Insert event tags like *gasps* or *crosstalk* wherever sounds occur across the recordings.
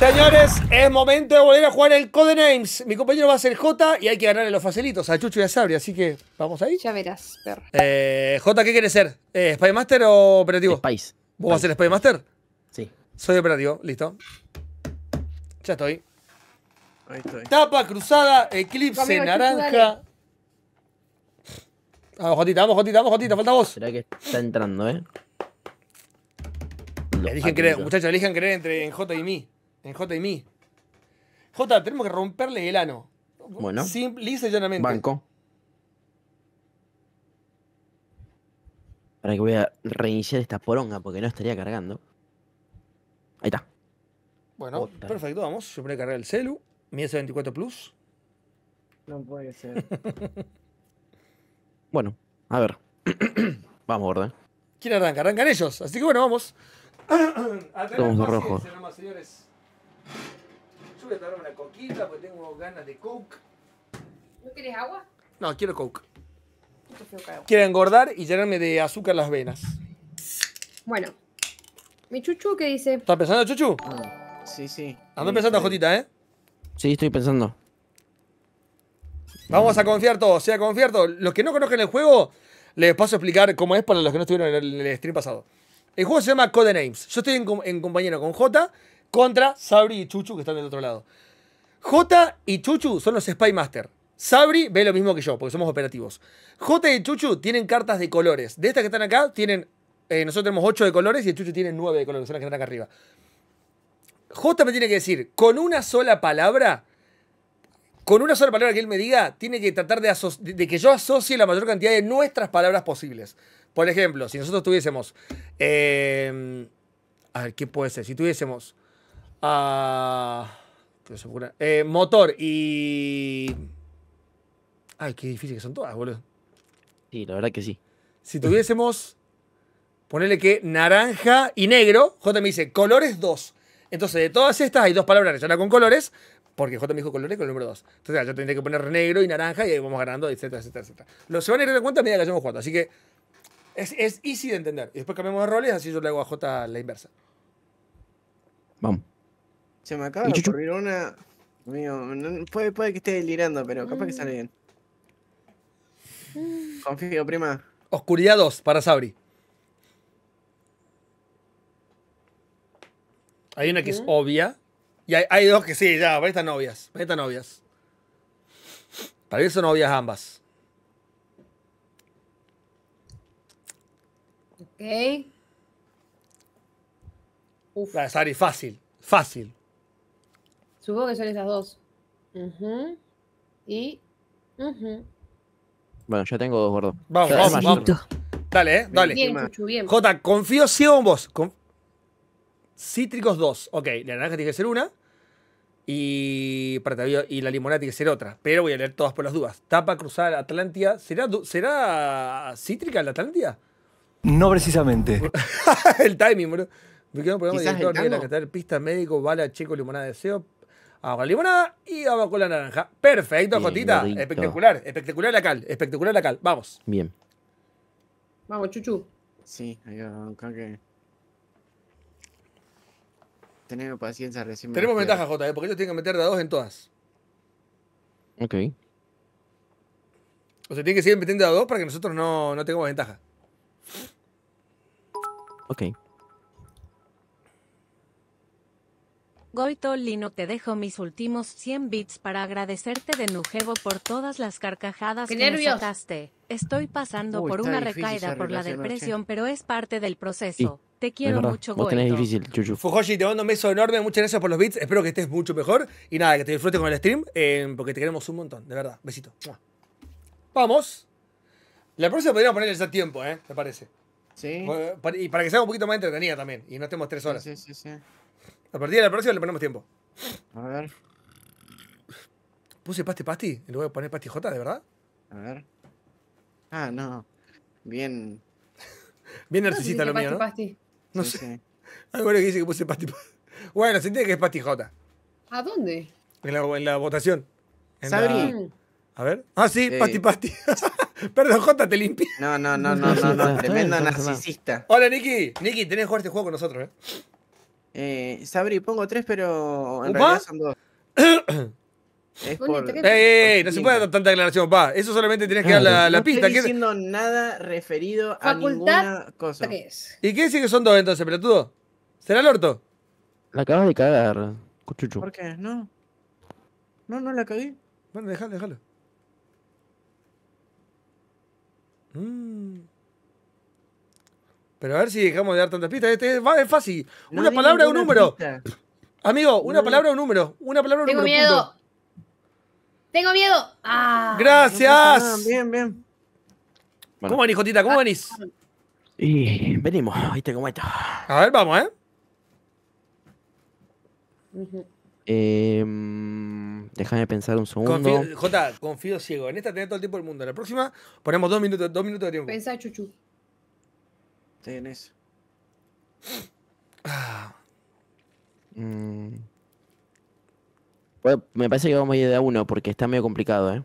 Señores, es momento de volver a jugar el Codenames. Mi compañero va a ser J y hay que ganarle los facilitos a Chucho y a Sabri, así que vamos ahí. Ya verás, perro. Eh, J, ¿qué quieres ser? Eh, ¿Spy Master o operativo? Spice. ¿Vos vas a ser Spy Master? Sí. Soy operativo, listo. Ya estoy. Ahí estoy. Tapa, cruzada, eclipse, naranja. Vamos, Jotita, vamos, Jotita, vamos, Jotita, falta vos. Será que está entrando, ¿eh? Muchachos, eligen creer, entre en J y mí en JMI. J, tenemos que romperle el ano. Bueno. Simple, lisa y llanamente. Banco. Para que voy a reiniciar esta poronga porque no estaría cargando. Ahí está. Bueno, perfecto, vamos. Yo voy a cargar el celu. Mi S24 Plus. No puede ser. *laughs* bueno, a ver. *clears throat* vamos, gorda. Eh. ¿Quién arranca? Arrancan ellos. Así que bueno, vamos. a señores. Yo voy a tomar una coquita porque tengo ganas de coke. ¿No quieres agua? No, quiero coke. Quiero engordar y llenarme de azúcar las venas. Bueno. ¿Mi chuchu qué dice? ¿Estás pensando, chuchu? sí, sí. Ando pensando, Jotita, ¿eh? Sí, estoy pensando. Vamos a confiar todos, sea confiado. Los que no conocen el juego, les paso a explicar cómo es para los que no estuvieron en el stream pasado. El juego se llama Codenames. Yo estoy en, en compañero con Jota contra Sabri y Chuchu que están del otro lado. J y Chuchu son los Spy Master. Sabri ve lo mismo que yo, porque somos operativos. J y Chuchu tienen cartas de colores. De estas que están acá, tienen. Eh, nosotros tenemos 8 de colores y Chuchu tiene 9 de colores, son las que están acá arriba. J me tiene que decir, con una sola palabra, con una sola palabra que él me diga, tiene que tratar de, que yo asocie la mayor cantidad de nuestras palabras posibles. Por ejemplo, si nosotros tuviésemos. Eh, a ver, ¿qué puede ser? Si tuviésemos a ah, eh, motor y. Ay, qué difícil que son todas, boludo. Sí, la verdad que sí. Si tuviésemos. Ponerle que naranja y negro. J me dice colores 2. Entonces, de todas estas hay dos palabras relacionadas con colores. Porque J me dijo colores con el número 2. Entonces, yo tendría que poner negro y naranja y ahí vamos ganando, etcétera, etcétera, etcétera. Lo se van a ir de cuenta a medida que hacemos jugando. Así que es, es easy de entender. Y después cambiamos de roles, así yo le hago a J la inversa. Vamos. Se me acaba de ocurrir una. puede, puede que esté delirando, pero capaz que sale mm. bien. Confío, prima. Oscuridad 2 para Sabri. Hay una que es obvia. Y hay, hay dos que sí, ya, para estas novias. Para estas novias. Para mí son obvias ambas. Ok. Uf. Sabri, fácil. Fácil. Supongo que son esas dos. Y. Bueno, ya tengo dos, gordo. Vamos, vamos, Dale, eh, dale. Bien, Chuchu, bien. J, confío ciego en vos. Cítricos dos Ok, la naranja tiene que ser una. Y, y la limonada tiene que ser otra. Pero voy a leer todas por las dudas. Tapa cruzar, Atlantia ¿Será, ¿Será cítrica la Atlantia? No precisamente. *laughs* el timing, bro. Me quedo en el programa director de la pista médico, bala, checo, limonada deseo, agua limonada y agua con la naranja. Perfecto, Jotita. Espectacular, espectacular la cal, espectacular la cal. Vamos. Bien. Vamos, Chuchu. Sí, ahí Tenemos paciencia recién. Tenemos ventaja, Jota, ¿eh? porque ellos tienen que meter de a en todas. Ok. O sea, tienen que seguir metiendo de a para que nosotros no, no tengamos ventaja. Ok. Goito Lino te dejo mis últimos 100 bits para agradecerte de nujevo por todas las carcajadas que me sacaste. Estoy pasando por una recaída por la depresión, pero es parte del proceso. Te quiero mucho, Goito. difícil, Chuchu. Fujoshi, te mando un beso enorme. Muchas gracias por los bits. Espero que estés mucho mejor. Y nada, que te disfrutes con el stream, eh, porque te queremos un montón. De verdad. Besito. Vamos. La próxima podríamos ponerle ya tiempo, ¿eh? ¿Te parece. Sí. Eh, y para que sea un poquito más entretenida también. Y no tenemos tres horas. sí, sí. sí. A partir de la próxima le ponemos tiempo. A ver. ¿Puse pasti pasti? ¿Y luego de poner pasti de verdad? A ver. Ah, no. Bien. Bien narcisista lo mío, ¿no? Pasti. No sé. Algo *laughs* que dice que puse pasti pasti. Bueno, se entiende que es pasti ¿A dónde? En la, votación. En A ver. Ah, sí, sí. pasti pasti. *laughs* Perdón, Jota, te limpié. No, no, no, no, no, no. *laughs* Tremendo narcisista. Hola, Niki. Niki, tenés que jugar este juego con nosotros, ¿eh? Eh, Sabri, pongo tres, pero en realidad son dos. *coughs* es por... ey, ey, ey, no se puede dar tanta aclaración, pa. Eso solamente tienes que dar la, pista. *coughs* No estoy diciendo nada referido a ninguna cosa. ¿Y qué dice que son dos entonces, pelotudo? ¿Será el orto? La acabas de cagar, Cuchuchu. ¿Por qué? No. No, no la cagué. Bueno, déjalo, déjalo. Mmm. Pero a ver si dejamos de dar tantas pistas. Este es, fácil. una palabra o un número. Amigo, una palabra o un número. Una palabra o un número. Tengo miedo. Tengo ah. miedo. Gracias. bien, bien. ¿Cómo venís, Jotita? ¿Cómo ah. venís? Y venimos, viste cómo está. A ver, vamos, ¿eh? ¿eh? déjame pensar un segundo. Confío, Jota, confío ciego. En esta tenés todo el tiempo del mundo. En la próxima ponemos dos minutos, dos minutos de tiempo. Pensá, Chuchu. Estoy en eso. me parece que vamos a ir de a uno porque está medio complicado, ¿eh?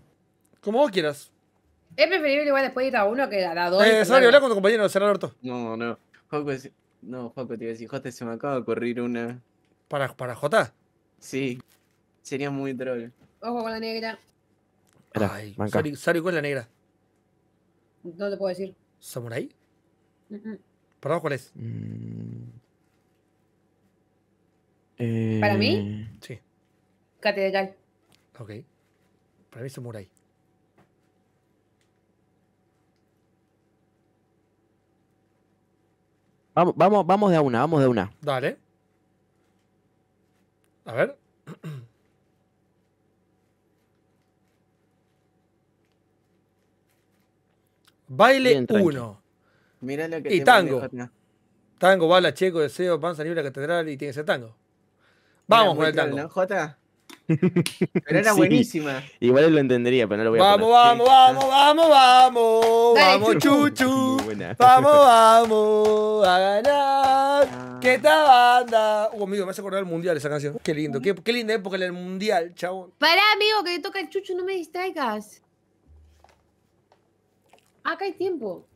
Como vos quieras. Es preferible igual después ir a uno que a la dos. Eh, Sario, habla con tu compañero, será orto. No, no. Joco No, Joco, te iba a decir, Jota, se me acaba de ocurrir una. ¿Para, para Jota? Sí. Sería muy troll. Ojo con la negra. Ay, Sari, ¿cuál es la negra? No te puedo decir. ¿Samurai? ¿Para cuál es? Mm. Eh, ¿Para mí? Sí. Catedral. Ok. Para mí es Samurai. Vamos, vamos, vamos de a una, vamos de una. Dale. A ver. *clears throat* Baile 1. Mirá lo que y tango. tango, bala, checo, deseo, panza, la catedral y tiene ser tango. Vamos con el tango. *laughs* Pero era buenísima. Igual lo entendería, pero no lo voy a vamos, Vamos, vamos, vamos, vamos, vamos, *laughs* chuchu. Vamos, vamos a ganar. Ah. qué tal banda. Uh, amigo, me hace acordar el mundial esa canción. Qué lindo, qué, qué linda época el mundial, chabón. Pará, amigo, que toca el chuchu, no me distraigas. Acá hay tiempo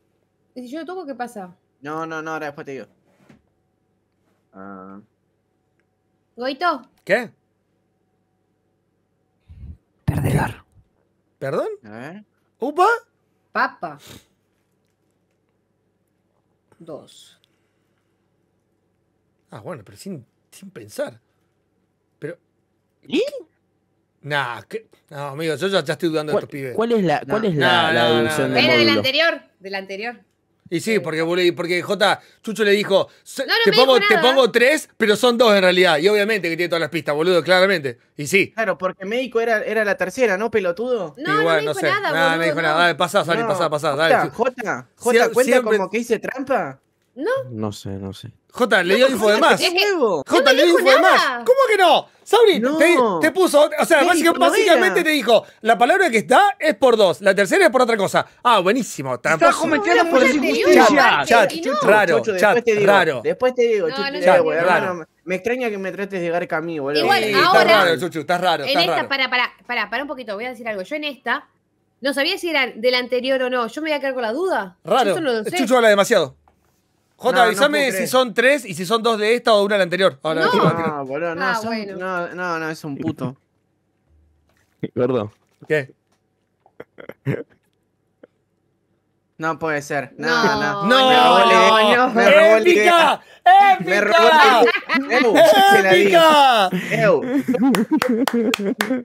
si yo lo toco, qué pasa? No, no, no, ahora después te digo. Ah. ¿Goito? ¿Qué? Perdedor. ¿Perdón? A ver. ¿Upa? Papa. Dos. Ah, bueno, pero sin, sin pensar. Pero. ¿Y? Nah, que, no, amigo, yo ya, estoy dudando de estos pibes. ¿Cuál es la, cuál es la, no, la del del anterior, del anterior. Y sí, porque, porque J, Chucho le dijo, te, pongo, tres, pero son dos en realidad. Y obviamente que tiene todas las pistas, boludo, claramente. Y sí. Claro, porque médico era, la tercera, ¿no, pelotudo? Igual, no, sé. nada, boludo, me dijo nada. Dale, pasá, salí, pasá, pasá, J J, cuenta como que hice trampa. No. No sé, no sé. J, le dio no, info de más. Es que J, le dio info nada. de más. ¿Cómo que no? Sabri, Te, te, puso. O sea, básicamente, básicamente te dijo: la palabra que está es por dos, la tercera es por otra cosa. Ah, buenísimo. Te Estás cometiendo por injusticia. Chat, raro, chat, raro. Después te digo, me extraña que me trates de garca a mí, boludo. Igual, sí, ahora, raro, Chuchu, estás raro. En esta, Para, para, para, para un poquito, voy a decir algo. Yo en esta, no sabía si era del anterior o no. Yo me voy a quedar con la duda. Raro. Eso Chuchu habla demasiado. J, avísame si son tres y si son dos de esta o una de la anterior. no, ah, no, ah, boludo, no, no, no, es un puto. *laughs* Gordo. ¿Qué? No puede ser. No, no. No, no, no. Me ¡Épica! ¡Épica! Me ¡Eu! ¡Épica!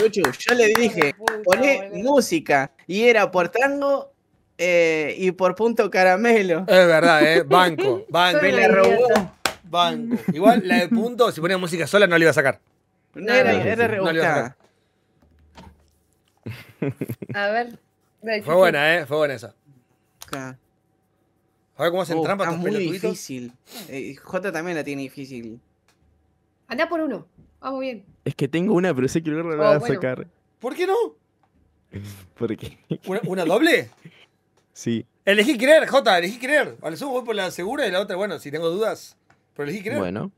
Chuchu, yo le dije, poné música. Y era por tango y por punto caramelo. Es verdad, ¿eh? Banco, banco. robó. Banco. Igual la de punto, si ponía música sola, no la iba a sacar. era, era a, ver. Fue buena, ¿eh? Fue buena esa. A ver cómo hacen oh, trampa Está muy difícil. Jota J también la tiene difícil. Anda por uno. Vamos bien. Es que tengo una, pero sé que no la voy a sacar. ¿Por qué no? ¿Por qué? una doble? Sí. Elegí creer, J. elegí creer. Vale, voy por la segura y la otra, bueno, si tengo dudas. Pero elegí creer. Bueno.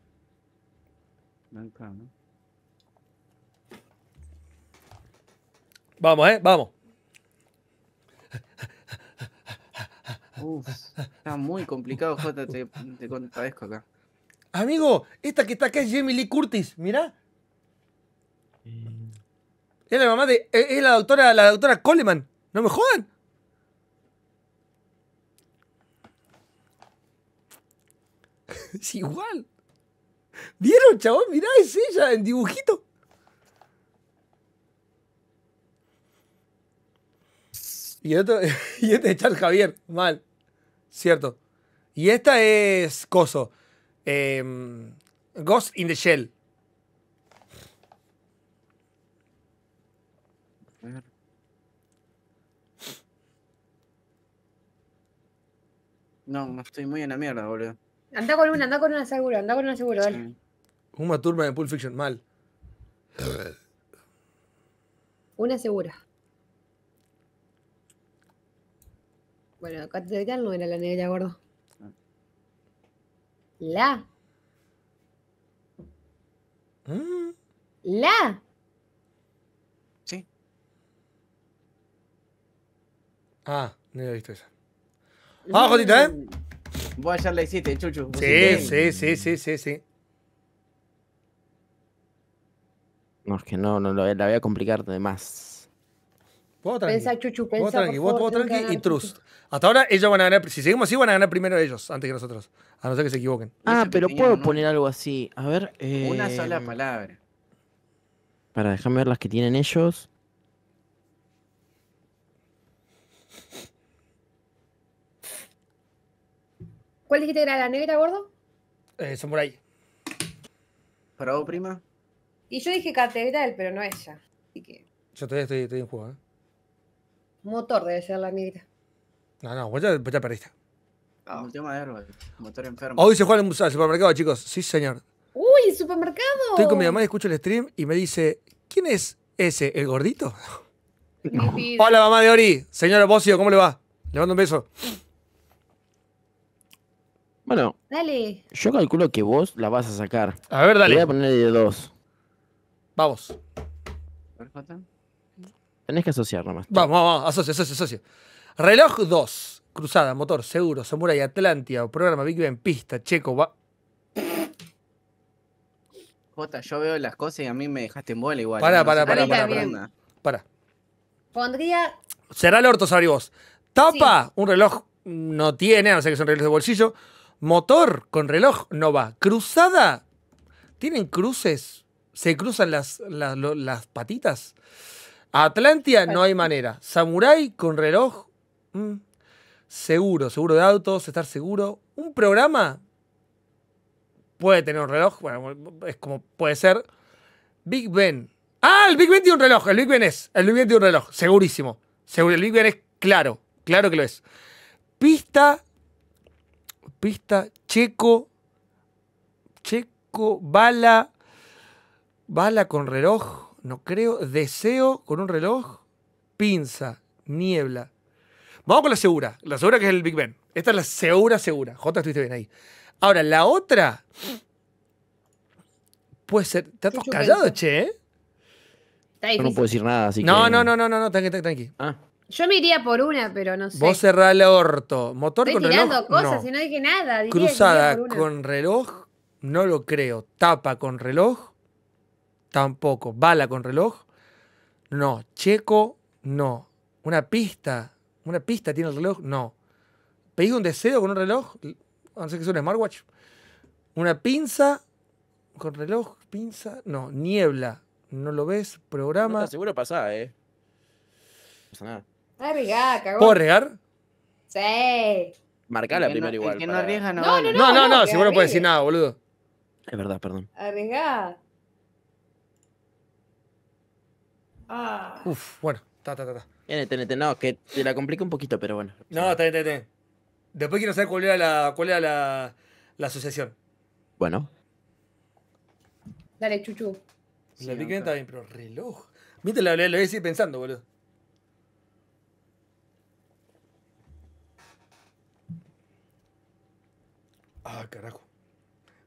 Vamos, eh, vamos. Uf, está muy complicado, Jota, te, te acá. Amigo, esta que está acá es Jamie Lee Curtis, mirá. Es la mamá de. Es la doctora, la doctora Coleman. No me jodan. *laughs* Es igual. ¿Vieron, chabón? Mirá, es ella en dibujito. Y, *laughs* y este es Charles Javier, mal. Cierto. Y esta es Coso. Em, Ghost in the Shell. No, estoy muy en la mierda, boludo. Anda con una, anda con una segura, anda con una segura, dale. Una Turma de Pulp Fiction, mal. Una segura. Bueno, Catedral no era la negra, gordo. La. ¿Mm? La. Sí. Ah, no había visto esa. Ah, Jotita, ¿eh? Mm. Voy a la hiciste, Chuchu. Sí, sí, sí, sí, sí, sí. No, es que no, no la voy a complicar de más. Vos tranqui. Pensá, Chuchu, pensá, vos y trust. Hasta ahora ellos van a ganar, si seguimos así van a ganar primero ellos, antes que nosotros, a no ser que se equivoquen. Ah, pero puedo poner algo así, a ver. Una eh, sola palabra. Para, dejarme ver las que tienen ellos. ¿Cuál dijiste era la negra, gordo? Eh, samurai. vos, prima. Y yo dije catedral, pero no ella. Así que. Yo todavía estoy, en juego, ¿eh? Motor debe ser la negra. No, no, vos ya, perdiste. Ah, un tema de árbol. motor enfermo. Hoy se juega en supermercado, chicos. Sí, señor. ¡Uy, supermercado! Estoy con mi mamá y escucho el stream y me dice: ¿Quién es ese? ¿El gordito? *laughs* Hola, mamá de Ori. Señor Oposio, ¿cómo le va? Le mando un beso. Bueno, Yo calculo que vos la vas a sacar. A ver, dale. Te voy a poner de dos. Vamos. Tenés que asociar nomás. Vamos, vamos, asocia, asocia, asocia. Reloj 2. Cruzada, motor, seguro, Samurai, Atlantia, programa Big Ben, pista, checo, va. Jota, yo veo las cosas y a mí me dejaste en bola igual. Para, para, para, para, para. Pondría. Será el orto, vos. Tapa, un reloj mm, no tiene, a no ser que son relojes de bolsillo. Motor con reloj no va. Cruzada. ¿Tienen cruces? ¿Se cruzan las, las, patitas? Atlantia no hay manera. Samurai con reloj. Mm, seguro, seguro de autos, estar seguro. Un programa puede tener un reloj. Bueno, es como puede ser. Big Ben. Ah, el Big Ben tiene un reloj. El Big Ben es. El Big Ben tiene un reloj. Segurísimo. Seguro. El Big Ben es claro. Claro que lo es. Pista Pista, checo, checo, bala, bala con reloj, no creo, deseo con un reloj, pinza, niebla. Vamos con la segura, la segura que es el Big Ben. Esta es la segura, segura. J, estuviste bien ahí. Ahora, la otra. Puede ser. Te has callado, che, ¿eh? No, no puedo decir nada, así no, que. No, no, no, no, no, tranqui, tranqui. Ah. Yo me iría por una, pero no sé. Vos cerrá el orto. Motor con reloj. cosas y no dije nada. Cruzada con reloj, no lo creo. Tapa con reloj, tampoco. Bala con reloj, no. Checo, no. Una pista, una pista tiene el reloj, no. ¿Pedís un deseo con un reloj? no sé que es un smartwatch. Una pinza con reloj, pinza, no. Niebla, no lo ves. Programa. No seguro pasada, eh. No pasa nada. Está cagón. ¿Puedo arriesgar? Sí. Marcala primero primera igual. que no arriesga no. No, no, no, si vos no puedes decir nada, boludo. Es verdad, perdón. Arriesgada. Ah. Uf, bueno, ta, ta, ta, ta. tenete, no, que te la complica un poquito, pero bueno. No, está bien, Después quiero saber cuál era la, cuál era la, la asociación. Bueno. Dale, chuchu. La sí, está bien, pero reloj. Viste, lo voy a decir pensando, boludo. Ah, carajo.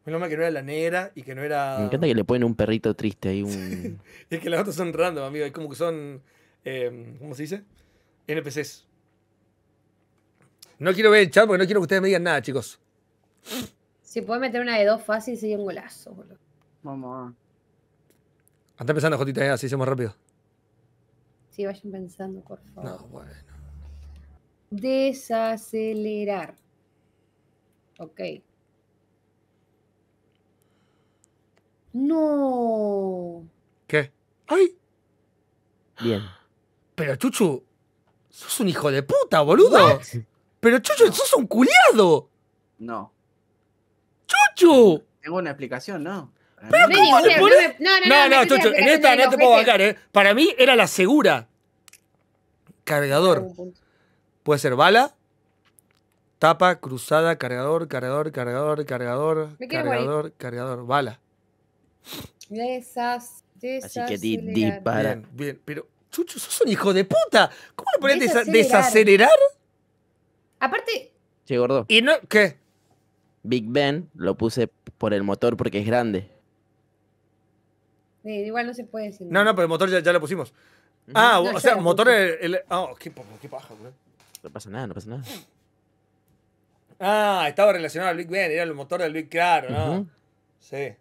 Menos mal que no era la negra y que no era. Me encanta que le ponen un perrito triste ahí. Un... *laughs* es que las otras son random, amigo. Es como que son. Em, ¿Cómo se dice? NPCs. No quiero ver el chat porque no quiero que ustedes me digan nada, chicos. Si puede meter una de dos fácil, sería un golazo, boludo. Vamos. Anda pensando, Jotita, ¿eh? así hacemos rápido. Sí, vayan pensando, por favor. No, bueno. Desacelerar. Ok. No. ¿Qué? ¡Ay! Bien. Pero Chuchu, sos un hijo de puta, boludo. Pero Chuchu, sos un culiado. No. ¡Chuchu! Tengo una explicación, ¿no? Pero no, No, no, no, Chuchu, en esta no te puedo bajar, ¿eh? Para mí era la segura. Cargador. Puede ser bala, tapa, cruzada, cargador, cargador, cargador, cargador, cargador, cargador, bala. Desas, Así que di, Bien, pero Chucho, sos un hijo de puta. ¿Cómo le ponías? desacelerar? Aparte. gordo. ¿Y no? ¿Qué? Big Ben lo puse por el motor porque es grande. Eh, igual no se puede decir. No, no, pero el motor ya, lo pusimos. Ah, o sea, motor el, Ah, oh, qué, qué paja, bro. No pasa nada, no pasa nada. Ah, estaba relacionado al Big Ben, era el motor del Big Claro, ¿no? Sí.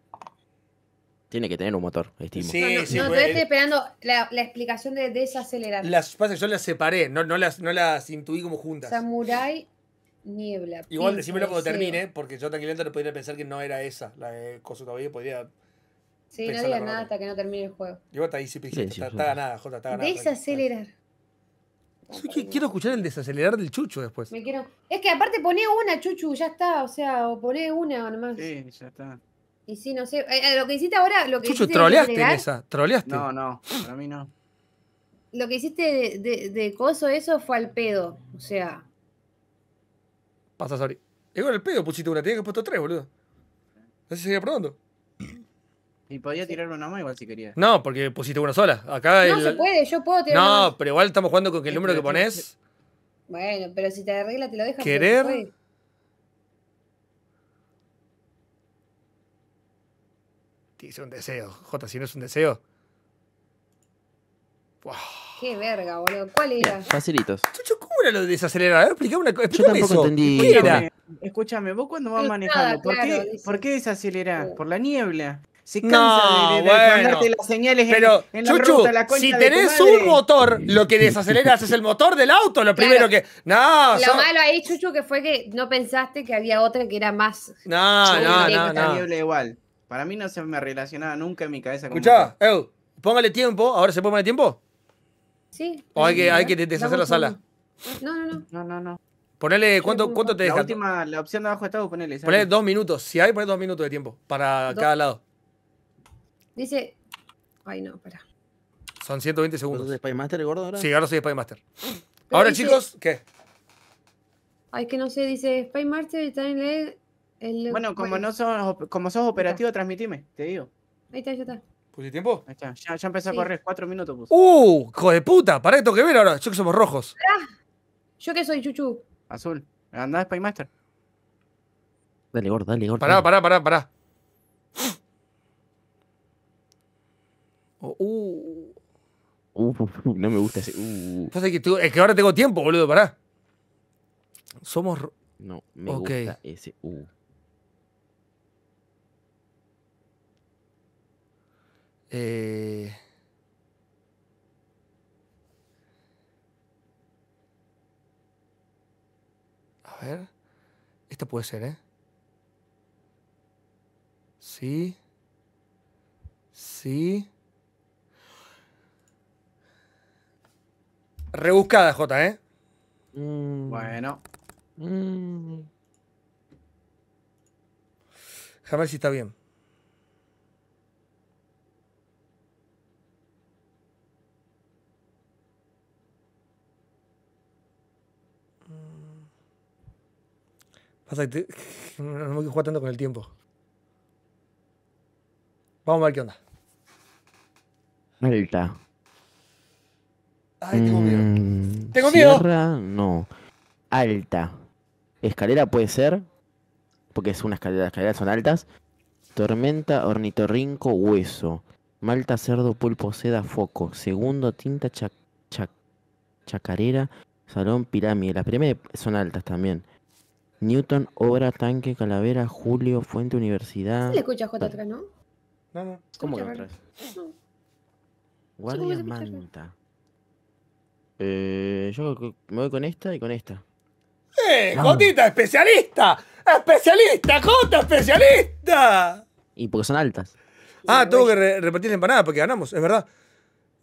Tiene que tener un motor, estimo. Sí, sí, estoy esperando la, explicación de desacelerar Las pasa que yo las separé, no, las, no las intuí como juntas. Samurai Niebla. Igual decímelo cuando termine, porque yo tranquilamente no podría pensar que no era esa, la de Coso todavía podría. Sí, no diga nada hasta que no termine el juego. Igual está ahí, sí, sí está, ganada, Jota, está ganada. Desacelerar. quiero escuchar el desacelerar del Chucho después. Me quiero... Es que aparte poné una, Chuchu, ya está, o sea, o poné una nomás. Sí, ya está. Y sí, no sé. Eh, eh, lo que hiciste ahora, lo que Chuchu, troleaste en esa, troleaste. No, no, para mí no. Lo que hiciste de, de, coso, eso fue al pedo. O sea. Pasa, Es Igual al pedo pusiste una, tenías que puesto tres, boludo. así sé seguía probando. Y podía tirar una más igual si quería. No, porque pusiste una sola. Acá no se puede, yo puedo tirar No, una No, pero igual estamos jugando con el número que pones. Bueno, pero si te arregla te lo dejas. Querer. es un deseo. Jota, si no es un deseo. Qué verga, boludo. ¿Cuál era? Facilitos. Chucho, ¿cómo era lo de desacelerar? A ver, una cosa. Yo tampoco eso. entendí. Escúchame, vos cuando vas manejando, ¿por, qué, ¿por qué desacelerar? Por la niebla. Se cansa no, de, de, bueno. mandarte las señales pero, en, la Chuchu, ruta, si tenés un motor, lo que desaceleras es el motor del auto, lo primero que. No, Lo malo ahí, Chuchu, que fue que no pensaste que había otra que era más. No, no, no, no. La niebla igual. Para mí no se me relacionaba nunca en mi cabeza con. Escuchá, eh, póngale tiempo. ¿Ahora se puede poner tiempo? Sí. ¿O hay que, deshacer la sala? No, no, no. No, no, no. Ponele, ¿cuánto, cuánto te dejaste. La última, la opción de abajo está, vos ponele. Ponele dos minutos. Si hay, ponele dos minutos de tiempo para cada lado. Dice. Ay, no, espera. Son 120 segundos. ¿Eres Spy Master, gordo, ahora? Sí, ahora soy de Master. ahora, chicos, ¿qué? Ay, que no sé, dice Spy Master, Time Leg, bueno, como no sos, como sos operativo, transmitime, te digo. Ahí está, ya está. ¿Pusiste tiempo? ya, ya empezó a correr, cuatro minutos ¡Uh! ¡Hijo de puta! para tengo que ver ahora. Yo que somos rojos. ¿Para? ¿Yo que soy, Chuchu? Azul. Andá, Spymaster? Dale, gordo, dale, gordo. Pará, pará, pará, pará. Oh, uh. Uh, *laughs* no me gusta ese. Uh. es, que, es que ahora tengo tiempo, boludo, pará. Somos. No, me gusta ese. Uh. Eh, a ver. esto puede ser, ¿eh? Sí. Sí. Rebuscada, J, ¿eh? Mm. Bueno. Mm. ver si está bien. Pasa *laughs* no me a jugar tanto con el tiempo. Vamos a ver qué onda. Alta Ay, tengo miedo. Mm, tengo miedo. no. Alta. Escalera puede ser. Porque es una escalera, las escaleras son altas. Tormenta, ornitorrinco, hueso. Malta, cerdo, pulpo, seda, foco. Segundo, tinta, chacarera, salón, pirámide. Las primeras son altas también. Newton, Obra, Tanque, Calavera, Julio, Fuente, Universidad. ¿Sí le escucha J atrás, no? No, no. ¿Cómo que atrás? No. Guardia Manta. Eh, yo me voy con esta y con esta. ¡Eh! No. especialista! ¡Especialista! ¡Jota, especialista! Y porque son altas. Ah, tuvo que repartir la empanada porque ganamos, es verdad.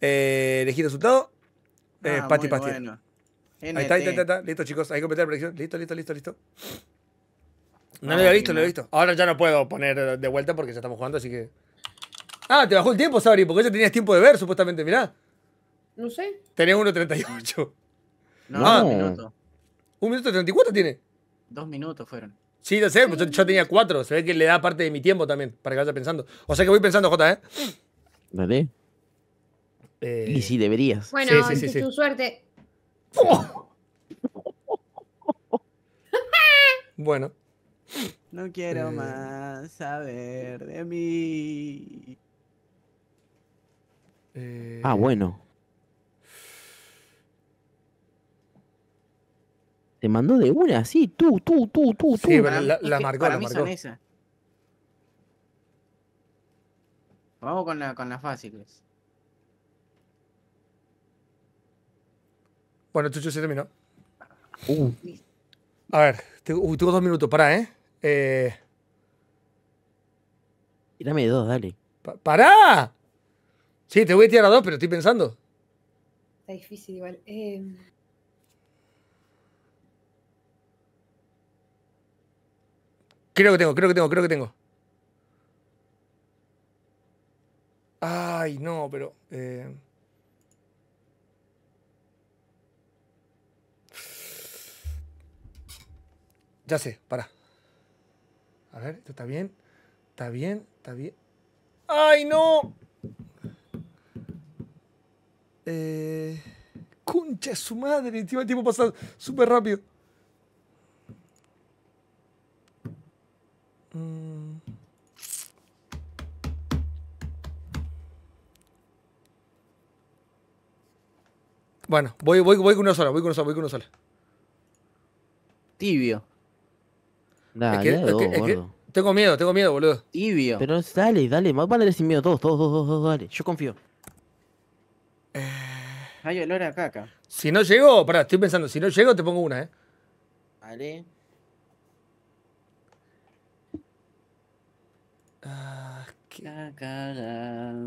Eh, elegí resultado. Eh, ah, pati, pati. Ahí está, ahí está, ahí está. Listo, chicos. Ahí que la predicción. Listo, listo, listo, listo. No lo había visto, no lo había visto. Ahora ya no puedo poner de vuelta porque ya estamos jugando, así que. Ah, te bajó el tiempo, Sabri, porque ya tenías tiempo de ver, supuestamente, mirá. No sé. Tenía 1.38. No, no. Ah. un minuto. ¿Un minuto 34 tiene? Dos minutos fueron. Sí, lo sé, pues yo, tenía cuatro. Se ve que le da parte de mi tiempo también, para que vaya pensando. O sea que voy pensando, Jota, ¿eh? ¿Vale? Eh, y si deberías. Bueno, sí, tu suerte. *laughs* bueno. No quiero eh. más saber de mí. Eh. Ah, bueno. Te mandó de una, sí, tú, tú, tú, tú, sí, tú. la, marcó, la Vamos con, la, con las fáciles. Bueno, Chucho se terminó. A ver, uh, tengo, dos minutos, pará, ¿eh? eh... Tírame dos, dale. Para. Sí, te voy a tirar a dos, pero estoy pensando. Está difícil igual. Em. Creo que tengo, creo que tengo, creo que tengo. Ay, no, pero... Eh. Ya sé, para. A ver, esto está bien. Está bien, está bien. ¡Ay, no! Eh, concha su madre. tío, el tiempo pasado súper rápido. Mm. Bueno, voy, voy, voy con una sola, voy con una sola, voy con una sola. Tibio es que, tengo miedo, tengo miedo, boludo. Tibio. Pero dale, dale, más vale sin miedo, todos, todos, todos, todos, dale. Yo confío. Eh... Hay olor a caca. Si no llego, pará, estoy pensando, si no llego te pongo una, eh. Vale. Ah, qué...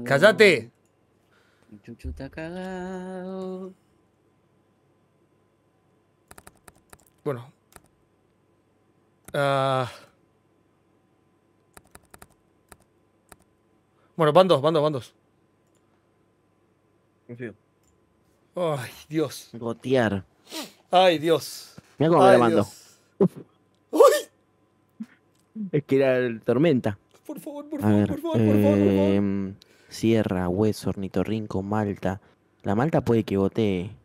¡Cállate! cagado. Bueno, Ah. Bueno, bandos, bandos, bandos Ay, Dios. Gotear. Ay, Dios. Mira cómo me la Es que era tormenta. Por favor, por favor, por favor, por em, favor, Sierra, hueso, ornitorrinco, malta. La malta puede que gotee.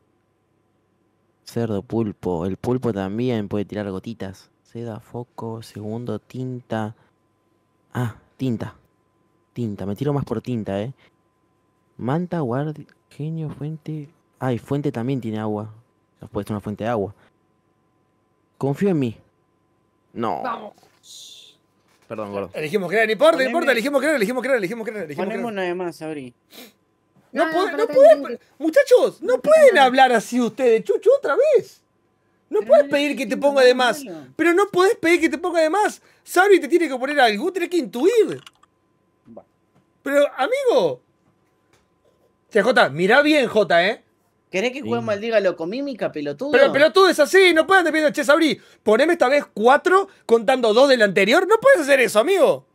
Cerdo, pulpo. El pulpo también puede tirar gotitas seda, foco, segundo, tinta. Ah, tinta. Tinta, me tiro más por tinta, ¿eh? Manta, guardia, genio, fuente. Ay, fuente también tiene agua. Nos puesto una fuente de agua. Confío en mí. No. Vamos. Perdón, gordo. Elegimos crear, no importa, importa, elegimos crear, elegimos crear, elegimos crear. Elegimos Ponemos una de más, Abri. No, no, no pueden, muchachos, no pueden hablar así ustedes, Chucho, otra vez. No puedes pedir que te ponga de más. Pero no puedes pedir que te ponga de más. Sabri te tiene que poner algo, tienes que intuir. Pero, amigo. Che, Jota, mirá bien, J, ¿eh? ¿Querés que juegue maldiga lo loco mímica, pelotudo? Pero pelotudo es así, no puedes depender. Che, Sabri, poneme esta vez cuatro contando dos del anterior. No puedes hacer eso, amigo.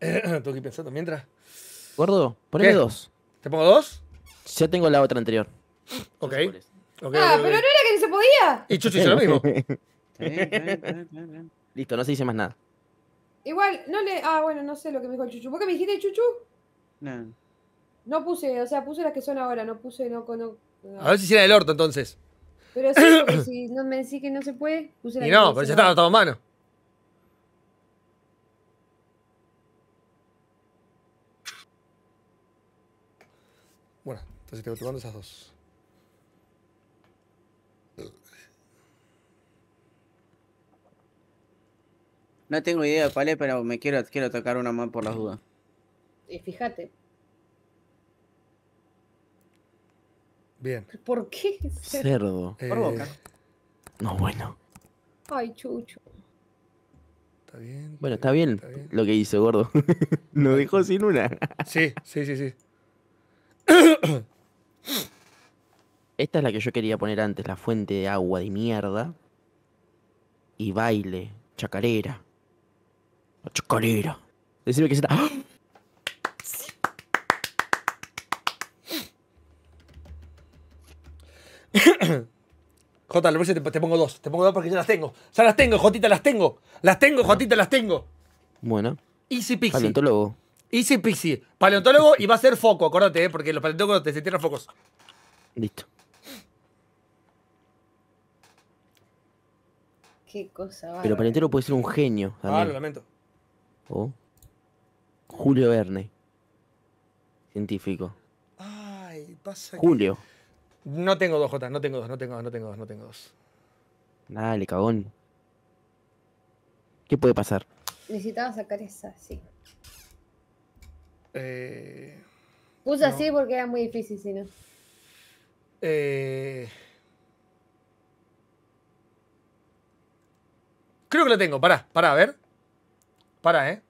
*clears throat* Tengo que pensando mientras. Gordo, poneme dos. ¿Te pongo dos? Yo tengo la otra anterior. Ok. ah, pero no era que ni se podía. Y Chuchu hizo lo mismo. *laughs* Listo, no se dice más nada. Igual, no le. Ah, bueno, no sé lo que me dijo el Chuchu. ¿Vos qué me dijiste Chuchu? No. No puse, o sea, puse las que son ahora, no puse, no. no, A ver si hiciera el orto entonces. Pero *coughs* si no me decís que no se puede, puse las Y no, pero ya estaba todo en mano. Entonces tomando esas dos. No tengo idea de pero me quiero, quiero tocar una más por la dudas. Y fíjate. Bien. ¿Por qué? Cerdo. Eh, por boca. No, bueno. Ay, chucho. Está bien. Bueno, está bien, lo que hizo, gordo. No *laughs* dejó sin una. sí, sí, sí, sí. *coughs* Esta es la que yo quería poner antes, la fuente de agua de mierda. Y baile, chacarera. chacarera. Decime que se está... ¡Ah! *coughs* Jota, te, te pongo dos. Te pongo dos porque ya las tengo. Ya las tengo, Jotita, las tengo. Las tengo, Jotita, las tengo. Bueno. Easy Pixie. Easy Peasy, paleontólogo y va a ser foco, acuérdate, ¿eh? porque los paleontólogos te tiran focos. Listo. Qué cosa, Pero paleontólogo puede ser un genio. Ah, lo lamento. O Julio Verne, científico. Ay, pasa Julio. No tengo dos, J, no tengo dos, no tengo dos, no tengo dos, no tengo dos. Dale, cagón. ¿Qué puede pasar? Necesitaba sacar esa, sí. Eh, Puse así porque era muy difícil, si no. Eh, creo que lo tengo. para, para a ver. para, eh.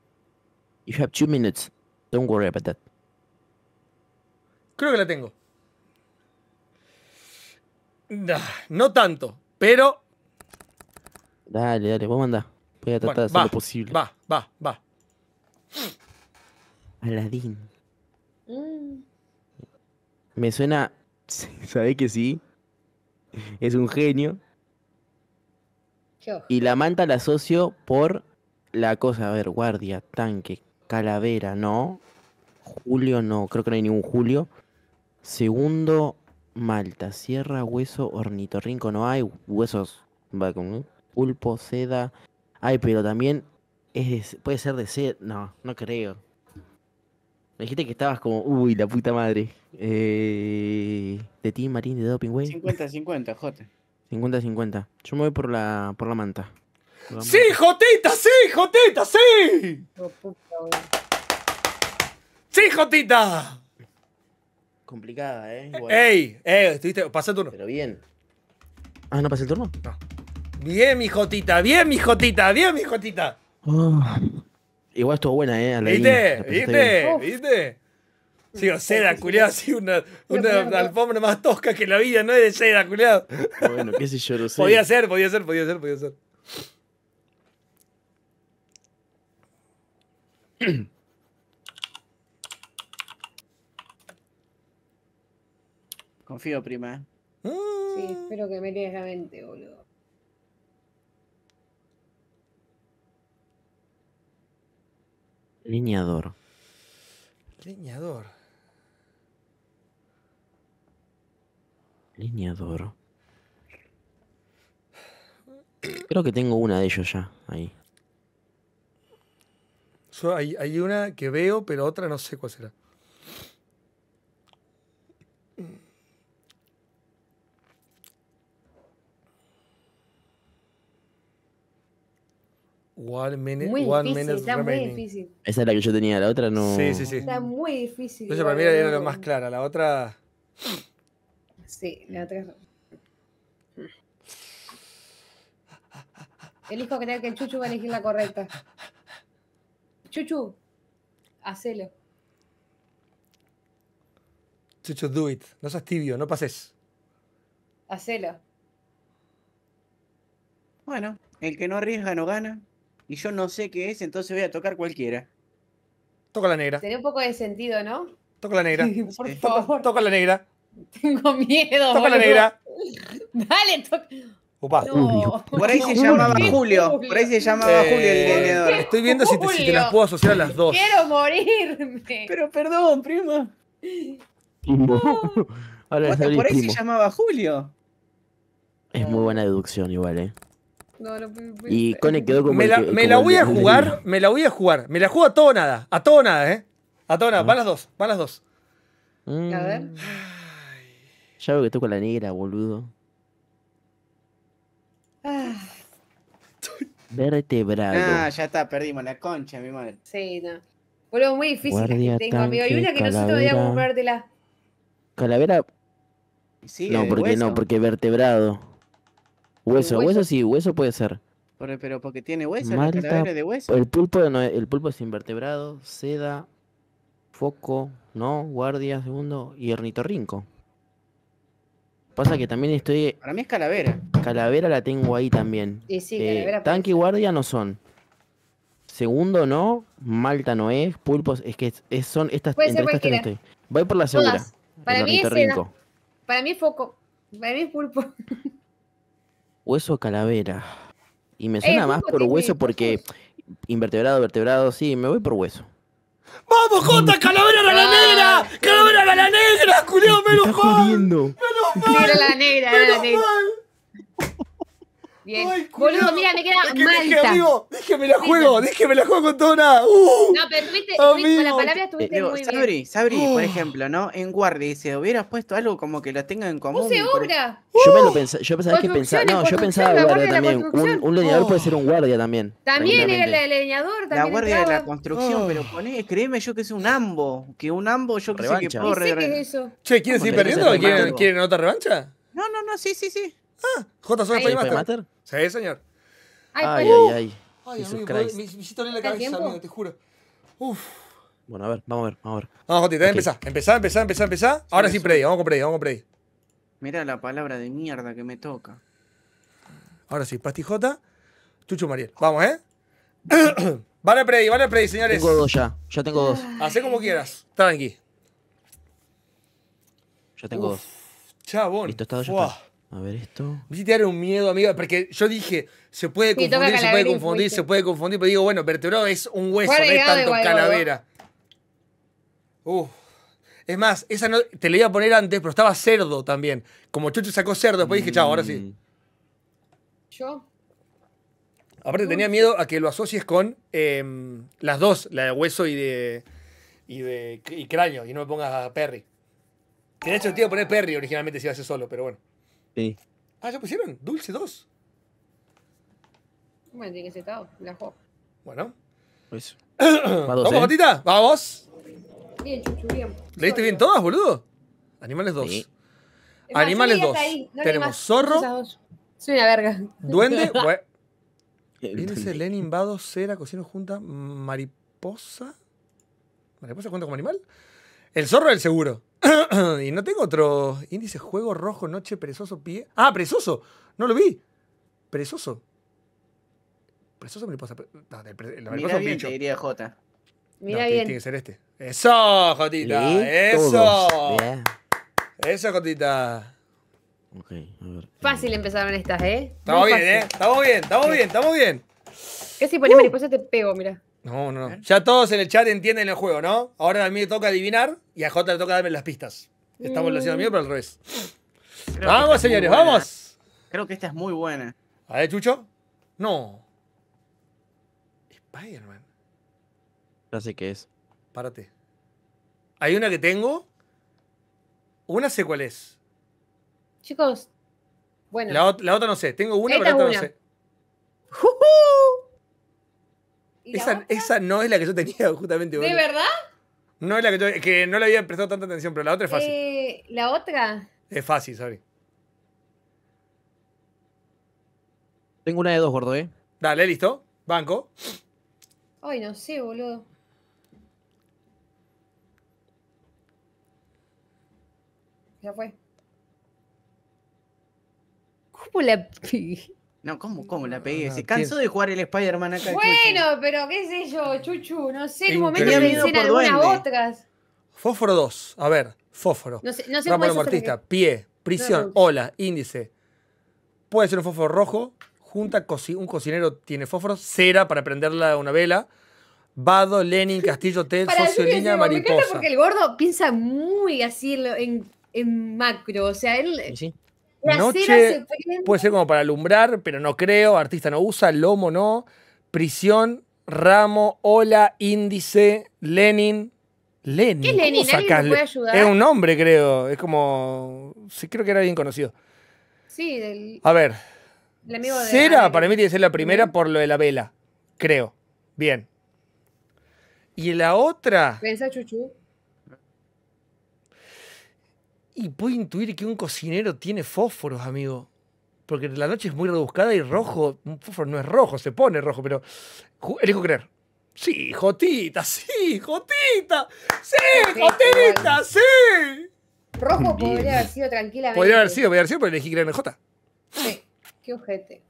You have two minutes. Don't worry about that. Creo que la tengo. No tanto, pero. Dale, dale, a mandar. Voy a tratar de hacer lo posible. Va, va, va. Aladín. Mm. Me suena. sabe que sí? Es un genio. Y la manta la asocio por la cosa, a ver, guardia, tanque, calavera, no. Julio, no, creo que no hay ningún Julio. Segundo, Malta, sierra, hueso, ornitorrinco, no hay. Huesos, va con pulpo, seda. Ay, pero también es puede ser de sed, No, no creo. Me dijiste que estabas como, uy, la puta madre. Eh, de ti, Marín de Doping, güey. 50-50, Jote. 50-50. Yo me voy por la, por la manta. ¡Sí, Jotita! ¡Sí, Jotita! ¡Sí! Oh, ¡Sí, Jotita! Complicada, ¿eh? eh ¡Ey! ¡Ey! Estuviste... Pasé el turno. Pero bien. Ah, ¿no pasé el turno? No. Bien, mi Jotita. Bien, mi Jotita. Bien, mi Jotita. Oh. Igual estuvo buena, ¿eh? ¿Viste? ¿Viste? ¿Viste? Sí, o seda, culiado, sí, una, una alfombra más tosca que la vida, no es de seda, culiado. Bueno, qué sé yo, lo sé. Podía ser, podía ser, podía ser, podía ser. Confío, prima. Mm. Sí, espero que me lees la mente, boludo. Leñador. Leñador. Leñador. Creo que tengo una de ellos ya ahí. hay, una que veo, pero otra no sé cuál será. One Minute, está muy difícil. Esa es la que yo tenía, la otra no. Sí, sí, sí. Está muy difícil. Entonces para mí era lo más clara, la otra. Sí, la otra. Elijo creer que el Chuchu va a elegir la correcta. Chuchu, hacelo. Chuchu, do it. No seas tibio, no pases. Hacelo. Bueno, el que no arriesga no gana y yo no sé qué es, entonces voy a tocar cualquiera. Toca la negra. Tiene un poco de sentido, ¿no? Toca la negra. Por favor. Toca la negra. Tengo miedo. Toca la negra. Dale, toca. Opa. No. Por ahí se llamaba Julio. Por ahí se llamaba eh, Julio el leñador. Estoy viendo si te, si las puedo asociar a las dos. Quiero morirme. Pero perdón, prima. Ahora por ahí se llamaba Julio. Es muy buena deducción igual, eh y Cone quedó como. Me la, me la voy a jugar, me la voy a jugar. Me la juego a todo nada. A todo nada, ¿eh? A todo nada. Ah. Van las dos, van las dos. Mm. A ver. Ya veo que con la negra, boludo. Ah. Vertebrado Ah, ya está, perdimos la concha, mi madre. Sí, no. Boludo, muy difícil tengo, amigo. Hay una que calavera. no sé de la. Calavera. Sí, no, porque no, porque vertebrado. Hueso, hueso, sí, hueso puede ser. Pero, porque tiene hueso, Malta, de hueso. El pulpo, el pulpo es invertebrado, seda, foco, no, guardia, segundo, y ernitorrinco Pasa que también estoy. Para mí es calavera. Calavera la tengo ahí también. sí, eh, tanque y guardia no son. Segundo no, Malta no es, pulpos, es que son estas, estas tres Voy por la segura. Para mí es Para mí es foco. Para mí es pulpo. *laughs* hueso calavera. Y me eh, suena más por hueso porque invertebrado, vertebrado, sí, me voy por hueso. ¡Vamos, Jota! ¡Calavera a la ah. negra! ¡Calavera a la negra! ¡Culeo, menos mal! ¡Menos mal! la negra! ¡Menos mal! Boludo, mira, me queda Malta. amigo, la juego, dije, la juego con todo nada. Uh. no, pero tuviste, con la palabra estuviste eh, muy Sabri, bien. Sabri, uh. por ejemplo, ¿no? En guardia dice, hubieras puesto algo como que lo tenga en común. Puse obra. Yo me lo uh. pensaba, yo pensaba que pensaba, no, yo pensaba guardia, también. Un, leñador puede oh. ser un guardia también. También era el leñador, también. La guardia de la construcción, pero oh. poné, créeme yo que es un ambo, que un ambo yo que sé que puedo Che, ¿quieren seguir perdiendo? ¿Quieren otra revancha? No, no, no, sí, sí, sí. Ah, J. Sosa Playmaster. Sí, señor. Ay, ay, pues. ay, ay. Ay, amigo, me hiciste la cabeza, amigo, te juro. Uf. Bueno, a ver, vamos a ver, vamos a ver. Vamos, Jotita. okay. empezá, empezá, empezá, empezá, empezá. Ahora sí, Prey, vamos con Prey, vamos con Prey. Mira la palabra de mierda que me toca. Ahora sí, pastijota, Chucho Mariel. Vamos, ¿eh? *clears throat* vale, Prey, vale, Prey, señores. Tengo dos ya, ya tengo dos. Ah. Hacé como quieras, tranqui. Ya tengo dos. Chabón. Listo, está, ya a ver esto. Me hiciste dar un miedo, amiga, porque yo dije, se puede confundir, se puede confundir, se puede confundir, pero digo, bueno, vertebrado es un hueso, no es tanto calavera. Uf. Es más, esa no, te la iba a poner antes, pero estaba cerdo también. Como Chucho sacó cerdo, después dije, chao, ahora sí. Mm. Yo. Aparte tenía miedo a que lo asocies con em, las dos, la de hueso y de, y de cráneo, y no me pongas a Perry. Que de hecho te iba a poner Perry originalmente si iba a solo, pero bueno. Sí. Ah, ya pusieron. Dulce 2. Bueno, tiene que ser todo. La juego. Bueno. Pues, *clears throat* Vamos, ¿eh? Vamos. Bien, chuchu, bien. ¿Leíste bien todas, boludo? Animales 2. Animales 2. Tenemos zorro. Soy una verga. Duende. ese? *laughs* Lenin, Vado, Cera, Cocino, Junta, Mariposa. ¿Mariposa cuenta como animal? El zorro del seguro. *coughs* y no tengo otro índice. Juego rojo, noche, perezoso, pie. Ah, perezoso. No lo vi. Perezoso. Perezoso mariposa. No, el, mariposa Mira bien, te diría J. Mira bien. Tiene que ser este. Eso, Jotita. Eso. Eso, Jotita. Ok, a ver. Fácil empezaron estas, ¿eh? Estamos bien, ¿eh? Estamos bien, estamos bien, estamos bien. qué si pones mariposa uh. te pego, mira. No, no, no. Ya todos en el chat entienden el juego, ¿no? Ahora a mí me toca adivinar y a Jota le toca darme las pistas. Estamos haciendo mm. miedo pero al revés. vamos, señores, vamos. Creo que esta es muy buena. A ver, Chucho. No. Spider-Man. Ya sé qué es. Párate. Hay una que tengo. Una sé cuál es. Chicos. Bueno. La, otra no sé. Tengo una, pero no sé. Esa, no es la que yo tenía *laughs* justamente. ¿De verdad? No es la que yo, que no le había prestado tanta atención, pero la otra es fácil. Eh, la otra. Es fácil, sorry. Tengo una de dos, gordo, ¿eh? Dale, listo. Banco. Ay, no sé, boludo. Ya fue. ¿Cómo la *laughs* No, ¿cómo, cómo la pegué? se cansó de jugar el Spider-Man acá. Bueno, pero qué sé yo, Chuchu, no sé, en un momento me dicen algunas otras. Fósforo 2, a ver, fósforo. No sé, no sé pie, prisión, ola, índice. Puede ser un fósforo rojo, junta, un cocinero tiene fósforo, cera para prenderla una vela. Vado, Lenin, Castillo, Tel, Socio, Línea, Mariposa. porque el gordo piensa muy así en, en macro. O sea, él noche puede ser como para alumbrar, pero no creo. Artista no usa, lomo no. Prisión, ramo, hola índice, Lenin. Lenin. ¿Qué Lenin? ¿Alguien puede ayudar? Es un nombre, creo. Es como. Sí, creo que era bien conocido. Sí, del. A ver. El amigo de cera, para mí tiene que ser la primera por lo de la vela. Creo. Bien. Y la otra. ¿Pensá, Chuchu? Y puedo intuir que un cocinero tiene fósforos, amigo. Porque la noche es muy rebuscada y rojo. Un fósforo no es rojo, se pone rojo, pero. Elijo creer. Sí, Jotita, sí, Jotita. Sí, Jotita, sí. Rojo podría haber sido tranquilamente. Podría haber sido, podría haber sido, pero elegí creer en J. Sí, qué ojete.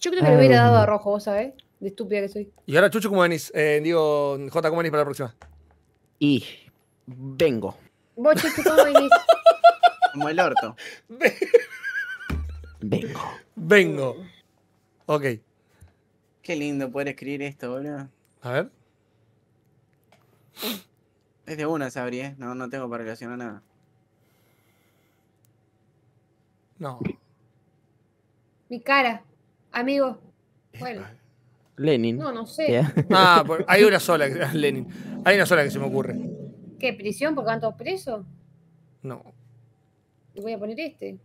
Yo creo que le hubiera dado a rojo, vos sabés, de estúpida que soy. Y ahora Chucho como venís, eh, digo, J como venís para la próxima. Y Vengo. Como el orto. *laughs* Vengo. Vengo. Ok. Qué lindo poder escribir esto, boludo. A ver. Es de una, Sabri, ¿eh? No, no tengo para relacionar nada. No. Mi cara, amigo. Bueno. Lenin. No, no sé. Ah, pues, hay una sola, *laughs* Lenin. Hay una sola que se me ocurre. ¿Qué? ¿Prisión porque van todos presos? No. Voy a poner este.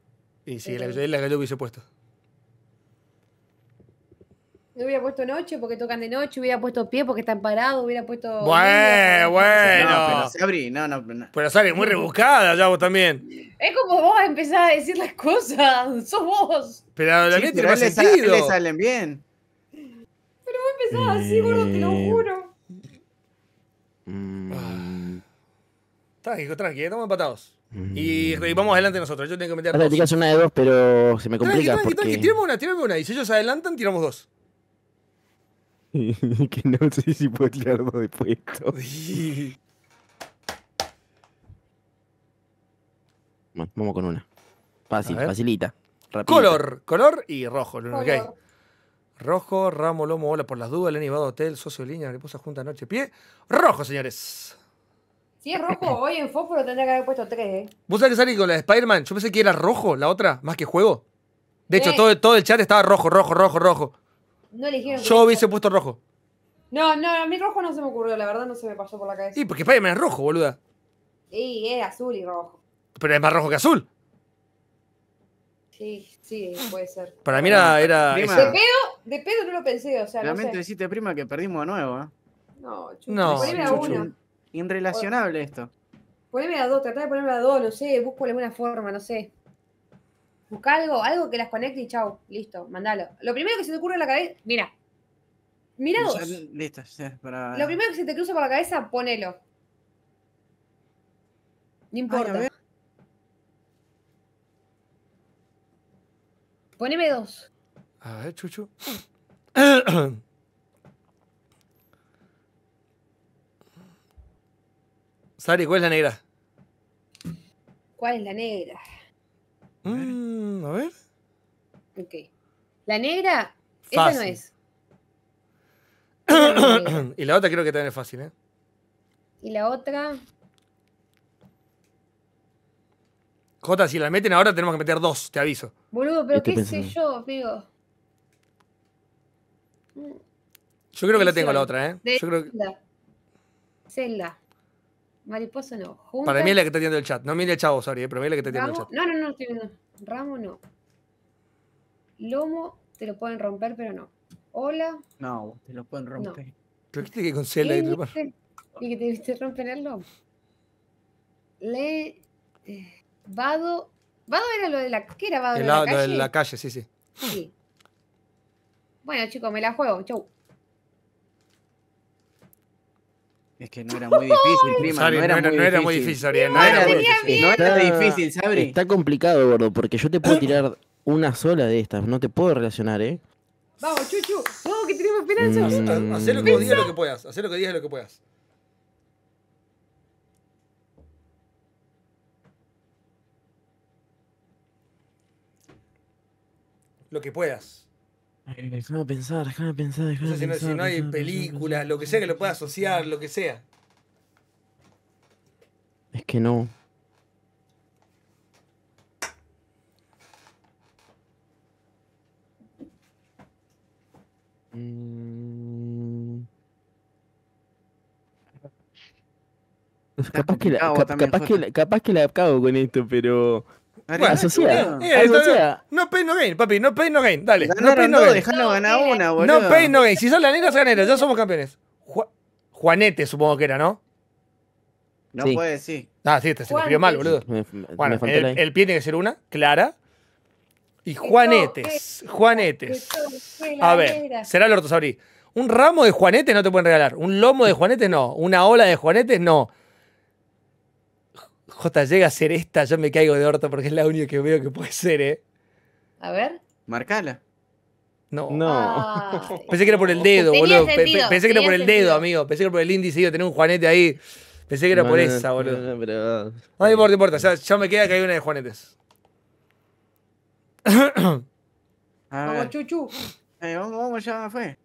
Y si este. la, la, yo hubiese puesto. No hubiera puesto noche porque tocan de noche, hubiera puesto pie porque están parados, hubiera puesto. Bueno, bueno. No, pero no, no, no. Pero sale muy rebuscada ya vos también. Es como vos empezás a decir las cosas, *laughs* sos vos. Pero la gente no más él Le salen bien. Pero vos empezás así, gordo, te lo eh, juro. Mm. Tranquilo, tranquilo, estamos empatados. Y, mm. vamos adelante nosotros. Yo tengo que meter. una de dos, pero se me complica. Tranqui, una, tirame una. Y si ellos adelantan, tiramos dos. *laughs* que no sé si puedo tirar dos después. *laughs* vamos con una. Fácil, facilita. Color, color y rojo, Rojo, ramo, lomo, hola por las dudas, Lenny Vado Hotel, socio línea, reposa, junta noche, Pie, rojo, señores. Si es rojo hoy *laughs* en fósforo tendría que haber puesto tres ¿eh? ¿Vos sabés que salí con la de Spider-Man? Yo pensé que era rojo la otra, más que juego. De hecho, eh. todo, todo el chat estaba rojo, rojo, rojo, rojo. No eligieron. Yo hubiese puesto rojo. No, no, a mí rojo no se me ocurrió, la verdad no se me pasó por la cabeza. Sí, porque Spider-Man es rojo, boluda. Sí, es azul y rojo. Pero es más rojo que azul. Sí, sí, puede ser. Para mí era. de, pedo, de pedo no lo pensé, o sea. realmente no sé. prima, que perdimos de nuevo, ¿eh? No, chulo. No, chucho. Inrelacionable esto. Poneme a dos, tratá de ponerme a dos, no sé, busco alguna forma, no sé. Busca algo, algo que las conecte y chau, listo, mandalo. Lo primero que se te ocurre en la cabeza, mira. Mira dos. Listo, ya, para... Lo primero que se te cruza por la cabeza, ponelo. No importa. Poneme dos. A ver, Chuchu. *clears throat* Sari, ¿cuál es la negra? ¿Cuál es la negra? a ver. Mm, ok. La negra, esa no es. *coughs* y la otra creo que también es fácil, ¿eh? Y la otra. Jota, si la meten ahora tenemos que meter dos, te aviso. Boludo, pero qué sé yo, amigo. Yo creo que la tengo la otra, ¿eh? yo creo que... Zelda. Mariposa no. Para mí es la que está viendo el chat. No mire el chavo, sorry, eh, pero mí es la que está viendo el chat. No, no, no, estoy viendo. Ramo no. Lomo te lo pueden romper, pero no. Hola. No, te lo pueden romper. No. que que y, que te viste romper el lomo. Le. Eh, Vado. Vado era lo de la. ¿Qué era Vado? El, la, calle? lo de la calle, sí, sí. Sí. Bueno, chicos, me la juego. Chau. Es que no era muy difícil, prima. no, era muy difícil, Sorry, no, era, muy difícil. No Sabri. Está complicado, gordo, porque yo te puedo ah. tirar una sola de estas. No te puedo relacionar, ¿eh? Vamos, Chuchu. Vamos, que tenemos esperanzas. Mm. Hacer lo que digas lo que puedas. Hacer lo que digas lo que puedas. Lo que puedas. Déjame pensar, déjame pensar, déjame pensar. Si no, hay películas, lo que sea que lo pueda asociar, lo que sea. Es que no. Mm. Capaz, que la, capaz, capaz que la acabo con esto, pero no, no, pay no gain, papi. No pay no gain. Dale. no pay no, gain. Dejalo ganar una, boludo. No pay no gain. Si son las negras, ganeros. Ya somos campeones. Juanete, supongo que era, ¿no? No puede, sí. Ah, sí, te este se frío mal, boludo. bueno, el, pie tiene que ser una, clara. Y Juanetes. Juanetes. A ver, será el Sabri Un ramo de Juanetes no te pueden regalar. Un lomo de Juanetes no. Una ola de Juanetes no. J llega a ser esta, yo me caigo de orto porque es la única que veo que puede ser, ¿eh? A ver. Marcala. No. No. Pensé que era por el dedo, boludo. pensé que era por el dedo, amigo. Pensé que era por el índice, iba a tener un juanete ahí. Pensé que era por esa, boludo. No, pero... no importa, importa. Ya, ya, me queda que hay una de juanetes. *coughs* vamos, chuchu. Eh, vamos, vamos, ya fue.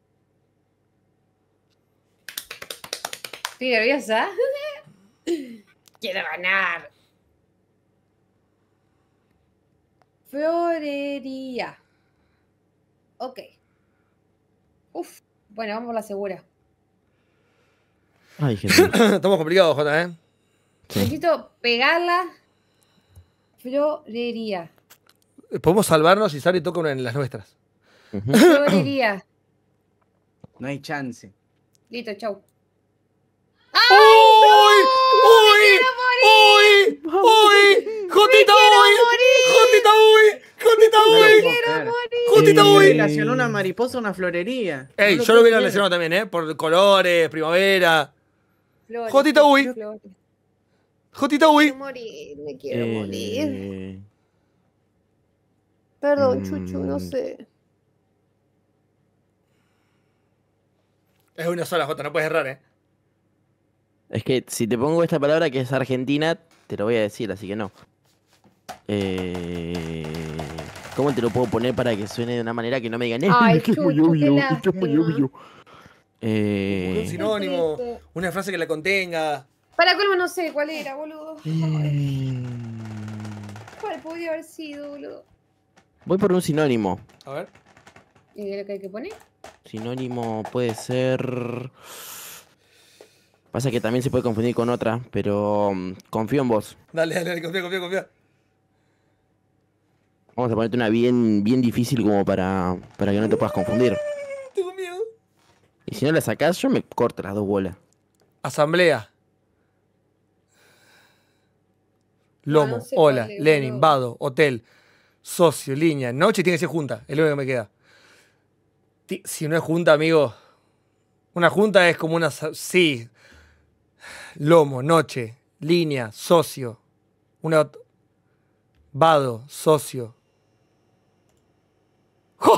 Sí, nerviosa. *coughs* quiero ganar. Florería. Ok. Uf. Bueno, vamos por la segura. Ay, gente. *coughs* Estamos complicados, Jota, ¿eh? Necesito pegarla. Florería. Eh, podemos salvarnos si Sari toca una en las nuestras. *coughs* Florería. No hay chance. Listo, chau. ¡Ay! ¡Uy! ¡Uy! ¡Uy! ¡Jotita uy! ¡Jotita uy! ¡Jotita uy! uy ¡Jotita uy! Relacionó una mariposa una florería. Ey, yo lo hubiera relacionado también, ¿eh? Por colores, primavera. ¡Jotita uy! ¡Jotita uy! Me quiero morir, me quiero eh. Perdón, Chuchu, no mm. sé. Es una sola Jota, no puedes errar, ¿eh? Es que si te pongo esta palabra que es Argentina, te lo voy a decir, así que no. Eh... ¿Cómo te lo puedo poner para que suene de una manera que no me digan *laughs* es que es muy obvio, es que es muy obvio. Eh, un sinónimo, una frase que la contenga. Para colmo no sé cuál era, boludo. Eh, ¿Cuál podría haber sido, boludo? Voy por un sinónimo. A ver. ¿Y lo que hay que poner? Sinónimo puede ser. Pasa que también se puede confundir con otra, pero mm, confío en vos. Dale, dale, confía, confía, confía. Vamos a ponerte una bien, bien difícil como para, para que no te puedas confundir. Mm, tengo miedo. Y si no la sacás, yo me corto las dos bolas. Asamblea. Lomo, ah, hola, Lenin, Vado, Hotel, Socio, Línea, Noche, tiene que ser junta, es lo único que me queda. Si no es junta, amigo, una junta es como una... Sí, Lomo, Noche, Línea, Socio. Una. Vado, Socio. *laughs*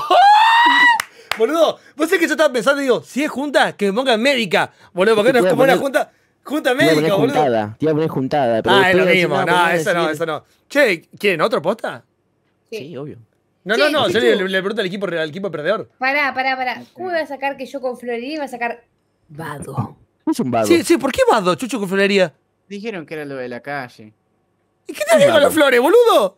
Boludo, vos sabés que yo estaba pensando, digo, si es junta, que me pongan médica. Boludo, porque no es como una junta. Junta médica, boludo. Juntada, poner juntada. Pero ah, es lo mismo. No, eso no, eso no. Che, ¿quieren otro posta? Sí, obvio. No, no, no, le, pregunto al equipo, al equipo perdedor. Pará, pará, pará. ¿Cómo voy a sacar que yo con Florida iba a sacar Vado? Es un vado. Sí, sí, ¿por qué vado, Chucho con florería? Dijeron que era lo de la calle. ¿Y qué te dijo con las flores, boludo?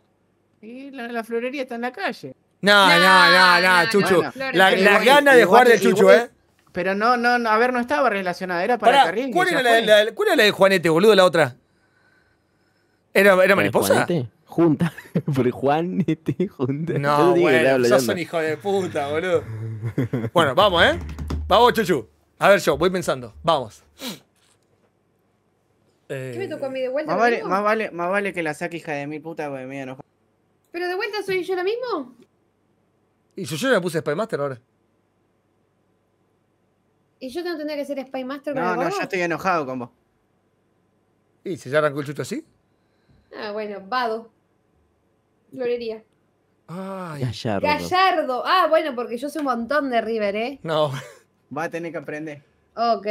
la, florería está en la calle. No, no, no, no, Chuchu. la, gana de jugar de Chuchu, ¿eh? Pero no, no, a ver, no estaba relacionada, era para el ¿cuál, era la, cuál la de Juanete, boludo, la otra? ¿Era, era mariposa? ¿Juanete? Junta. *laughs* por Juanete, junta. No, bueno, sos un hijo de puta, boludo. Bueno, vamos, ¿eh? Vamos, Chuchu. A ver, yo voy pensando. Vamos. ¿Qué me eh, tocó a mí de vuelta? Más vale, más, vale, que la saque hija de mi puta, porque me enoja. ¿Pero de vuelta soy yo la mismo? Y yo, yo no me puse Spy Master ahora. ¿Y yo no tendría que ser Spy Master con No, no, ya estoy enojado con vos. ¿Y si ya arrancó el chuto así? Ah, bueno, Vado. Florería. Ay. Gallardo. Gallardo. Ah, bueno, porque yo soy un montón de River, ¿eh? No. Va a tener que aprender. Ok.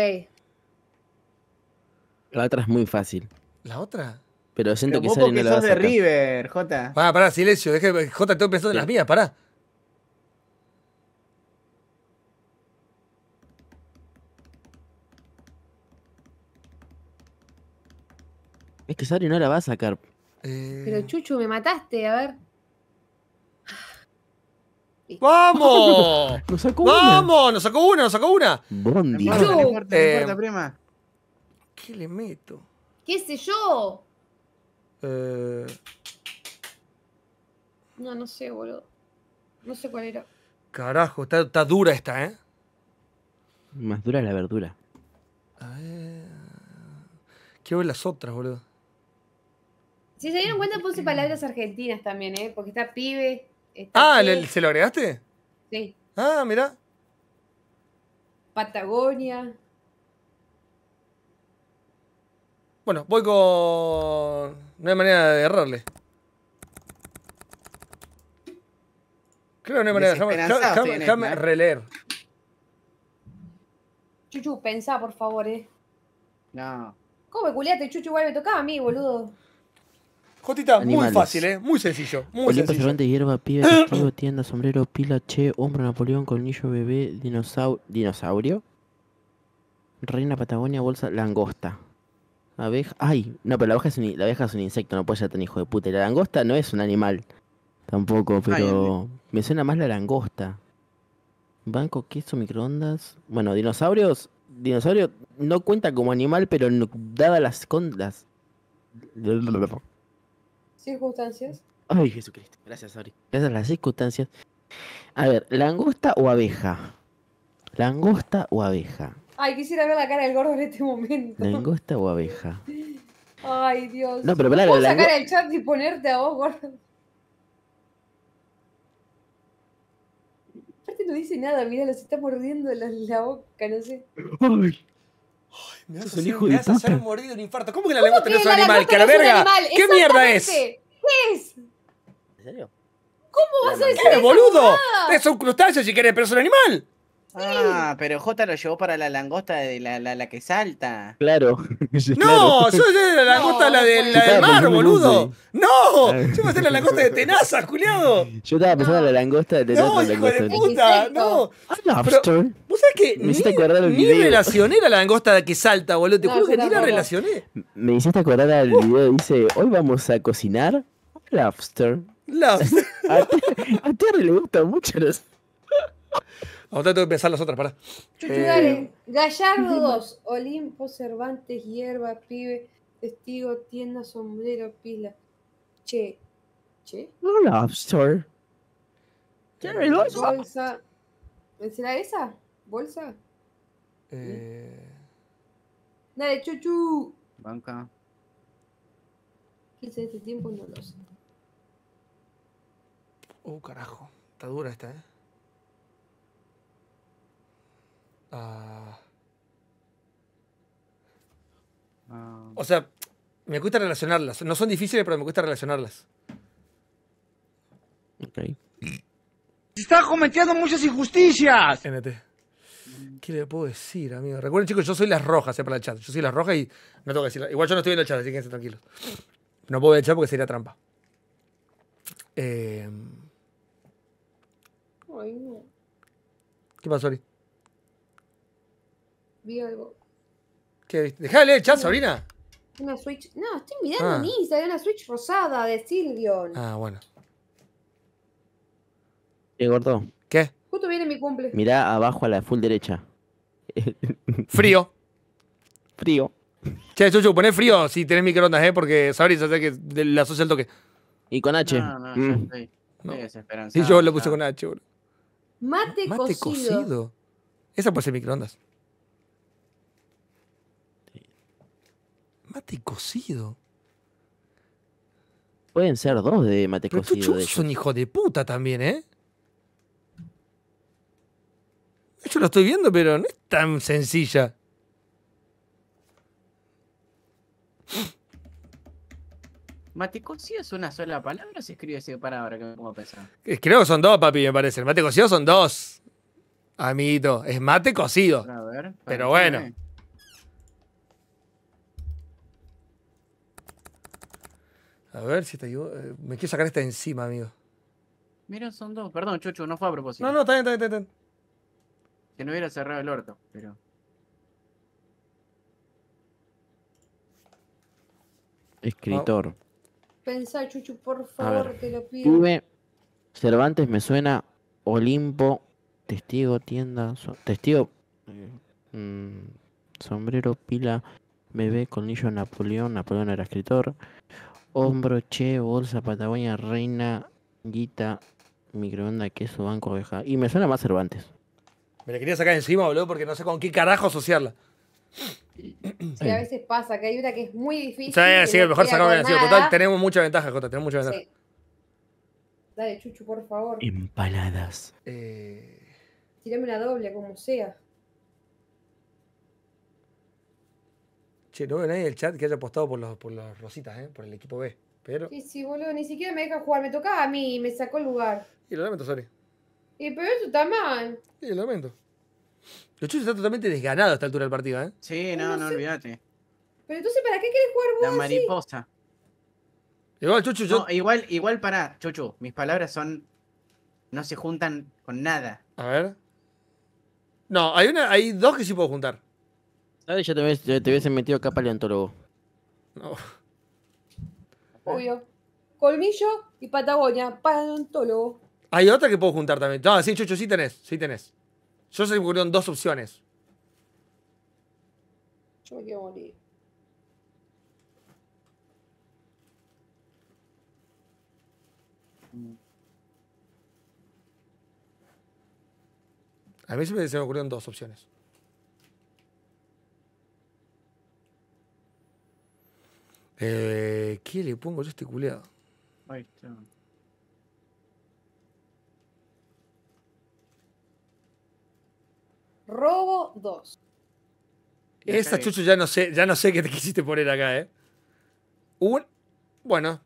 La otra es muy fácil. ¿La otra? Pero siento que Sari no la va a sacar. de River, Jota. Pará, pará, silencio. Deje, eh, Jota, tengo pensando en las mías, pará. Es que Sari no la va a sacar. Eh. Pero Chuchu, me mataste, a ver. ¡Vamos! *laughs* sacó una. ¡Vamos! ¡Nos sacó una! ¡Nos sacó una! Bondi. Eh, ¿Qué le meto? ¿Qué sé yo? Eh. No, no sé, boludo. No sé cuál era. carajo, está, dura esta, ¿eh? Más dura la verdura. A ver. Quiero ver las otras, boludo. Si se dieron cuenta, puse palabras argentinas también, ¿eh? Porque está pibe, ah, ¿se lo agregaste? Sí. Ah, mirá. Patagonia. Bueno, voy con... No hay manera de errarle. Creo que no hay manera. de déjame, ¿eh? releer. Chuchu, pensá, por favor, eh. No. ¿Cómo me culiaste, Chuchu? Igual me tocaba a mí, boludo. Jotita, muy fácil, ¿eh? Muy sencillo. Muy sencillo. sencillo. hierba, pibe, *clears throat* tienda, sombrero, pila, che, hombro, Napoleón, colmillo, bebé, dinosaurio, dinosaurio. Reina, Patagonia, bolsa, langosta. Abeja. Ay, no, pero la abeja, es un, la un insecto, no puede ser tan hijo de puta. Y la langosta no es un animal. Tampoco, pero me suena más la langosta. Banco, queso, microondas. Bueno, dinosaurios. Dinosaurio no cuenta como animal, pero no, dada las, condas... ¿Circunstancias? Ay, Jesucristo. Gracias, Ari. Gracias a las circunstancias. A ver, ¿langosta o abeja? ¿Langosta o abeja? Ay, quisiera ver la cara del gordo en este momento. ¿Langosta o abeja? Ay, Dios. No, pero sacar el chat y ponerte a vos, gordo? Aparte no dice nada, mira, los está mordiendo la, la boca, no sé. Ay. Ay, me vas, hijo de a hacer mordido de un infarto. ¿Cómo que la lengua tenés un animal? ¿Qué verga! ¿Qué mierda es? ¿Qué ¿En serio? ¿Cómo vas a decir ¿Qué, boludo! Es un crustáceo si querés, pero es un animal. Ah, pero J lo llevó para la langosta de la, la, que salta. Claro. *laughs* No, yo de la langosta la, de, la del mar, boludo. No, ah. yo me a la langosta de tenazas, culiado. Yo estaba pensando en la langosta de tenazas. No, hijo de puta, no. Pero, ¿Vos sabés que me hiciste acordar video? ni relacioné la langosta de que salta, boludo? Te juro que ni la relacioné. Me hiciste acordar al video, dice, hoy vamos a cocinar lobster. Lobster. *laughs* a Terry le gusta mucho los... *laughs* Ahora tengo que pensar las otras, para. dale. Eh, Gallardo 2, Olimpo, Cervantes, Hierba, Pibe, Testigo, Tienda, Sombrero, Pila. Che. Che. No, Lobster. Jerry Bolsa. ¿Será esa? ¿Bolsa? Eh... Dale, chuchu. Banca. ¿Qué es este tiempo? No lo sé. Oh, carajo. Está dura esta, ¿eh? Ah. O sea, me cuesta relacionarlas. No son difíciles, pero me cuesta relacionarlas. Ok. Se está cometiendo muchas injusticias. ¿Qué le puedo decir, amigo? Recuerden, chicos, yo soy las rojas, eh, para el chat. Yo soy las rojas y no tengo que decir. Igual yo no estoy en el chat, así que quédense tranquilos. No puedo ver el chat porque sería trampa. Eh, ¿Qué pasó, Ari? vi ¿Qué Dejá de leer el chat, Sabrina. Una Switch. No, estoy mirando ah. en Instagram una Switch rosada de Silvio Ah, bueno. ¿Qué, gordo? ¿Qué? Justo viene mi cumple. Mirá abajo a la full derecha. *laughs* Frío. Frío. Che, Chuchu, poné frío si tenés microondas, ¿eh? Porque Sabrina se hace que la asocia el toque. Y con H. No, no, mm. Y yo lo puse con H, bro. Mate, Mate cocido. Esa puede ser microondas. mate cocido. Pueden ser dos de mate Pero cocido. es un hijo de puta también, ¿eh? Yo lo estoy viendo, pero no es tan sencilla. Mate cocido es una sola palabra o se escribe separada que me eh, Creo que son dos, papi, me parece. mate cocido son dos. Amiguito, es mate cocido. A ver, pero bueno. A ver si te ayudo. Eh, me quiero sacar esta encima, amigo. Mira, son dos. Perdón, Chucho, no fue a propósito. No, no, está bien, está bien, está Que no hubiera cerrado el orto, pero. Escritor. Pensá, Chuchu, por favor, te lo pido. Tuve. Cervantes me suena. Olimpo. Testigo, tienda. testigo. Eh, mm, sombrero, pila. bebé, ve, colnillo, Napoleón. Napoleón era escritor. Hombro, Che, Bolsa, Patagonia, Reina, Guita, Microonda, Queso, Banco, Oveja. Y me suena más Cervantes. Me la quería sacar encima, boludo, porque no sé con qué carajo asociarla. Sí, a veces pasa que hay una que es muy difícil. Sí, sí, no mejor encima. Total, tenemos mucha ventaja, Jota, tenemos mucha ventaja. Dale, Chuchu, por favor. Empaladas. Eh... Tirame una doble, como sea. no veo a nadie el chat que haya apostado por los, por Rositas, ¿eh? por el equipo B. Pero... Sí, sí, boludo, ni siquiera me deja jugar. Me tocaba a mí y me sacó el lugar. Y lo lamento, Sari. Y pero eso está mal. Y lo lamento. Los Chucho está totalmente desganado a esta altura del partido, ¿eh? Sí, no, no, olvídate. Pero entonces, ¿para qué querés jugar vos? La mariposa. Igual, Chuchu, igual, igual para, Chuchu, mis palabras son. No se juntan con nada. A ver. No, hay una, hay dos que sí puedo juntar. ¿Sabes? Ya te, te, hubiesen metido acá paleontólogo. No. Obvio. Colmillo y Patagonia, paleontólogo. Hay otra que puedo juntar también. ¿Ah sí, Chucho, sí tenés, sí tenés. Yo se me ocurrieron dos opciones. Yo me quiero morir. A mí se me ocurrieron dos opciones. Eh, ¿Qué le pongo yo a este culeado? Ahí está. Robo 2. Esta, Chucho, ya no sé, ya no sé qué te quisiste poner acá, ¿eh? Un... Bueno.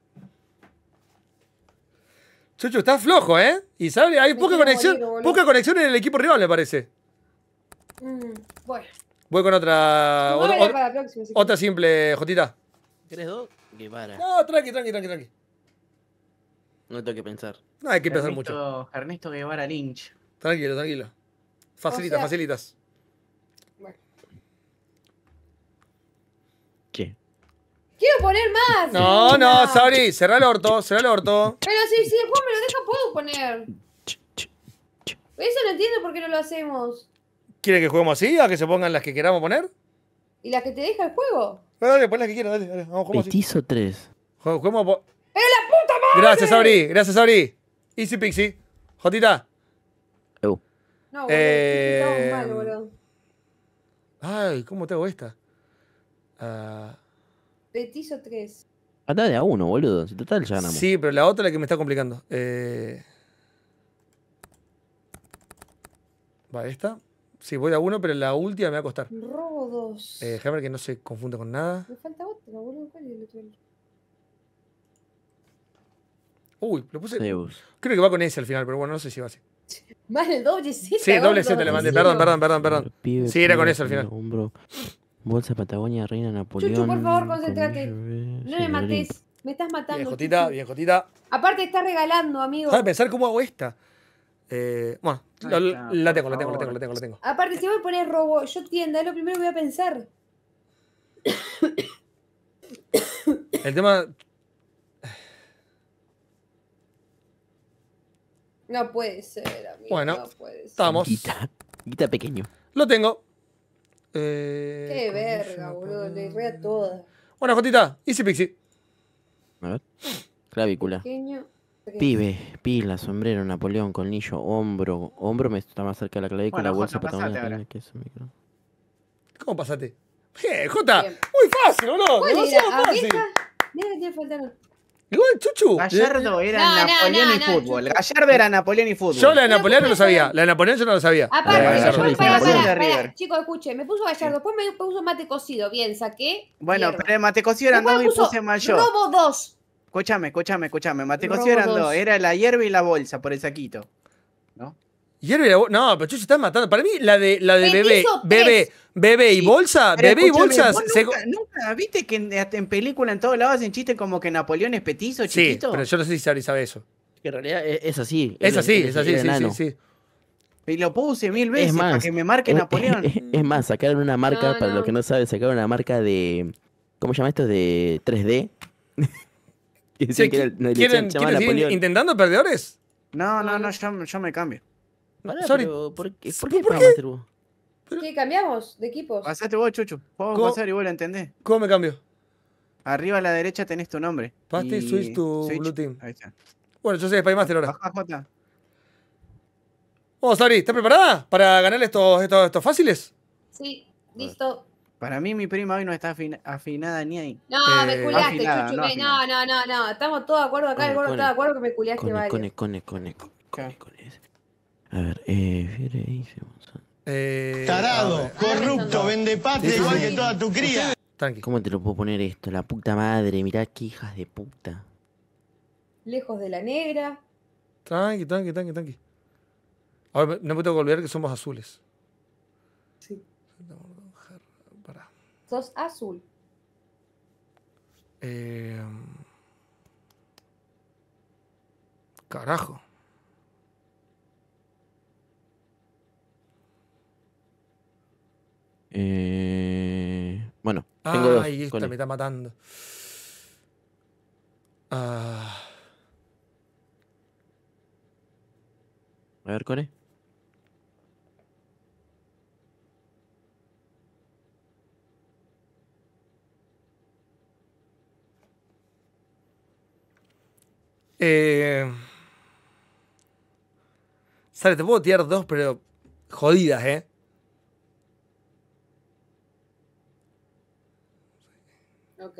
Chucho, está flojo, ¿eh? Y sabe, hay poca conexión, poca conexión en el equipo rival, me parece. Mm, Voy con otra. otra, otra simple, Jotita. ¿Querés dos? Que para. No, tranqui, tranqui, tranqui, tranqui. No tengo que pensar. No hay que pensar mucho. Ernesto Guevara Lynch. Tranquilo, tranquilo. Facilitas, facilitas. ¿Qué? Quiero poner más. No, no, Sabri. cerra el orto, cerra el orto. Pero si, si después me lo deja, puedo poner. Eso no entiendo por qué no lo hacemos. ¿Quieres que juguemos así? ¿A que se pongan las que queramos poner? ¿Y las que te deja el juego? No, dale, pon la que quieras, dale, Vamos, a así. Petizo 3. Juguemos por. ¡Es la puta madre! Gracias, Abri. Gracias, Abri. Easy Pixie. Jotita. No, boludo. Eh... Estamos mal, boludo. Ay, ¿cómo te hago esta? Ah. Petizo 3. Anda de a uno, boludo. Si total ya ganamos. Sí, pero la otra es la que me está complicando. Eh... Va esta. Sí, voy a uno, pero la última me va a costar. Robo dos. Eh, que no se confunda con nada. Me falta otro, boludo. ¿Cuál es el otro? Uy, lo puse. Creo que va con ese al final, pero bueno, no sé si va así. Más el doble Z. Sí, doble Z le mandé. Perdón, perdón, perdón, perdón. sí, era con ese al final. Hombro. Bolsa Patagonia, Reina Napoleón. Chuchu, por favor, concéntrate. No me mates. Me estás matando. Bien, Jotita, bien, Jotita. Aparte, está regalando, amigo. a pensar cómo hago esta. Eh, bueno, la, tengo, la tengo, la tengo, la tengo, la tengo, Aparte, si voy a poner robo, yo tienda, es lo primero que voy a pensar. El tema. No puede ser, amigo. Bueno, estamos. Guita, pequeño. Lo tengo. Qué eh, verga, boludo. Le voy a todas. Bueno, Jotita, Easy Pixie. A ver. Clavícula. Pequeño. Pibe, pila, sombrero, Napoleón, colnillo, hombro. Hombro me está más cerca de la clavícula, bueno, la bolsa, para que micro. ¿Cómo pasaste? ¡Qué Jota, muy fácil, boludo. Muy fácil. Mira que tiene faltaron. Igual, Chuchu. Gallardo era Napoleón y fútbol. Gallardo era Napoleón y fútbol. Yo la de Napoleón no lo sabía. La de Napoleón yo no lo sabía. Aparte, ah, chicos, escuche, me puso Gallardo, después me puso mate cocido. Bien, saqué. Bueno, pero el mate cocido eran no y puse mayor. Robo dos. Escúchame, escúchame, escúchame. Me eran dos. Era la hierba y la bolsa por el saquito. ¿No? Hierba y la bolsa. No, pero se estás matando. Para mí, la de, la de bebé, bebé, bebé y bolsa, bebé y bolsa. Nunca, nunca, viste que en, en película, en todos lados hacen chistes como que Napoleón es petizo, chiquito. Sí, pero yo no sé si Sabri sabe eso. en realidad e-, es así. Es así, es así, sí, sí, sí. Y lo puse mil veces para que me marque eh, Napoleón. Eh, es, más, sacaron una marca, para los que no saben, sacaron una marca de. ¿Cómo se llama esto? De 3D. ¿Quieren, intentando perdedores? No, no, no, yo, me cambio. ¿por qué, ¿Por qué? Vos? ¿Qué? Cambiamos de equipos. Pasaste vos, Chucho. ¿Cómo? y ¿Cómo me cambio? Arriba a la derecha tenés tu nombre. Paste y... Switch tu Blue Team. Ahí está. Bueno, yo soy Spy Master ahora. ¿estás preparada para ganar estos, estos fáciles? Sí, listo. Para mí, mi prima hoy no está afinada ni ahí. No, me eh, culiaste, No, no, no, no, Estamos todos de acuerdo acá. el gordo está de acuerdo que me culiaste, cone, conec, Cone, cone, cone, A ver, eh, eh, Tarado, corrupto, vendepate, igual que toda tu cría. Tranqui. ¿Cómo te lo puedo poner esto? La puta madre, mirá qué hijas de puta. Lejos de la negra. Tranqui, tranqui, tranqui, tranqui. Ahora, no me tengo que olvidar que somos azules. Sí. Sos azul. Eh, carajo. Eh, bueno, tengo ah, dos. Ay, está me está matando. Ah. A ver, él? Eh, sale, te puedo tirar dos, pero jodidas, ¿eh? Ok.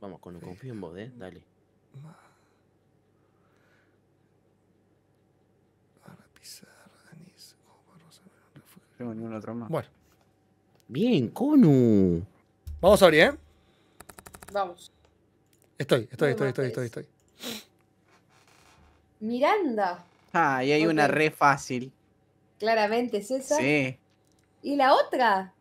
Vamos, con confío en vos, ¿eh? Dale. tengo ningún más. Bueno. Bien, Conu. Vamos a abrir, ¿eh? Vamos. Estoy, estoy, estoy, estoy, estoy, estoy, Miranda. Ah, y hay una re fácil. Claramente, es esa. Sí. ¿Y la otra?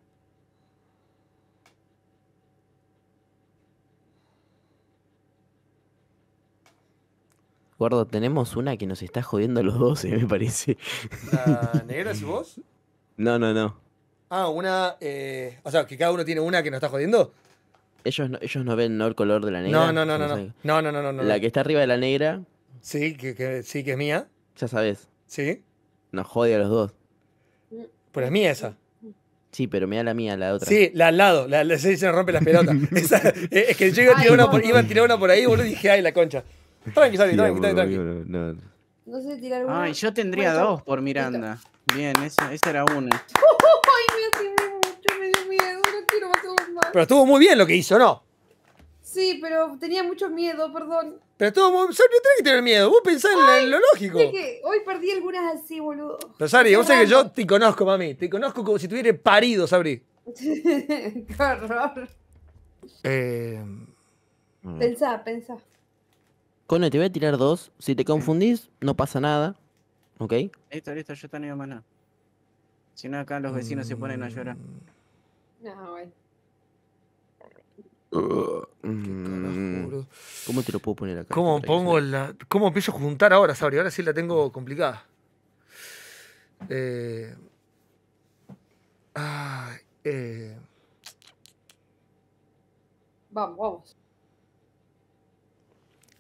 Gordo, tenemos una que nos está jodiendo a los dos eh, me parece. ¿La negra es vos? No, no, no. Ah, una. Eh, o sea, que cada uno tiene una que nos está jodiendo ellos no, ellos no ven ¿no? el color de la negra. No, no, no, no, no. La que está arriba de la negra. Sí, que, sí, que es mía. Ya sabes. Sí. Nos jode a los dos. Pero es mía esa. Sí, pero mira la mía, la otra. Sí, la al lado, la, la se nos rompe las pelotas. *laughs* Eh, es que yo iba a, tirar una por, iba a tirar una por ahí, boludo, y dije, ay, la concha. Tranqui, tranqui, tranqui, No. sé tirar una. Ay, yo tendría dos por Miranda. Bien, esa, era una. *laughs* Ay, pero estuvo muy bien lo que hizo, ¿no? Sí, pero tenía mucho miedo, perdón. Pero estuvo muy... Sari, no tenés que tener miedo. Vos pensás en lo lógico. Es que hoy perdí algunas así, boludo. Pero Sabri, vos sabés que yo te conozco, mami. Te conozco como si tuviera parido, Sabri. *laughs* Qué horror. Eh... Pensá, pensá. Cone, te voy a tirar dos. Si te confundís, no pasa nada. ¿Ok? Listo, listo, yo también maná. más Si no, acá los vecinos se ponen a llorar. No, güey. Mm. ¿Cómo te lo puedo poner acá? ¿Cómo, pongo la, ¿Cómo empiezo a juntar ahora, Sabri? Ahora sí la tengo complicada. Eh, eh. Vamos, vamos.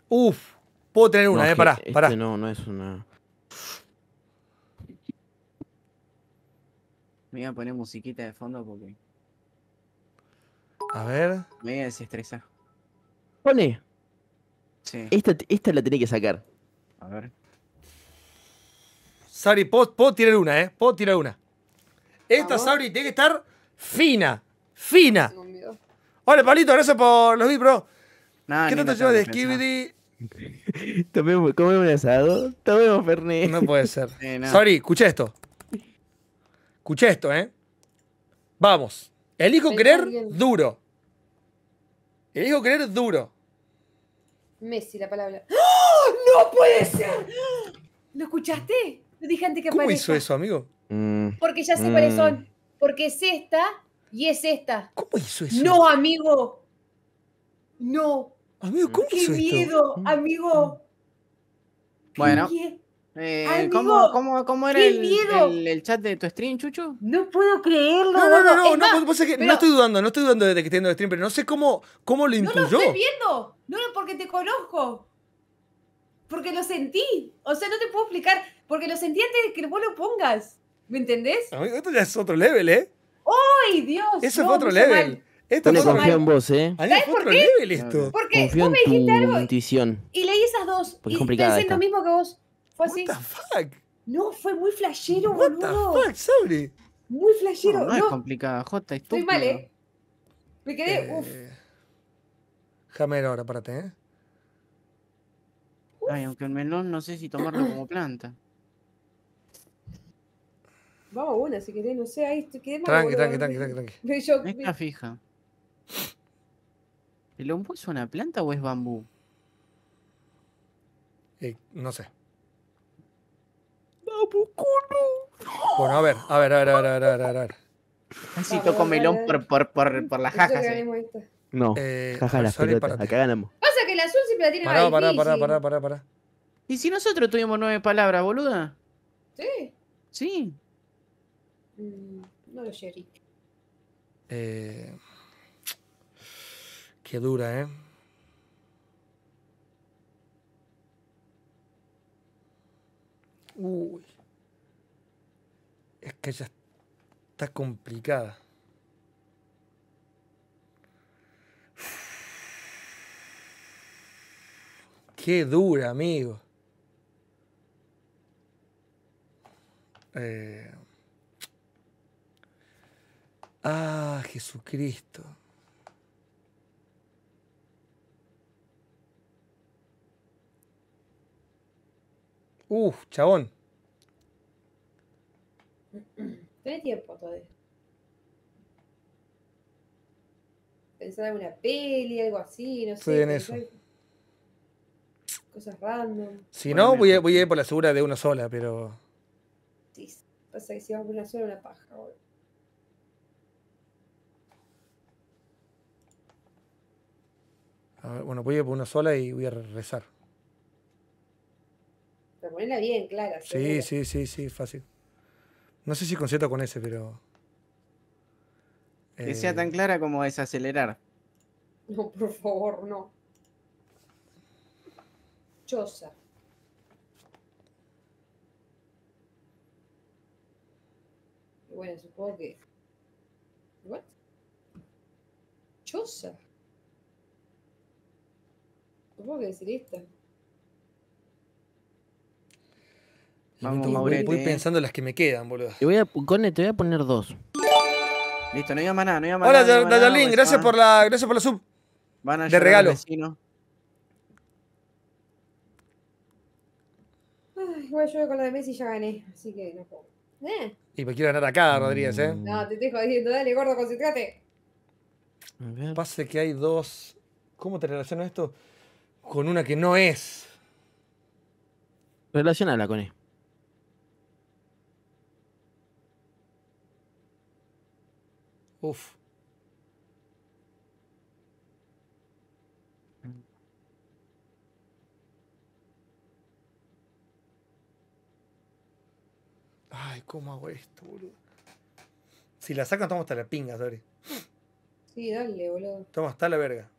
Uf, puedo tener una, eh, pará, este No, no es una. Me voy a poner musiquita de fondo porque. A ver. Me desestresa. Pone. Sí. Esta, esta la tenés que sacar. A ver. Sabri, puedo, tirar una, ¿eh? Puedo tirar una. Esta, Sabri, tiene que estar fina. Fina. Hola, Palito, gracias por los bro. Nah, ¿Qué te llevas de Skibidi? *laughs* Tomemos, comemos un asado, tomemos Ferné. No puede ser. *laughs* Sabri, escuché esto. Escuché esto, ¿eh? Vamos. Elijo querer duro. Elijo creer duro. Messi, la palabra. ¡Ah! ¡No puede ser! ¿Lo escuchaste? Lo dije antes que ¿Cómo hizo eso, amigo? Mm. Porque ya sé cuáles mm. son. Porque es esta y es esta. ¿Cómo hizo eso? No, amigo. No. Amigo, ¿cómo Qué miedo, mm. amigo. Bueno. Eh, ¿cómo, cómo, cómo, era el, el, chat de tu stream, Chucho? No puedo creerlo. No, no, no, no, no, pues, pues, no estoy dudando, no estoy dudando de que esté viendo stream, pero no sé cómo, cómo lo intuyó. No lo estoy viendo, no porque te conozco. Porque lo sentí. O sea, no te puedo explicar, porque lo sentí antes de que vos lo pongas. ¿Me entendés? esto ya es otro level, ¿eh? ¡Ay, Dios! Eso es otro level. Mal. Esto no confío en vos, ¿eh? Ah, ¿Sabes por qué? Level esto. Porque confío vos me dijiste algo. Intuición. Y leí esas dos. Porque y pensé lo mismo que vos. Fue así. What the fuck? No, fue muy flashero, boludo. What the fuck, sobre. Muy flashero. No, no, es complicada, J, estúpido. Estoy mal, ¿eh? Me quedé, eh, uff. Déjame ahora, párate, ¿eh? Ay, aunque el melón no sé si tomarlo como planta. Vamos una, si querés, no sé, ahí quedé mal. Tranqui, tranqui, tranqui, tranqui, tranqui. Es Está fija. ¿El hombú es una planta o es bambú? Eh, no sé. Bueno, a ver, a ver, a ver, a ver, a ver, a ver. Si toco melón por, por, por, por las jajas. No, eh, jaja Acá ganamos. Pasa que el azul siempre la tiene pará, más Pará, pará, pará, pará, ¿Y si nosotros tuvimos nueve palabras, boluda? Sí. Sí. Mm, no lo sé, Eh... Qué dura, ¿eh? Uy es que ya está complicada. Qué dura, amigo. Eh. Ah, Jesucristo. Uf, chabón. Tiene tiempo todavía. Pensar en una peli, algo así, no sé. en eso. Cosas random. Si no, voy a, voy a, ir por la segura de una sola, pero. Sí, pasa que si vamos por una sola, una paja, boludo. bueno, voy a ir por una sola y voy a rezar. Pero ponela bien, clara. Sí, sí, sí, sí, fácil. No sé si concierto con ese, pero. Que sea eh, tan clara como es acelerar. No, por favor, no. Chosa. Bueno, supongo que. ¿What? Chosa. Supongo que decir esta. voy, pensando en las que me quedan, boludo. Te voy a, voy a poner dos. Listo, no llama nada, no llama Hola, nada. Hola, Darlene, pues, gracias, ah. por la, gracias por la sub. Van a de regalo. Ay, igual yo con la de Messi ya gané, así que no puedo. ¿Eh? Y me quiero ganar acá, Rodríguez, ¿eh? No, te estoy diciendo dale, gordo, concentrate. Pase que hay dos. ¿Cómo te relaciono esto? Con una que no es. Relacionala con él. Uf. Ay, ¿cómo hago esto, boludo? Si la sacan, toma hasta la pinga, sorry Sí, dale, boludo. Toma, hasta la verga.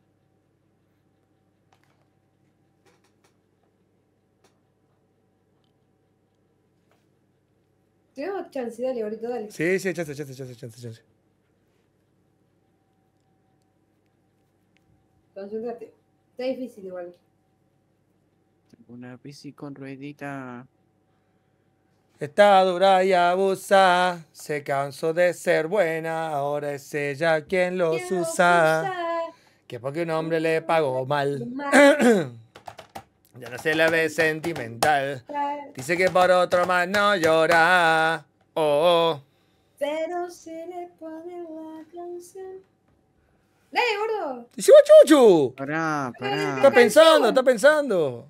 Tenemos chance, dale, ahorita, dale. Sí, sí, chance, chance, chance, chance, chance. Concéntrate. Está difícil igual. una bici con ruedita. Está dura y abusa, se cansó de ser buena, ahora es ella quien los usa. Que porque un hombre le pagó mal. *clears throat* ya no se la ve sentimental. Dice que por otro más no llora. Oh, oh. Pero se le pone la canción. Dale, gordo. Y se va Chuchu. Pará, pará. Está pensando, está pensando.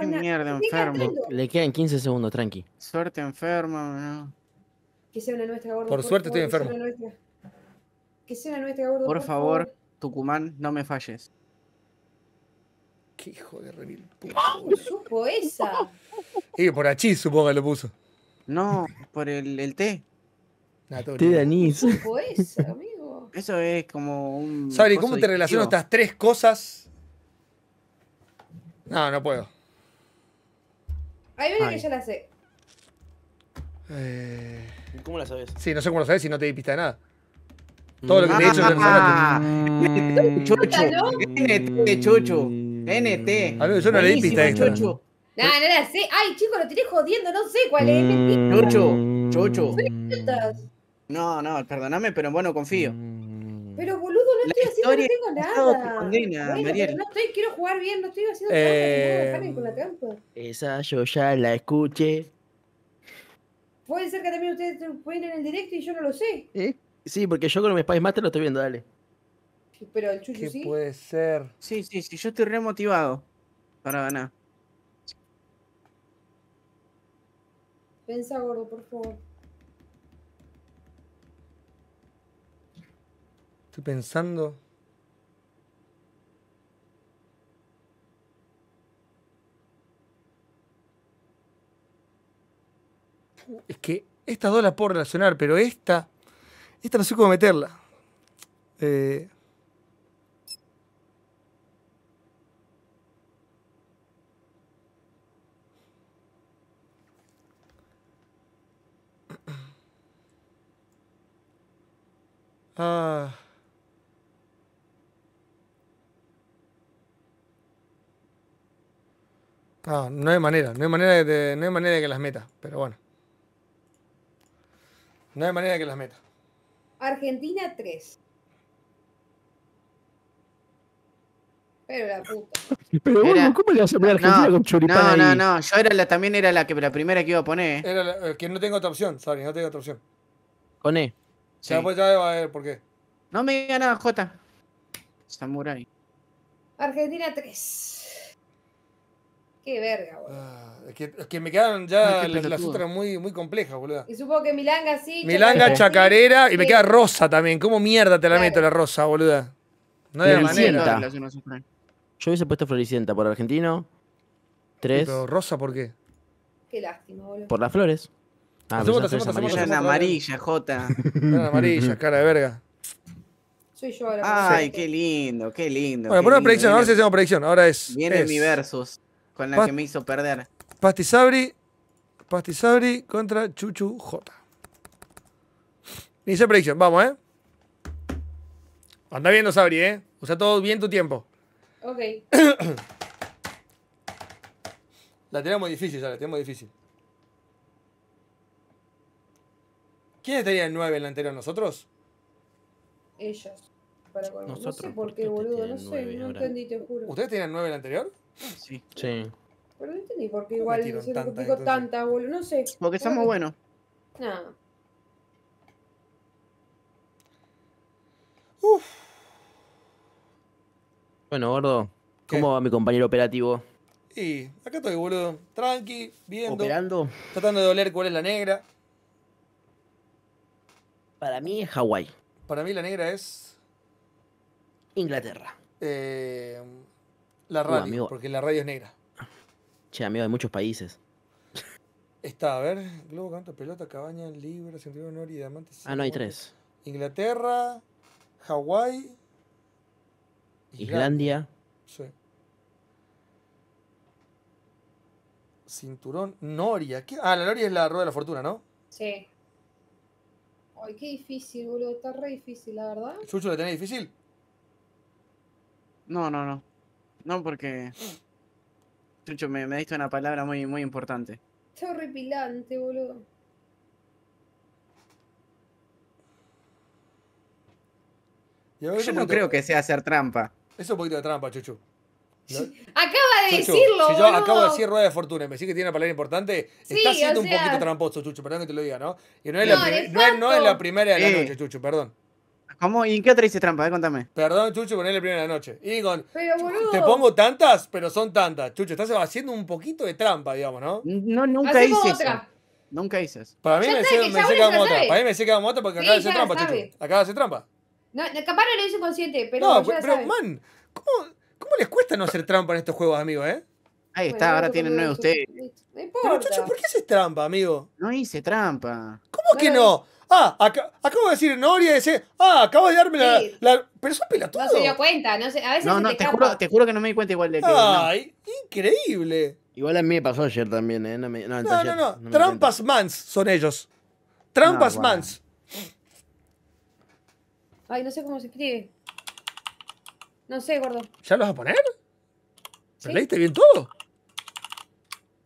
Le mierda, enfermo. Le, quedan 15 segundos, tranqui. Suerte, no. Que sea una nuestra, gordo. Por, suerte estoy enfermo. Que sea una nuestra, gordo. Por, favor, Tucumán, no me falles. Qué hijo de revil. No supo esa. *laughs* Y por achí supongo que lo puso. No, por el, el té. té de anís. supo esa, amigo. Eso es como un. Sorry, ¿cómo te relaciono estas tres cosas? No, no puedo. hay viene que ya la sé. Eh... ¿Cómo la sabes? Sí, no sé cómo lo sabes si no te di pista de nada. Todo lo que te he ah, dicho es NT, Chocho. NT, ver, yo no le di pista de No, no la sé. Ay, chicos, lo tiré jodiendo. No sé cuál es. Chocho, chocho. No, no, perdóname, pero bueno, confío. Pero boludo, no estoy haciendo, no tengo nada. Condena, bueno, no estoy, quiero jugar bien, no estoy haciendo eh, nada, con em, la Esa yo ya la escuché. Puede ser que también ustedes pueden en el directo y yo no lo sé. ¿Eh? Sí, porque yo con mi Spice Master lo estoy viendo, dale. Pero el Chuchu ¿Qué sí. puede ser? Sí, sí, sí, yo estoy re motivado para ganar. Pensa gordo, por favor. Estoy pensando. Es que estas dos las puedo relacionar, pero esta, esta no sé cómo meterla. Eh, *clears throat* ah. no hay manera, no hay manera de, no hay manera de que las meta pero bueno. No hay manera de que las meta Argentina 3. Pero la puta. Pero bueno, ¿cómo le vas a poner a Argentina con choripán No, no, no. Yo era la, también era la, que, la primera que iba a poner. Eh. Era la, eh, que no tengo otra opción, sorry, no tengo otra opción. Con E. pues va a ver por qué. No me diga nada, J. Samurai. Argentina 3. Qué verga, boludo. Ah, es, que, me quedaron ya las, otras muy, muy complejas, boludo. Y supongo que Milanga sí. Milanga, chacarera, y me queda rosa también. ¿Cómo mierda te la meto la rosa, boluda? No hay manera. Yo hubiese puesto Floricienta por argentino. Tres. Pero rosa, ¿por qué? Qué lástima, boludo. Por las flores. Ah, se somos. en amarilla, Jota. amarilla, cara de verga. Soy yo ahora. Ay, qué lindo, qué lindo. Bueno, por una predicción, ahora sí hacemos predicción. Ahora es. Viene mi versus. Con la que me hizo perder. Pastisabri. Pastisabri contra Chuchu J. Inicia predicción, vamos, ¿eh? Anda viendo, Sabri, ¿eh? Usa todo bien tu tiempo. Ok. *coughs* la tenemos difícil, ya la tenemos difícil. ¿Quién tenían en 9 en la anterior? ¿Nosotros? Ellos. no sé por qué, boludo. No sé, no entendí, te juro. ¿Ustedes tenían 9 en la anterior? Sí. Sí. Pero no entendí por qué igual se tanta, tanta, boludo. No sé. Porque somos buenos. No. Uf. Bueno, gordo, ¿cómo va mi compañero operativo? Sí. acá estoy, boludo. Tranqui, viendo. Operando. Tratando de oler cuál es la negra. Para mí es Hawái. Para mí la negra es. Inglaterra. Eh, la radio, porque la radio es negra. Che, amigo, hay muchos países. Está, a ver, Globo, Canto, Pelota, Cabaña, Libra, cinturón, noria y Diamantes. Ah, no, hay tres. Inglaterra, Hawái. Islandia. Sí. Cinturón, Noria. Ah, la Noria es la rueda de la fortuna, ¿no? Sí. Ay, qué difícil, boludo. Está re difícil, la verdad. ¿Sucho lo tenés difícil? No, no, no. No, porque. Chucho, me, me diste una palabra muy, muy importante. Está horripilante, boludo. Yo no creo que sea hacer trampa. Eso es un poquito de trampa, Chuchu. Acaba de decirlo, decirlo. Si yo acabo de decir rueda de fortuna y me decís que tiene una palabra importante, está siendo un poquito tramposo, Chucho, perdón que te lo diga, ¿no? Y no es, la, no, es, no es la primera de la eh. noche, Chucho, perdón. ¿Cómo? ¿Y en qué otra hice trampa? Eh? Contame. Perdón, Chucho, ponele primero de la noche. Te pongo tantas, pero son tantas. Chucho, estás haciendo un poquito de trampa, digamos, ¿no? No, nunca hice Nunca hice Para mí me sé que hago otra. Para mí me sé que moto otra porque acá acaba de hacer trampa, Chucho. Acaba de hacer trampa. No, capaz no lo hice consciente, pero. No, pero, man, ¿cómo, les cuesta no hacer trampa en estos juegos, amigo? eh? Ahí está, ahora tienen nueve ustedes. Pero, Chucho, ¿por qué haces trampa, amigo? No hice trampa. ¿Cómo es que no? ah, acabo de decir Noria y decir, ah, acabo de darme la, Pero son pelotudo. No se dio cuenta, no sé, a veces. No, te, te juro, te que no me di cuenta igual de que. ¡Ay! ¡Increíble! Igual a mí me pasó ayer también, ¿eh? No, no, no, Trampas mans son ellos. Trampas mans. Ay, no sé cómo se escribe. No sé, gordo. ¿Ya los vas a poner? ¿Leíste bien todo?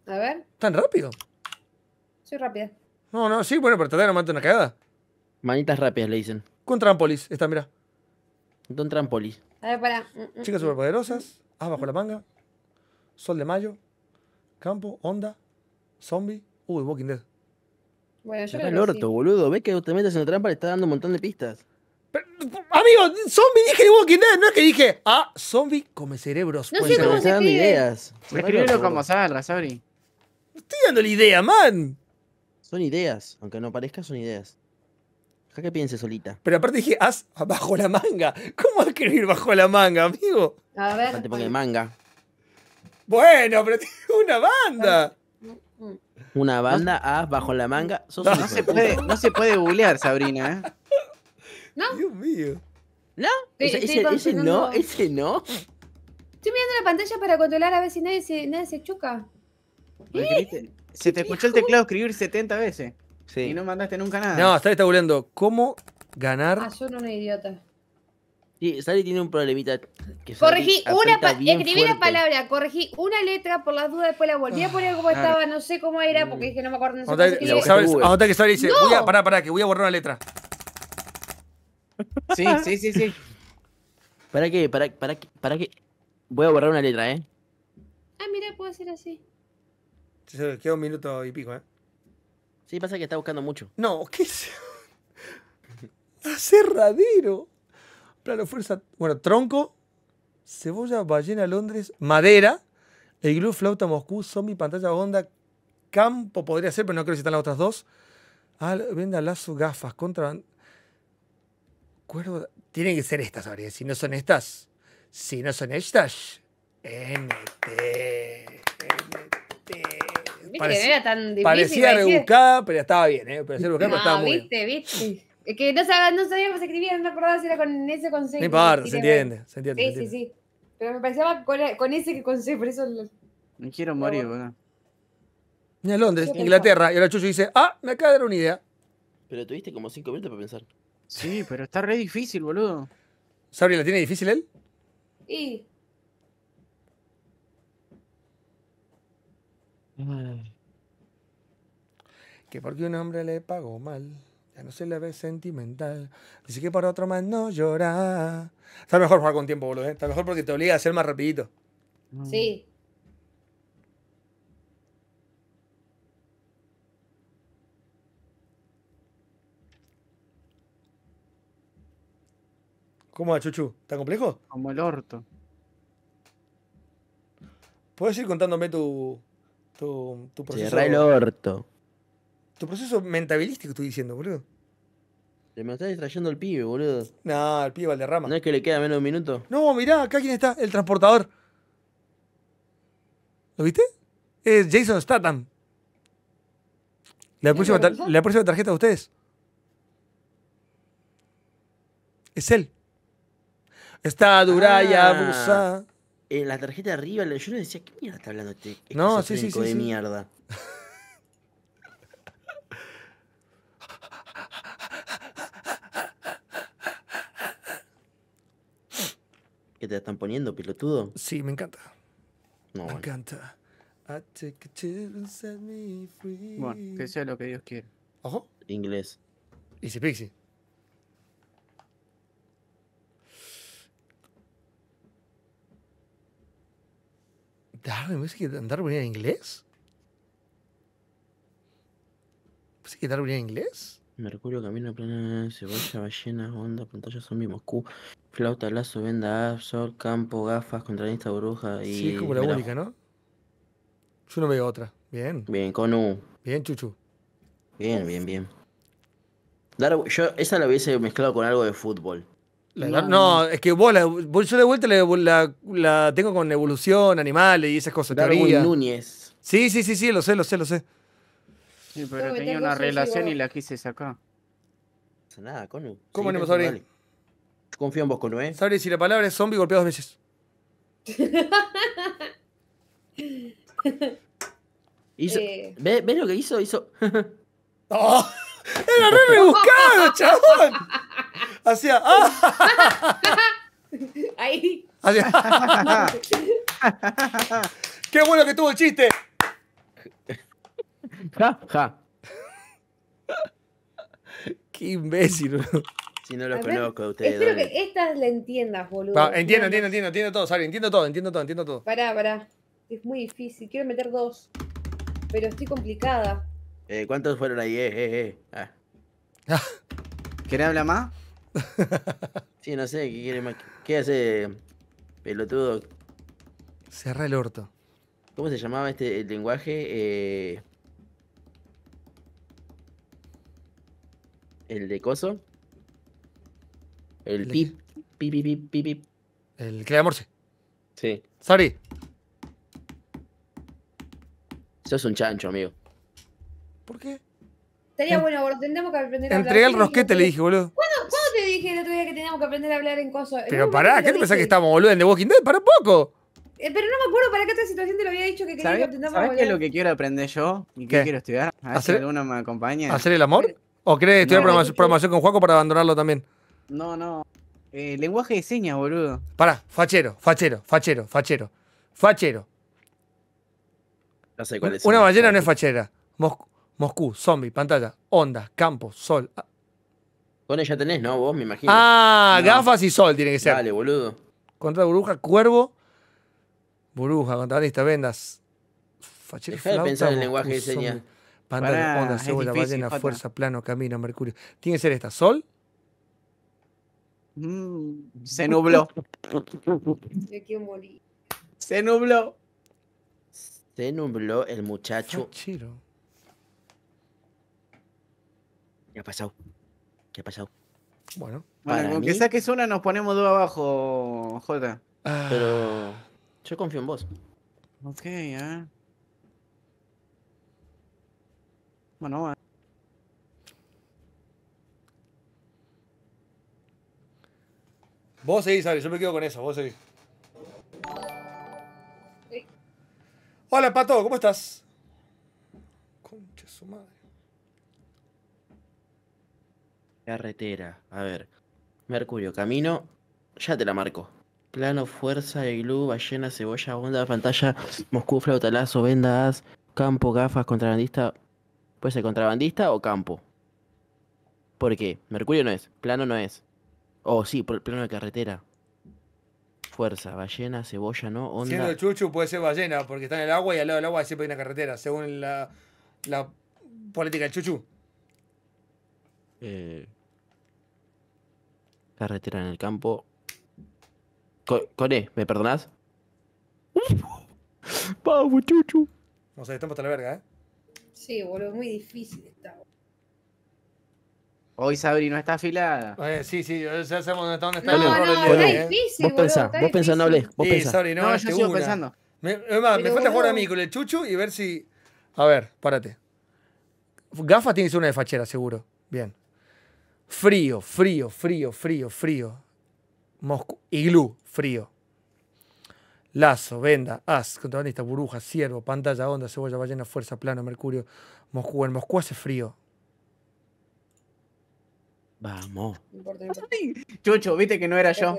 A ver. ¿Tan rápido? Soy rápida. No, no, sí, bueno, pero tratar de no una cagada. Manitas rápidas le dicen. Con trampolis, esta, mira. Con trampolis. A ver, para. Chicas superpoderosas. Ah, bajo la manga. Sol de mayo. Campo, onda. Zombie. Uh, Walking Dead. Bueno, yo el orto, boludo. Ve que te metes en la trampa y le está dando un montón de pistas. Pero, amigo, zombie dije de Walking Dead, no es que dije, ah, zombie come cerebros. No sé cómo se escribe. ideas. Escríbelo como salga, sorry. Estoy dando la idea, man. Son ideas, aunque no parezca, son ideas. Deja que piense solita. Pero aparte dije, haz bajo la manga. ¿Cómo escribir bajo la manga, amigo? A ver. manga. Bueno, pero una banda. Una banda, haz bajo la manga. no, se puede, no googlear, Sabrina. ¿eh? ¿No? Dios mío. ¿No? Ese, no, ese no. Estoy mirando la pantalla para controlar a ver si nadie se, nadie se se te escuchó el teclado escribir 70 veces. Sí. Y no mandaste nunca nada. No, Sally está burlando. ¿Cómo ganar? Ah, son una idiota. Sí, Sally tiene un problemita. corregí una palabra. escribí la palabra, corregí una letra por las dudas, después la volví a poner como ah, estaba, no sé cómo era, mm. porque dije no me acuerdo. No sé que, que, dice, voy a, pará, pará, que voy a borrar una letra. Sí, sí, sí, sí. ¿Para qué? ¿Para, para, para qué? Voy a borrar una letra, ¿eh? Ah, mira, puedo hacer así. Se queda un minuto y pico, ¿eh? Sí, pasa que está buscando mucho. No, ¿qué es? *laughs* Aserradero. Plano fuerza. Bueno, tronco. Cebolla, ballena, Londres, madera. El glue, flauta, Moscú, zombie, pantalla, onda. Campo podría ser, pero no creo si están las otras dos. Ah, venda, gafas, contra. Cuervo. Tienen que ser estas, ahora. Si no son estas. Si no son estas. NT parecía tan difícil. Parecía rebuscada, pero estaba bien, ¿eh? Parecía rebuscada, no, pero estaba viste, muy bien. viste, Es que no sabía, no sabía cómo se escribía, no me acordaba si era con ese consejo. No importa, se entiende, entiende. Sí, sí, sí. Pero me parecía con, ese que consejo, por eso... Me quiero morir, ¿verdad? Londres, Inglaterra. Y ahora Chucho dice, ah, me acaba de dar una idea. Pero tuviste como cinco minutos para pensar. Sí, pero está re difícil, boludo. ¿Sabri la tiene difícil él? Sí. Mm. Que porque un hombre le pagó mal, ya no se le ve sentimental. Dice que por otro más no llora. Está mejor jugar con tiempo, boludo. ¿eh? Está mejor porque te obliga a ser más rapidito. Mm. Sí. ¿Cómo va, Chuchu? ¿Está complejo? Como el orto. ¿Puedes ir contándome tu, tu, tu proceso. Cierra el orto. Tu proceso mentabilístico, estoy diciendo, boludo. Se me está distrayendo el pibe, boludo. No, el pibe derrama. ¿No es que le queda menos de un minuto? No, mirá, acá quién está, el transportador. ¿Lo viste? Es Jason Statham. La próxima, la tarjeta a ustedes. Es él. Está duraya ah. En eh, la tarjeta de arriba, yo no decía, ¿qué mierda está hablando este, este no, sí, sí, sí, de mierda? ¿Qué te están poniendo, pelotudo? Sí, me encanta. No, me encanta. Bueno, que sea lo que Dios quiera. Ojo. Inglés. Easy Pixie. Darwin, parece que Darwin era inglés. Parece que Darwin era inglés. Mercurio, camino plana, cebolla, ballena, onda, pantalla zombie, Moscú, flauta, lazo, venda, sol, campo, gafas, contralista, bruja y. Sí, es como la única, ¿no? Yo no veo otra. Bien. Bien, con U. Bien, Chuchu. Bien, bien, bien. Darwin, yo esa la hubiese mezclado con algo de fútbol no, es que vos, la, yo de vuelta la, tengo con evolución, animales y esas cosas. Darwin Núñez. Sí, sí, sí, sí, lo sé, lo sé, lo sé. Sí, pero tenía una relación y la quise sacar. No nada, Conu. ¿Cómo no, Sabri? Confío en vos, Conu, ¿eh? Sabri, si la palabra es zombie, golpeado dos veces. *laughs* Eh. ¿ves, lo que hizo? Hizo. *laughs* *laughs* ¡Oh! ¡Era re rebuscado, chabón! Hacía. *laughs* ¡ah! Ahí. Hacía. ¡ah! ¡Qué bueno que tuvo el chiste! Ja, ja. Qué imbécil, Si no los conozco a ustedes. Espero que estas la entiendas, boludo. entiendo, entiendo, entiendo, entiendo todo, Sari. Entiendo todo, entiendo todo, entiendo todo. Pará, pará. Es muy difícil. Quiero meter dos. Pero estoy complicada. Eh, ¿Cuántos fueron ahí? Eh, eh, eh. Ah. *laughs* ¿Quién más? *laughs* sí, no sé, ¿qué quiere más? ¿Qué hace pelotudo? Cerra el orto. ¿Cómo se llamaba este el lenguaje? Eh, el de coso. El pip, pip, pip, pip, pip. El le morse. Sí. Sorry. Sos un chancho, amigo. ¿Por qué? Estaría bueno, boludo, tendríamos que aprender a hablar. Entrega el rosquete, le dije, boludo. ¿Cuándo, ¿Cuándo, te dije el otro día que teníamos que aprender a hablar en coso? Pero pará, ¿qué te pensás que estamos, boludo, en The Walking Dead? ¡Para poco! Eh, pero no me acuerdo para qué otra situación te lo había dicho que quería que aprendamos a hablar. qué es lo que quiero aprender yo? ¿Y qué, quiero estudiar? A ver si alguno me acompaña. ¿Hacer el amor? ¿O querés estudiar programación, con Juaco para abandonarlo también? No, no. Eh, lenguaje de señas, boludo. Pará, fachero, fachero, fachero, fachero. Fachero. No sé cuál es. Una ballena no es fachera. Moscú, zombie, pantalla, onda, campo, sol. Ah. Con ella tenés, ¿no? Vos, me imagino. Ah, gafas y sol tiene que ser. Dale, boludo. Contra bruja, cuervo. Burbuja, estas vendas. Fachero, de pensar en lenguaje de señas. Pantalla, onda, cebolla, ballena, fuerza, plano, camino, mercurio. Tiene que ser esta. ¿Sol? Mm, se nubló. Se nubló. Se nubló el muchacho. Fachero. ¿Qué ha pasado? ¿Qué ha pasado? Bueno. Bueno, con que es una nos ponemos dos abajo, Jota. Ah. Pero yo confío en vos. Ok, ¿eh? Bueno, va. Vos seguís, Ari, yo me quedo con eso, vos seguís. Hola, Pato, ¿cómo estás? Concha su madre. Carretera. A ver. Mercurio, camino. Ya te la marco. Plano, fuerza, iglú, ballena, cebolla, onda, pantalla, Moscú, flautalazo, vendas campo, gafas, contrabandista. Puede ser contrabandista o campo. ¿Por qué? Mercurio no es, plano no es. Oh, sí, por el plano de carretera. Fuerza, ballena, cebolla, ¿no? Onda. Siendo chuchu puede ser ballena, porque está en el agua y al lado del agua siempre hay una carretera, según la, la política del chuchu. Eh, Carretera en el campo. Co Cone, ¿me perdonás? *laughs* Vamos, chuchu. Vamos a estamos hasta la verga, ¿eh? Sí, boludo, muy difícil está. Hoy Sabri no está afilada. Eh, sí, sí, ya sabemos dónde está, dónde está no, no, está ¿eh? difícil, Vos boludo, pensá, vos pensá, no hablé. Vos sí, Sabri, no, no yo sigo pensando. Me, me falta jugar a mí con el chuchu y ver si. A ver, párate. Gafa tiene que ser una de fachera, seguro. Bien. Frío, frío, frío, frío, frío. Moscú, iglú, frío. Lazo, venda, as, contrabandista, burbuja, ciervo, pantalla, onda, cebolla, ballena, fuerza, plano, mercurio, Moscú. En Moscú hace frío. Vamos. Chucho, viste que no era yo.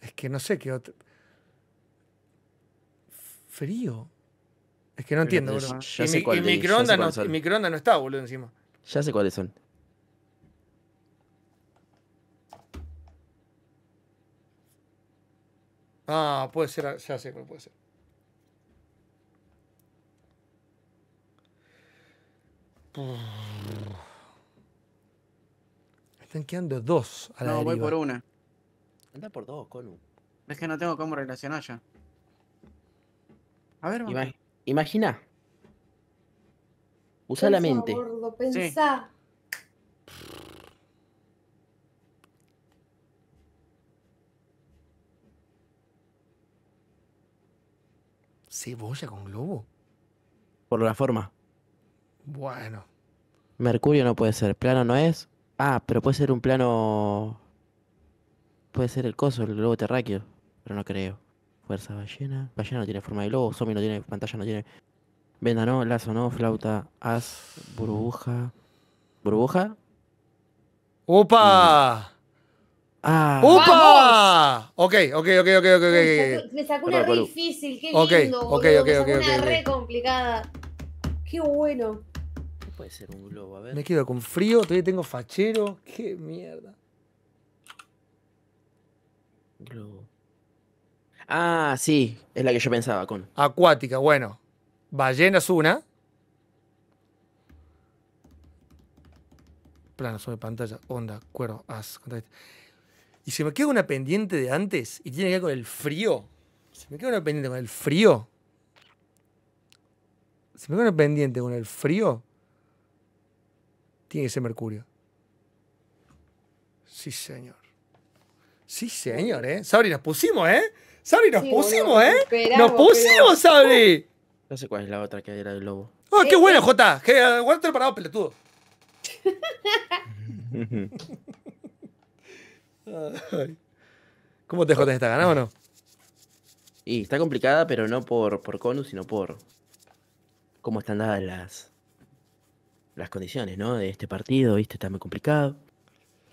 Es que no sé qué otro. Frío. Es que no entiendo, boludo. Y, no, microondas no está, boludo, encima. Ya sé cuáles son. Ah, puede ser, ya sé puede ser. Están quedando dos a la No, voy por una. Anda por dos, Colu. Es que no tengo cómo relacionar ya. A ver, Imagina. Usa la mente. pensá. ¿Cebolla con globo? Por la forma. Bueno. Mercurio no puede ser. Plano no es. Ah, pero puede ser un plano. Puede ser el coso, el globo terráqueo. Pero no creo. Fuerza ballena. Ballena no tiene forma de globo. Zombie no tiene. Pantalla no tiene. Venda no, lazo no, flauta, as, burbuja. ¿Burbuja? ¡Opa! Mm. Ah. ¡Upa! Ok, ok, ok, ok, ok. Me sacó, me sacó una re difícil, qué lindo. una re complicada. Qué bueno. puede ser un globo? A ver. Me quedo con frío, todavía tengo fachero. Qué mierda. Globo. Ah, sí, es la que yo pensaba con. Acuática, bueno. Ballena es una. Plano sobre pantalla, onda, cuero, as y se me queda una pendiente de antes y tiene que ver con el frío. Se me queda una pendiente con el frío. Se me queda una pendiente con el frío. Tiene que ser Mercurio. Sí, señor. Sí, señor, ¿eh? Sabri, nos pusimos, ¿eh? Sabri, nos pusimos, ¿eh? nos pusimos, Sabri. No sé cuál es la otra que era del lobo. ¡Oh, qué eh, bueno, eh. Jota! Eh, Guárdate el parado, pelotudo. *laughs* *laughs* ¿Cómo te jodes esta ganada o no? Y está complicada, pero no por, por Conu, sino por cómo están dadas las, las condiciones, ¿no? De este partido, ¿viste? Está muy complicado.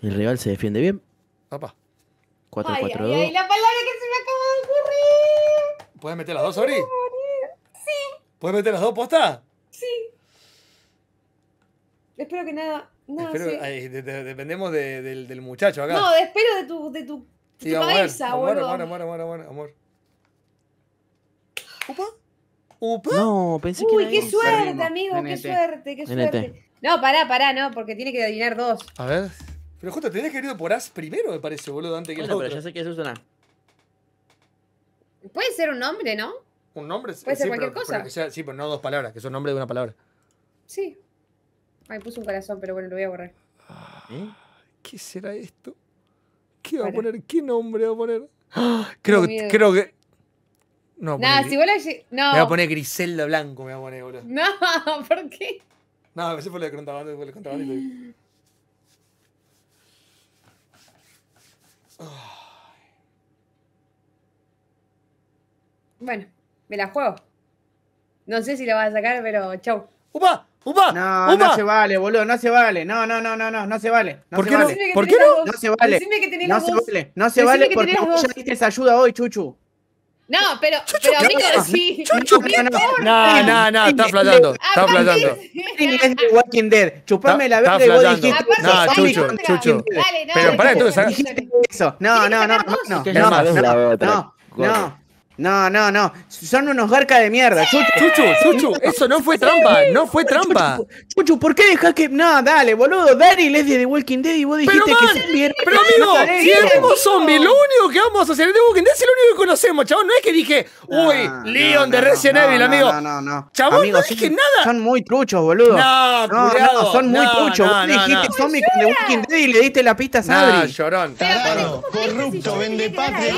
El rival se defiende bien. Papá. 4-4-2. Ay, la palabra que se me acaba de ocurrir. ¿Puedes meter las dos, Ori? Sí. ¿Puedes meter las dos postas? Sí. Espero que nada. nada espero, sí. dependemos del, del, muchacho acá. No, espero de tu, de tu, tu cabeza, amor, amor, amor, amor, amor, amor. ¿Upa? ¿Upa? No, pensé Uy, que. Uy, qué suerte, amigo, qué suerte, qué suerte. No, pará, pará, no, porque tiene que adivinar dos. A ver. Pero justo te que ir por As primero, me parece, boludo, antes que el otro. Pero ya sé que eso es una Puede ser un nombre, ¿no? Un nombre, puede ser cualquier cosa. sí, pero no dos palabras, que son nombre de una palabra. Sí. Ay, puse un corazón, pero bueno, lo voy a borrar. ¿Eh? ¿Qué será esto? ¿Qué va a poner? ¿Qué nombre va a poner? *gasps* Creo, que, creo que. No, si a. no. Me va a poner Griselda Blanco, me va a poner, boludo. No, *laughs* ¿por qué? No, a veces fue lo de fue Bueno, me la juego. No sé si la vas a sacar, pero chau. ¡Upa! ¡Upa! No, ¡Upa! no se vale, boludo, no se vale. No, no, no, no, no, no se vale. No ¿Por, se qué vale. No, ¿Por qué no? No se vale. no se vale. No se vale porque ya diste ayuda hoy, Chuchu. No, pero, Chuchu, pero ¿qué? amigo, sí. Chuchu, no, no, no, no, está flayando, está flayando. es de Walking Dead. Chupame la verga y vos dijiste No, chuchu. Chucho. Pero para entonces... eso. No, no, no, no. No, no, no. No, no, no. Son unos garcas de mierda. Chuchu, *laughs* Chuchu, eso no fue trampa. No fue trampa. Chuchu, ¿por qué dejás que.? No, dale, boludo. Daryl es de The Walking Dead y vos dijiste que es mierda. Pero amigo, no si mismo Zombie lo único que vamos a hacer es The Walking Dead es el único que conocemos, chabón. No es que dije, uy, Leon de Resident Evil, amigo. No, no, no. Chabón, no dije nada. Son muy truchos, boludo. No, no, son muy truchos. vos dijiste Zombie con The Walking Dead y le diste la pista a Sabri. No, llorón. Corrupto, vende patria,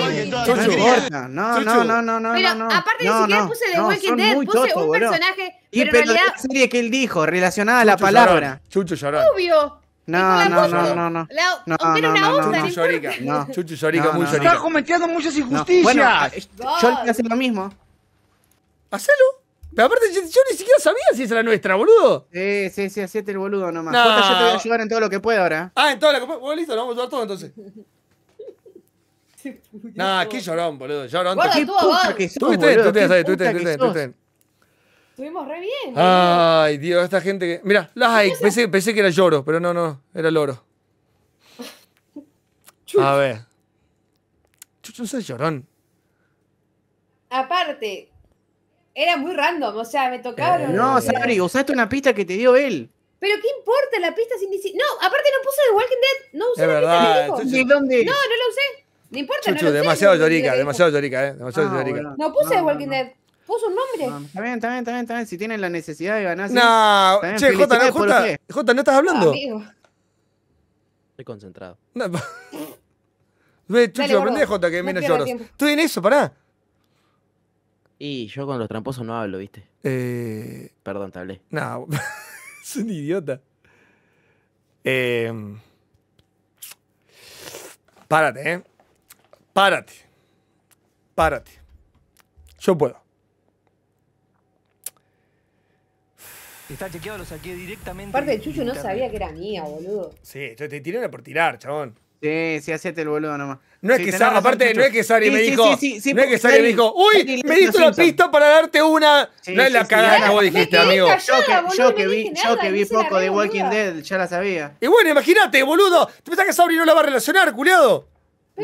No, no, no, no, no. Pero no, no, aparte ni no, siquiera puse The Walking Dead, puse un personaje. Y pero, la serie que él dijo, relacionada a la palabra. Llorón. Chucho llorón. Obvio. No, no, no, no, no. no, no, una no, onda, Chuchu Llorica. No. Chuchu Llorica, muy llorica. Estás cometiendo muchas injusticias. Bueno, eh, yo le hacer lo mismo. Hacelo. Pero aparte, yo, ni siquiera sabía si esa era nuestra, boludo. Sí, sí, sí, hacete el boludo nomás. No. yo te voy a ayudar en todo lo que pueda ahora. Ah, en todo lo que pueda. Bueno, listo, lo vamos a ayudar todo entonces. No, qué llorón, boludo. Llorón. puta que sos, Tuviste, tú tú puta tú sos. Estuvimos re bien. Ay, Dios, esta gente que. Mirá, like. Pensé, que era lloro, pero no, no, era loro. *laughs* A ver. Chucho, no sé, llorón. Aparte, era muy random, o sea, me tocaron. Eh, no, Sari, usaste una pista que te dio él. Pero qué importa la pista sin decir. No, aparte no puse de Walking Dead. No usé la verdad, pista dónde? No, no la usé. No importa, Chuchu, demasiado llorica, demasiado llorica, ¿eh? Demasiado ah, No puse Walking Dead. Puso un nombre. Está bien, está bien, está bien, Si tienen la necesidad de ganarse No, che, Jota, no, Jota, Jota, no estás hablando. Estoy concentrado. No, *laughs* Ve, Chucho, aprendí, Jota, que menos lloros Estoy en eso, pará. Y yo con los tramposos no hablo, ¿viste? Eh, Perdón, te hablé. No, *laughs* es un idiota. Párate, ¿eh? eh párate, párate, yo puedo. Está chequeado, lo saqué directamente. Aparte, el Chucho no sabía que era mía, boludo. Sí, te tiré una por tirar, chabón. Sí, sí, hacete el boludo nomás. No es que Sari, aparte, no es que Sari me dijo. no es que Sari me dijo, uy, me diste una pista para darte una. no es la cagada que vos dijiste, amigo. yo que, vi, yo que vi poco de Walking Dead, ya la sabía. Y bueno, imagínate, boludo. ¿Te pensás que Sari no la va a relacionar, culiado?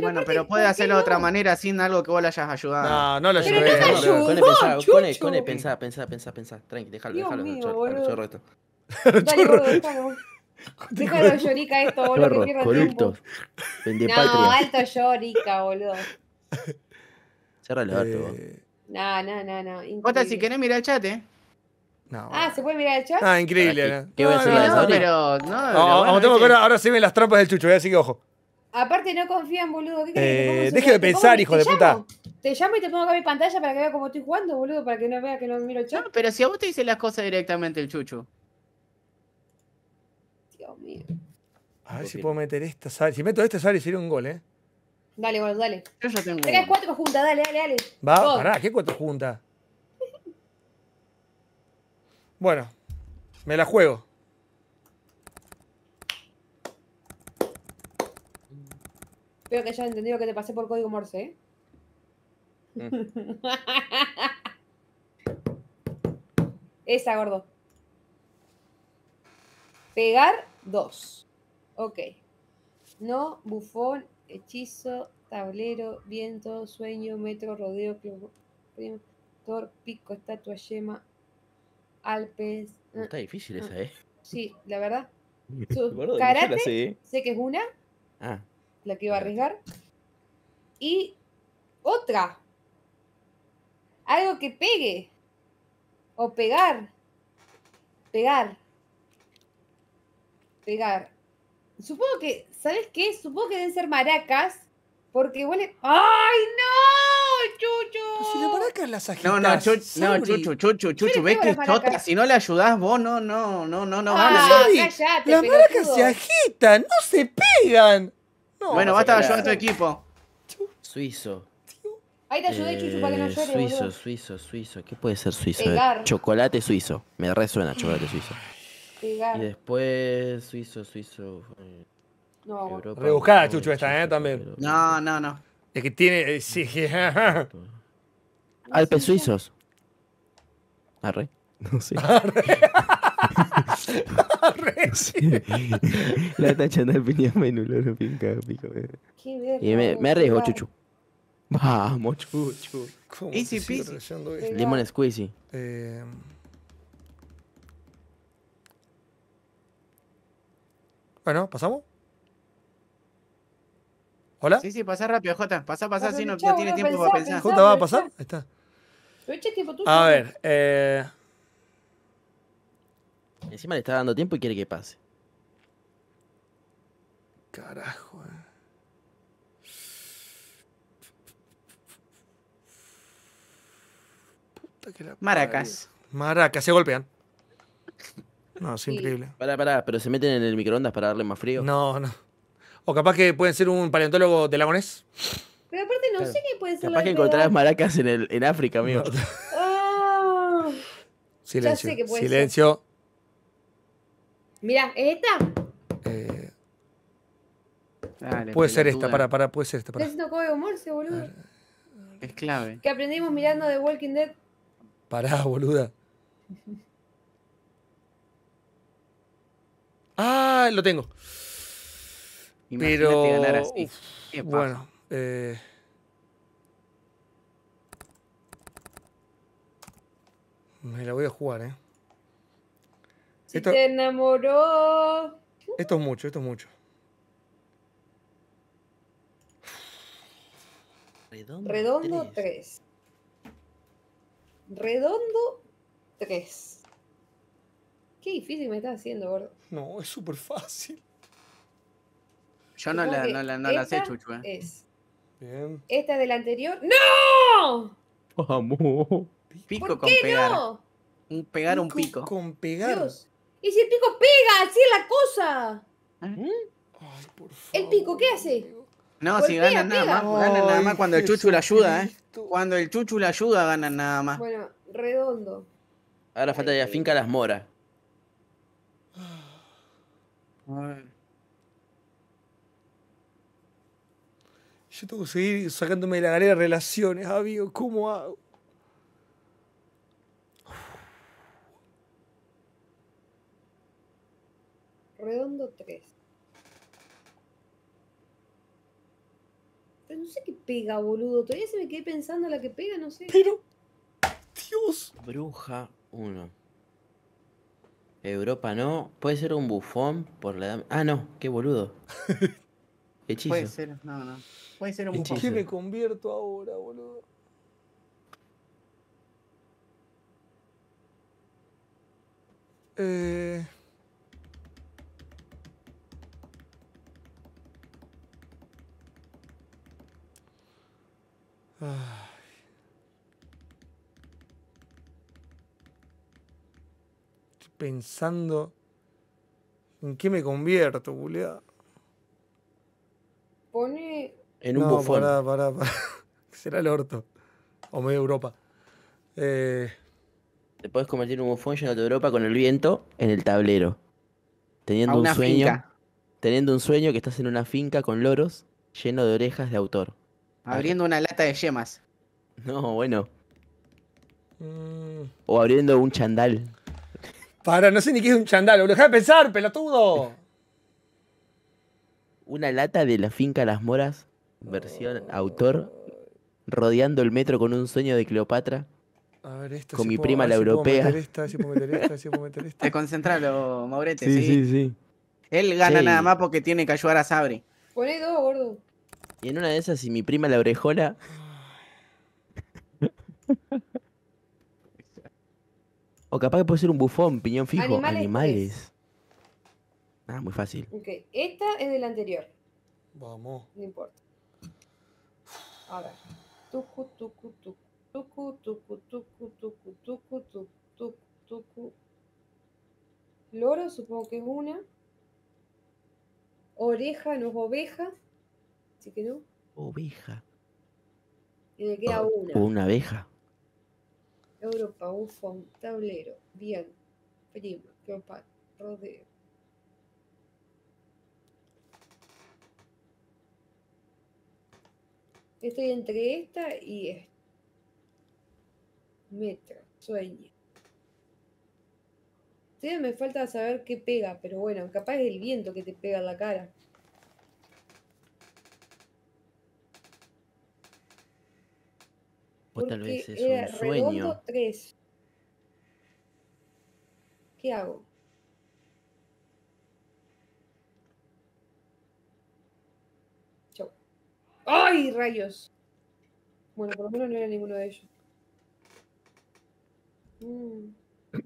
bueno, pero puede hacerlo de otra manera sin algo que vos le hayas ayudado. No, no lo ayudé. Pero no, ayudó, Cone, *laughs* pensá, pensá, pensá, pensá, Tranqui, déjalo, déjalo. Mío, chorro, chorro esto. *laughs* Dale, boludo, *laughs* déjalo. llorica esto, boludo, No, alto llorica, boludo. Cérralo, alto, eh, No, no, no, no. Jota, si querés mirar el chat, eh. No, ah, ¿se puede mirar el chat? Ah, increíble. ¿Qué No, pero... No, ahora sí ven las trampas del chucho, eh, así que ojo. Aparte no confían, boludo. ¿Qué eh, de pensar, hijo de puta. Te llamo y te pongo acá mi pantalla para que vea cómo estoy jugando, boludo, para que no vea que no miro el chat. No, pero si a vos te dice las cosas directamente el chucho. Dios mío. A ver si puedo meter esta, Si meto esta, sale sería un gol, ¿eh? Dale, boludo, dale. Yo ya tengo. cuatro juntas, dale, dale, dale. Va, pará, ¿qué cuatro juntas? *laughs* bueno, me la juego. Espero que hayas entendido que te pasé por código Morse, ¿eh? *laughs* Esa, gordo. Pegar dos. Ok. No, bufón, hechizo, tablero, viento, sueño, metro, rodeo, tor, pico, estatua, yema, alpes. Está difícil ah, esa, ah. ¿eh? Sí, la verdad. Carácter, *laughs* sé que es una. Ah la que iba a arriesgar. Y otra. Algo que pegue. O pegar. Pegar. Pegar. Supongo que, ¿sabes qué? Supongo que deben ser maracas. Porque huele. ¡Ay, no! ¡Chucho! Si las maracas las agitas. No, no, no, chuchu, chuchu, chuchu. Ves que es chota. Si no le ayudás vos, no, no, no, no, no. Ah, las maracas se agitan, no se pegan bueno, basta de ayudar a tu equipo. Suizo. Ahí te ayudé, Chuchu, para que no eh, llore. Suizo, suizo, suizo. ¿Qué puede ser suizo? Chocolate suizo. Me resuena chocolate suizo. Y después suizo, suizo. Eh, no, Europa, rebuscada, Chuchu, esta, ¿eh? También. No, no, no. Es que tiene. Eh, sí. *laughs* Alpes suizos. Arre. No sé. Arre. *laughs* *laughs* *laughs* La está echando el y no lo eh. Qué pico. Y me, me arriesgo, Chuchu. Vamos, Chuchu. Easy peasy. Limón squeezy. Eh... Bueno, ¿pasamos? ¿Hola? Sí, sí, pasa rápido, Jota. Pasa, pasa, si no, no tiene tiempo para pensar. ¿Jota va a pasar? Ahí está. Este tiempo, tú, a ver, eh... Encima le está dando tiempo y quiere que pase. Carajo. Eh. Puta que la Maracas. Maracas, se golpean. No, es increíble. Pará, pará, pero se meten en el microondas para darle más frío. No, no. O capaz que pueden ser un paleontólogo de Lagones. Pero aparte no sé qué puede ser. Capaz que encontrarás maracas en, el, en África, amigo. Ah. Silencio. Silencio. Mira, ¿es esta? Eh, puede ser esta, para, para, puede ser esta. Para. Está haciendo Morse, boludo. Es clave. Que aprendimos mirando The Walking Dead. Pará, boluda. Ah, lo tengo. Imagínate Pero. Ganar así. bueno. Eh... Me la voy a jugar, eh. Si te enamoró. Esto es mucho, esto es mucho. Redondo, Redondo 3. Redondo 3. Qué difícil me estás haciendo, gordo. No, es súper fácil. Yo no la, no la, no la sé, Chuchu. Eh. Es. de Esta del anterior. ¡No! Vamos. Pico ¿Por con qué pegar. Un pico un pico. Con pegar. Y si el pico pega, así es la cosa. ¿Ah? Ay, por favor. ¿El pico qué hace? No, si ganan nada más, ganan nada más cuando el Chuchu le ayuda, ¿eh? Cuando el Chuchu le ayuda, ganan nada más. Bueno, redondo. Ahora falta ya finca las moras. Ah. Yo tengo que seguir sacándome de la galera relaciones, amigo. ¿Cómo hago? Redondo 3. Pero no sé qué pega, boludo. Todavía se me quedé pensando la que pega, no sé. Pero. Dios. Bruja 1. Europa no. Puede ser un bufón por la edad. Ah, no, qué boludo. *laughs* Hechizo. Puede ser, no, no. Puede ser un bufón. ¿Qué me convierto ahora, boludo? Eh. Estoy pensando en qué me convierto, boludo. Pone. En un no, bufón. Pará, pará, *laughs* Será el orto. O medio Europa. Eh. Te puedes convertir en un bufón lleno de Europa con el viento en el tablero. Teniendo un sueño. Teniendo un sueño que estás en una finca con loros lleno de orejas de autor. Ah, abriendo una lata de yemas. No, bueno. Mm. O abriendo un chandal. Para, no sé ni qué es un chandal. Lo de pensar, pelotudo. Una lata de la finca Las Moras, versión autor, rodeando el metro con un sueño de Cleopatra. con mi prima la europea. De *laughs* Maurete. Sí, sí, sí. sí. Él gana nada más porque tiene que ayudar a Sabri. Poné dos, gordo. Y en una de esas, si mi prima la orejola. o capaz que puede ser un bufón, piñón fijo. Animales. Ah, muy fácil. Ok, esta es de la anterior. Vamos. No importa. A ver. tucu, tucu, tucu, tucu, tucu, tucu, tucu, tucu, tucu. Loro, supongo que es una. Oreja, no es oveja no. Oveja. Y me queda una. Una abeja. Europa, bufón, tablero, bien, prima, Europa. rodeo. Estoy entre esta y esta. Metro, sueño. Todavía me falta saber qué pega, pero bueno, capaz es el viento que te pega en la cara. o tal vez es un sueño. ¿Qué hago? Chau. ¡Ay, rayos! Bueno, por lo menos no era ninguno de ellos. Mm.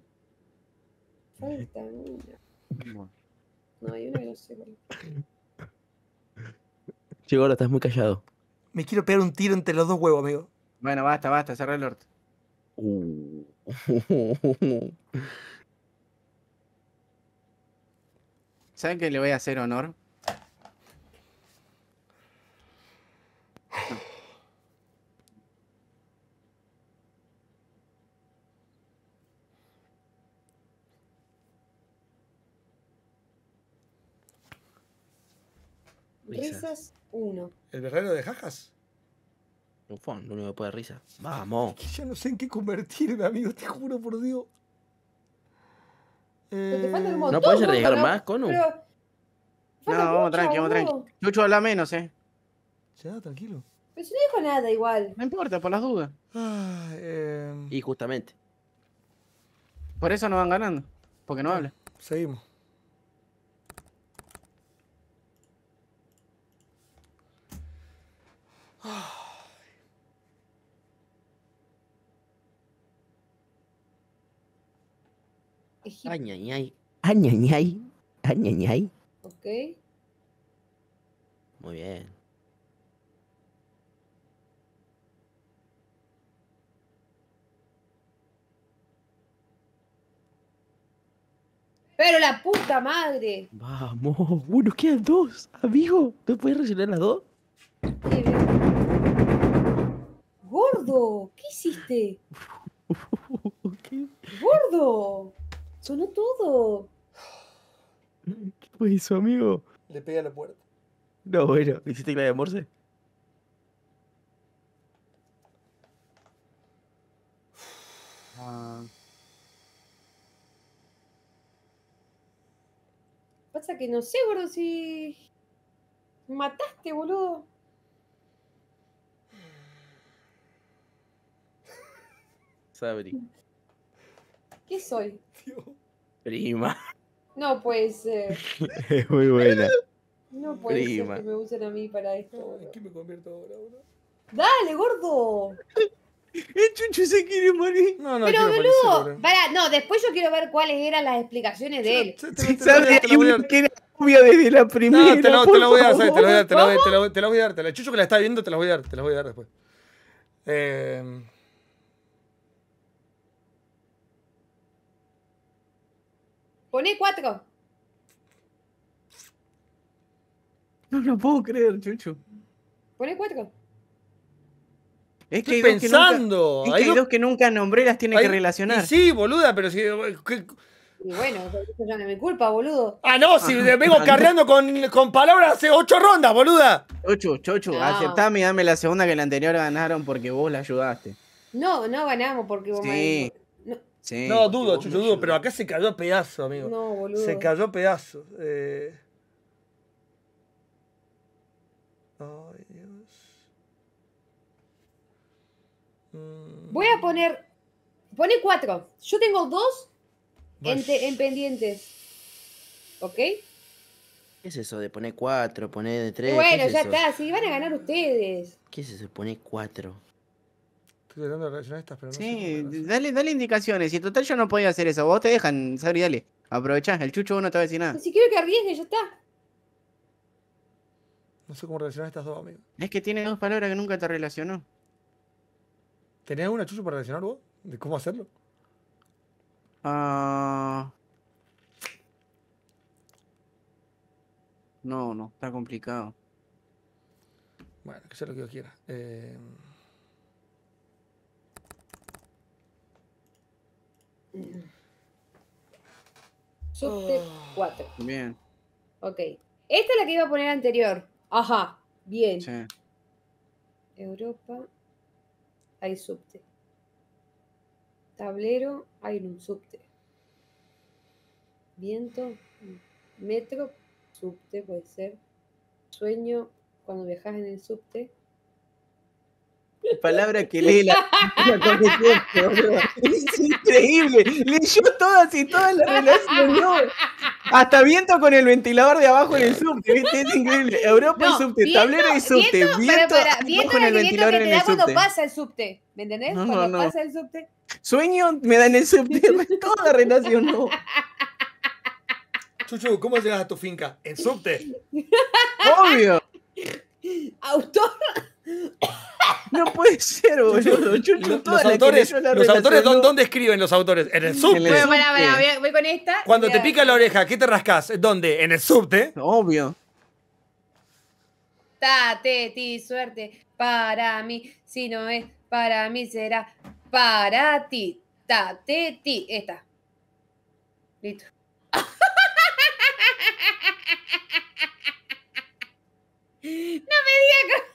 Falta una. No, hay una que no sé Chico, ahora estás muy callado. Me quiero pegar un tiro entre los dos huevos, amigo. Bueno, basta, basta, cerra el orto. Uh. ¿Saben que le voy a hacer honor? Risas uno. ¿El verdadero de jajas? Bufón, lo único que puede risa. Vamos. Es que ya no sé en qué convertirme, amigo, te juro por Dios. Eh, ¿No puedes arriesgar más, Conu? No, vamos tranqui, vamos tranqui. Chucho habla menos, eh. Ya, tranquilo. Pero si no dijo nada igual. No importa, por las dudas. Ah, eh. Y justamente. Por eso no van ganando, porque no ah, habla. Seguimos. Añañay. Añañay. Añañay. Ok. Muy bien. Pero la puta madre. Vamos. Bueno, quedan dos. Amigo, ¿Te puedes resolver las dos? Gordo, ¿qué hiciste? *laughs* Gordo. Sonó todo. ¿Qué fue eso, amigo? Le pega a la puerta. No, bueno, ¿hiciste clave de Morse? Ah. Pasa que no sé, gordo, si. Mataste, boludo. Sabri. ¿Qué soy? Prima. No puede ser. es *laughs* muy buena. No puede Prima. que me usen a mí para esto. ¿En me convierto ahora, ¡Dale, gordo! *laughs* El chucho se quiere morir. No, no, Pero boludo, para, no, después yo quiero ver cuáles eran las explicaciones de él. ¿Sabes que desde la primera? No, te la, te voy a dar, te lo voy a dar, te lo voy a dar. Chucho que la está viendo, te lo voy a dar, te la voy a dar después. Eh... Poné cuatro. No lo puedo creer, Chucho. Poné cuatro. Estoy pensando. que hay dos... que nunca nombré, las tiene que relacionar. sí, boluda, pero si. Y bueno, eso ya no es mi culpa, boludo. Ah, no, si ah. vengo *laughs* carreando con, palabras hace ocho rondas, boluda. Ocho, chocho, aceptame y dame la segunda que la anterior ganaron porque vos la ayudaste. No, no ganamos porque vos sí. me no, dudo, Chucho, dudo, pero acá se cayó a pedazo, amigo. No, boludo. Se cayó pedazo. Eh. Ay, Dios. Mm. Voy a poner. Pone cuatro. Yo tengo dos en, pendientes. ¿Ok? ¿Qué es eso de poner cuatro, poner de tres? Bueno, ya está, Sí, van a ganar ustedes. ¿Qué es eso de poner cuatro? Estoy tratando de pero Sí, dale, dale indicaciones. Y en total yo no podía hacer eso. Vos te dejan, Sabri, dale. Aprovechá, el chucho uno no te va a decir nada. Si quiero que arriesgue, ya está. No sé cómo relacionar estas dos, amigo. Es que tiene dos palabras que nunca te relacionó. ¿Tenés alguna chucho para relacionar vos? ¿De cómo hacerlo? Ah. No, no, está complicado. Bueno, que sea lo que yo quiera. Eh... Subte 4. Bien. Ok. Esta es la que iba a poner anterior. Ajá. Bien. Europa. Hay subte. Tablero. Hay un subte. Viento. Metro. Subte puede ser. Sueño. Cuando viajas en el subte palabra que lee la, *laughs* Es increíble. Leyó todas y todas las relaciones. Hasta viento con el ventilador de abajo en el subte, Es increíble. Europa subte, tablero y subte. Viento, para, viento con el ventilador que te da en el subte. cuando pasa el subte, ¿me entendés? cuando pasa el subte. Sueño me da en el subte, *laughs* pues, toda relación no. Chuchu, ¿cómo llegas a tu finca? En subte. Obvio. Autor no puede ser, boludo. los, autores, ¿dónde escriben los autores? En el subte. Bueno, bueno, voy, voy, con esta. Cuando te pica la oreja, ¿qué te rascas? ¿Dónde? En el subte. Obvio. Ta, te, ti, suerte. Para mí, si no es para mí, será para ti. Ta, te, ti. Esta. Listo. *laughs* No me digas.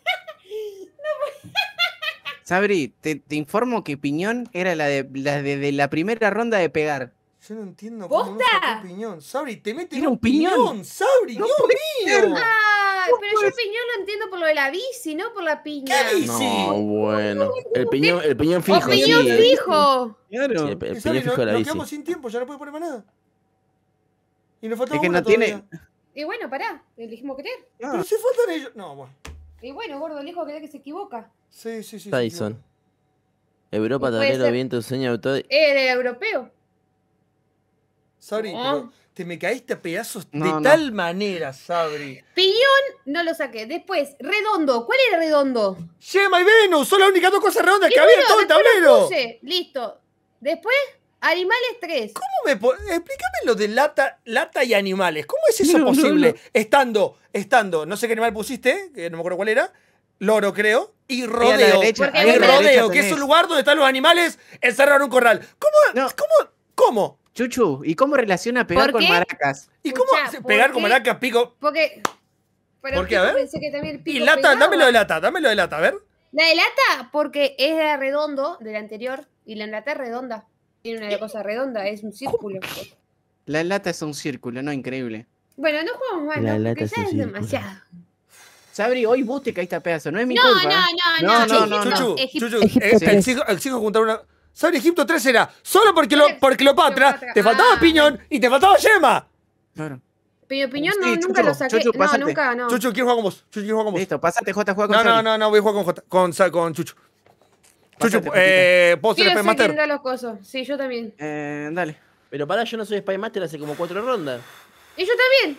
Sabri, te, informo que Piñón era la de la, primera ronda de pegar. Yo no entiendo cómo piñón. Sabri, te metes Era un piñón. Sabri, no Dios mío. Ah, pero yo piñón lo entiendo por lo de la bici, no por la piña. ¿Qué bici? No, bueno. El piñón, fijo, el piñón fijo. fijo la bici. Nos quedamos sin tiempo, ya no puede poner más nada. Y nos falta es que no tiene... Y bueno, pará, dijimos querer. Ah. Pero si faltan ellos... No, bueno. Y bueno, gordo, lejos cree que se equivoca. Sí, sí, sí. Tyson. Europa, tablero, bien viento, sueño, autor. Era eh, europeo. Sorry, ah. pero te me caíste a pedazos de tal manera, Sabri. Pillón, no lo saqué. Después, redondo. ¿Cuál era redondo? Gemma y Venus, son las únicas dos cosas redondas que había en todo el tablero. Listo. Después. Animales 3. ¿Cómo me Explícame lo de lata, lata y animales. ¿Cómo es eso posible? Estando, estando, no sé qué animal pusiste, que no me acuerdo cuál era. Loro, creo. Y rodeo. Y rodeo, que es un lugar donde están los animales Encerrar un corral. ¿Cómo? ¿Cómo? ¿Cómo? Chuchu, ¿y cómo relaciona pegar con maracas? ¿Y cómo pegar con maracas, pico? Porque. ¿Por qué? A ver. y lata, dámelo de lata, dámelo de lata, a ver. La de lata, porque es redondo, De la anterior, y la lata es redonda. Tiene una cosa redonda, es un círculo. La lata es un círculo, no increíble. Bueno, no jugamos mal, la ¿no? Lata porque es ya es demasiado. Sabri, hoy vos te caíste a pedazo, no es mi no, culpa. No, ¿eh? no, no, no, no. Chuchu, El Chuchu, eh, exijo, juntar una. Sabri, Egipto 3 era solo porque lo porque Cleopatra, te faltaba ah. piñón y te faltaba yema. Claro. Pero piñón no, nunca lo saqué. Chuchu, nunca, no. Chuchu, quiero jugar con vos. Chuchu, quiero jugar con vos. Listo, pasate, J, juega con No, no, no, no, voy a jugar con J, con, con Chuchu. Chuchu, eh, de sí, los Sí, yo también. Eh, dale. Pero para yo no soy Spymaster hace como cuatro rondas. Y yo también.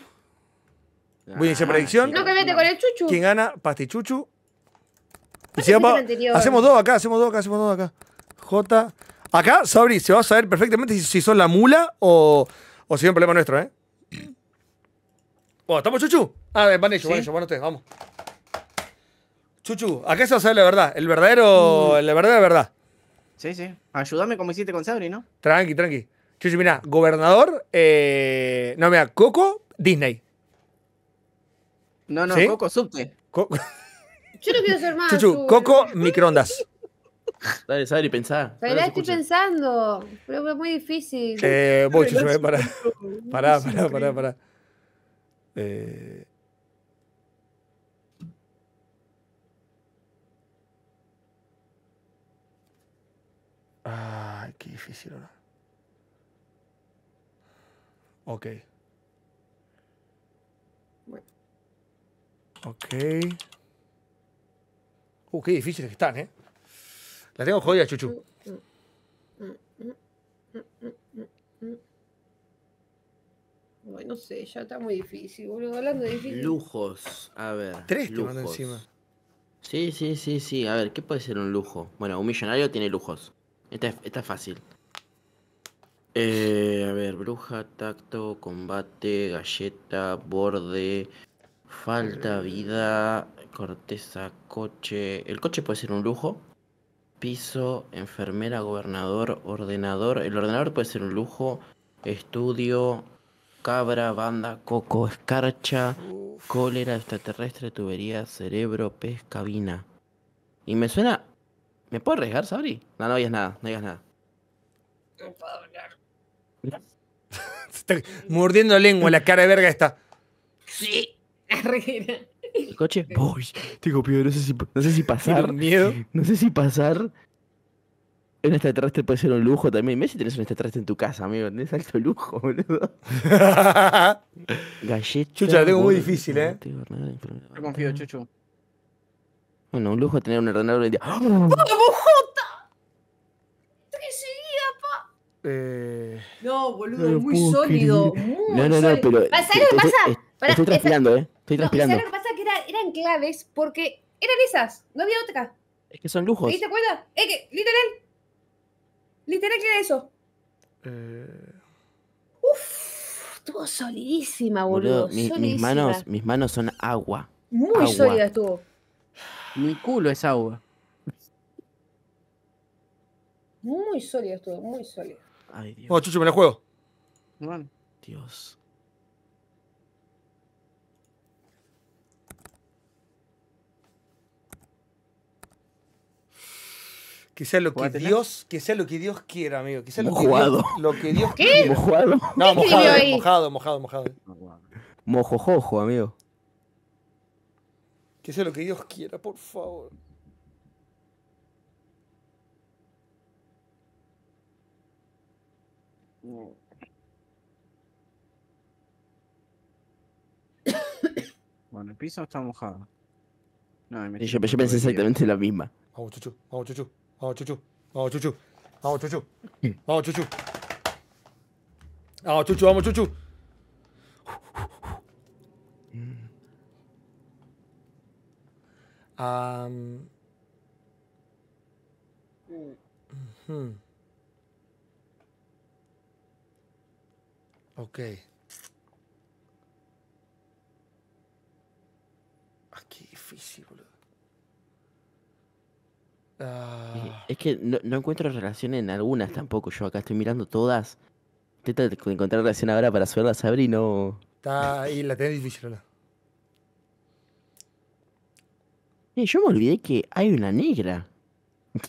Voy a iniciar predicción. No que vete con el chuchu. ¿Quién gana? Pastichuchu. Ah, hacemos dos acá, hacemos dos acá, hacemos dos acá. J. Acá, Sabri, se va a saber perfectamente si, son la mula o, si es un problema nuestro, ¿eh? ¿estamos, Chuchu? Ah, van ellos, van ellos, van ustedes, vamos. Chuchu, ¿a qué se hace la verdad? El verdadero, mm. la verdadera verdad. Sí, sí. Ayúdame como hiciste con Sabri, ¿no? Tranqui, tranqui. Chuchu, mira, gobernador, eh... no, mira, Coco, Disney. No, no, Coco, subte. *laughs* Yo no quiero ser más. Chuchu, Coco, microondas. *laughs* Dale, Sabri, pensá. Pero estoy pensando. Pero es muy difícil. Eh, voy, Chuchu, para, eh, pará. *laughs* Pará, pará, pará, pará. Eh... Ay, qué difícil ahora. Ok. Bueno. Ok. Uh, qué difíciles que están, ¿eh? La tengo jodida, Chuchu. Bueno, mm, mm, mm, no sé, ya está muy difícil, boludo. Hablando de difícil. Lujos, a ver. Tres lujos. encima. Sí, sí, sí, sí. A ver, ¿qué puede ser un lujo? Bueno, un millonario tiene lujos. Esta es, fácil. Eh, a ver, bruja, tacto, combate, galleta, borde, falta, eh. vida, corteza, coche. El coche puede ser un lujo. Piso, enfermera, gobernador, ordenador. El ordenador puede ser un lujo. Estudio, cabra, banda, coco, escarcha, cólera, extraterrestre, tubería, cerebro, pez, cabina. Y me suena ¿Me puedo arriesgar, Sabri? No, no digas nada, no digas nada. No puedo hablar. *laughs* Se está mordiendo lengua la cara de verga esta. Sí. *laughs* El coche, voy. Digo, miedo, no sé si, no sé si pasar. miedo. No sé si pasar. Un extraterrestre puede ser un lujo también. Messi tenés un extraterrestre en tu casa, amigo. Tenés alto lujo, boludo. *laughs* Galleta. Chucha, lo tengo muy difícil, eh. Yo confío, Chuchu. Bueno, un lujo tener un ordenador hoy día. ¡Vamos, Jota! ¡Tres pa! Eh, no, boludo, es muy sólido. Muy no, no, sólido. no, pero. ¿Sabes lo que pasa? Estoy, transpirando, ¿eh? Estoy transpirando. ¿Sabes lo que pasa? Que eran claves porque eran esas, no había otra. Es que son lujos. ¿Te diste cuenta? Es que, literal. Literal, que era eso. Eh... Uf, estuvo solidísima, boludo. Mis, manos, mis manos son agua. Muy sólida estuvo. Mi culo es agua. Muy sólido esto, muy sólido. Ay, Dios. Oh, Chucho, me la juego. Dios. Que sea lo que Dios, que sea lo que Dios quiera, amigo. Que sea lo que Dios, lo que ¿Qué? Mojado. No, mojado, mojado, mojado, mojado, mojado. Mojojojo, amigo. Que sea lo que Dios quiera, por favor. Bueno, el piso está mojado. No, me yo, pensé exactamente la misma. Vamos, chuchu, vamos, chuchu, vamos, chuchu, vamos, chuchu, vamos, chuchu, vamos, chuchu. *laughs* Vamos, chuchu, vamos, chuchu. Mm. Ah Ok. Aquí difícil, boludo. Ah. Es que no, encuentro relación en algunas tampoco. Yo acá estoy mirando todas. de encontrar relación ahora para subirlas a abrir y no. Está ahí, la tenés difícil, yo me olvidé que hay una negra.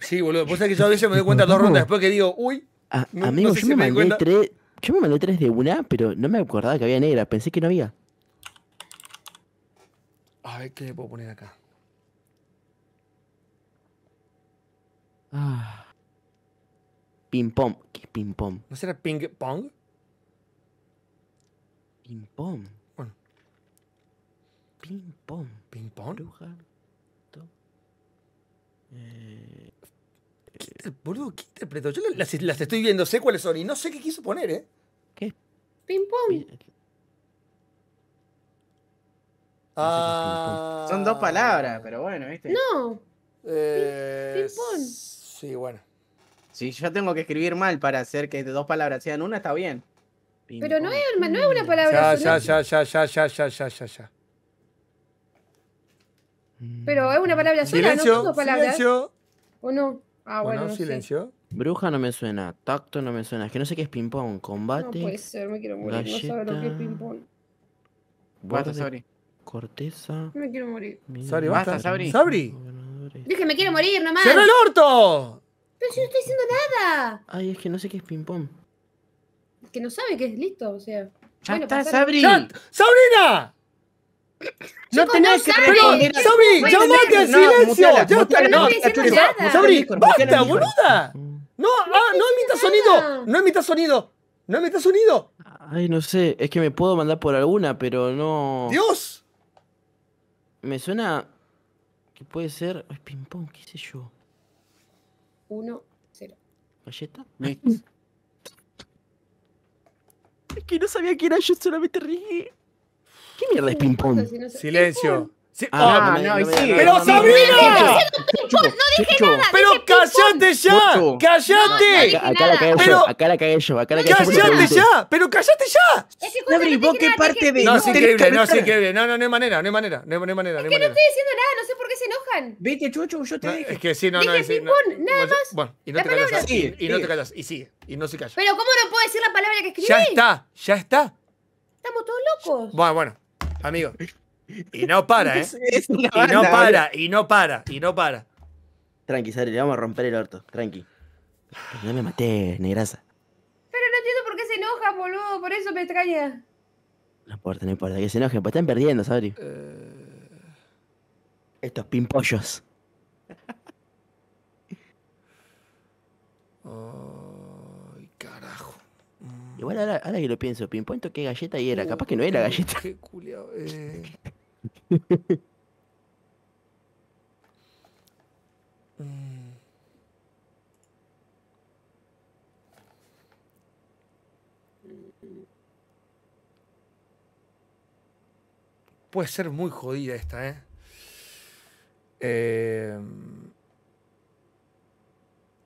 Sí, boludo. Pues es que yo a veces me doy cuenta *laughs* dos rondas después que digo, uy. A, ah, no, amigo, yo, me mandé tres, yo me mandé tres de una, pero no me acordaba que había negra. Pensé que no había. A ver qué le puedo poner acá. Ah. Ping pong. ¿Qué es ping pong? ¿No será ping pong? Ping pong. Bueno. Ping pong. Ping pong. Eh, ¿Qué, interpretó? Yo las, estoy viendo, sé cuáles son y no sé qué quiso poner, ¿eh? ¿Qué? Ping-pong. Ah. son dos palabras, pero bueno, ¿viste? No. Eh, ping Sí, bueno. Si yo tengo que escribir mal para hacer que dos palabras sean una, está bien. Pero no es, no es una palabra. Ya, ya, ya, ya, ya, ya, ya, ya, ya. Pero es una palabra sola, no son dos palabras. Silencio. ¿O no? Ah, bueno. silencio. Bruja no me suena, tacto no me suena. Es que no sé qué es ping-pong, combate. No puede ser, me quiero morir. no sabe lo que es ping-pong. Basta, Sabri. Corteza. Me quiero morir. Sabri, basta, Sabri. Sabri. Dije, me quiero morir nomás. ¡Cierra el orto! Pero yo no estoy diciendo nada. Ay, es que no sé qué es ping-pong. Es que no sabe qué es listo, o sea. ¡Ya está, Sabri! ¡Sabrina! No tenés que responder. Sobri, al silencio. No, no, Sobri, basta, boluda. No, ah, no emita sonido. No emita sonido. No emita sonido. Ay, no sé. Es que me puedo mandar por alguna, pero no. ¡Dios! Me suena que puede ser. Ay, ping-pong, qué sé yo. Uno, cero. ¿Galleta? *laughs* Es que no sabía quién era, yo solamente ríe ¿Qué mierda es ping-pong? Silencio. Ah, ¡Pero Sabrina! ¡No dije nada! ¡Pero cállate ya! ¡Cállate! Acá la cae yo, acá la cagué yo, acá la yo. ¡Cállate ya! ¡Pero cállate ya! No vos qué parte de. No, es increíble, no, es increíble. No, no, no hay manera, no hay manera, no hay manera. Es que no estoy diciendo nada, no sé por qué se enojan. Vete, Chucho, yo te dije. Es que sí, no, no. Dije ping-pong, nada más. Bueno, y no te callas. Y no te callas, y sigue, y no se calla. Pero ¿cómo no puedo decir la palabra que escribí? Ya está, ya está. Estamos todos locos. Bueno, bueno amigo. Y no para, ¿eh? *laughs* y no para, y no para, y no para. Tranqui, Sabri le vamos a romper el orto, tranqui. No me maté, negrasa. Pero no entiendo por qué se enoja, boludo, por eso me extraña. No importa, no importa, que se enojen, pues están perdiendo, Sabri. Eh. Estos pimpollos. oh. Igual ahora, ahora que lo pienso, Pinpointo ¿qué galleta y era? Capaz que no era galleta. Qué culiao, eh. Mm. Puede ser muy jodida esta, ¿eh? eh...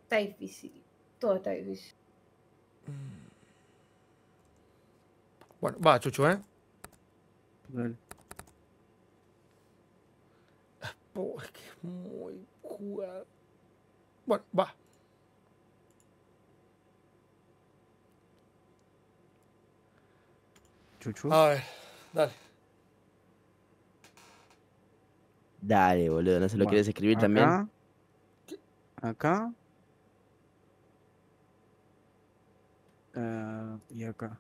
Está difícil. Todo está difícil. Mmm bueno, va, Chucho, ¿eh? Vale. Oh, es que es muy jugado. Bueno, va. Chuchu. A ver, dale. Dale, boludo, ¿no se lo quieres escribir también? Acá. Eh, y acá.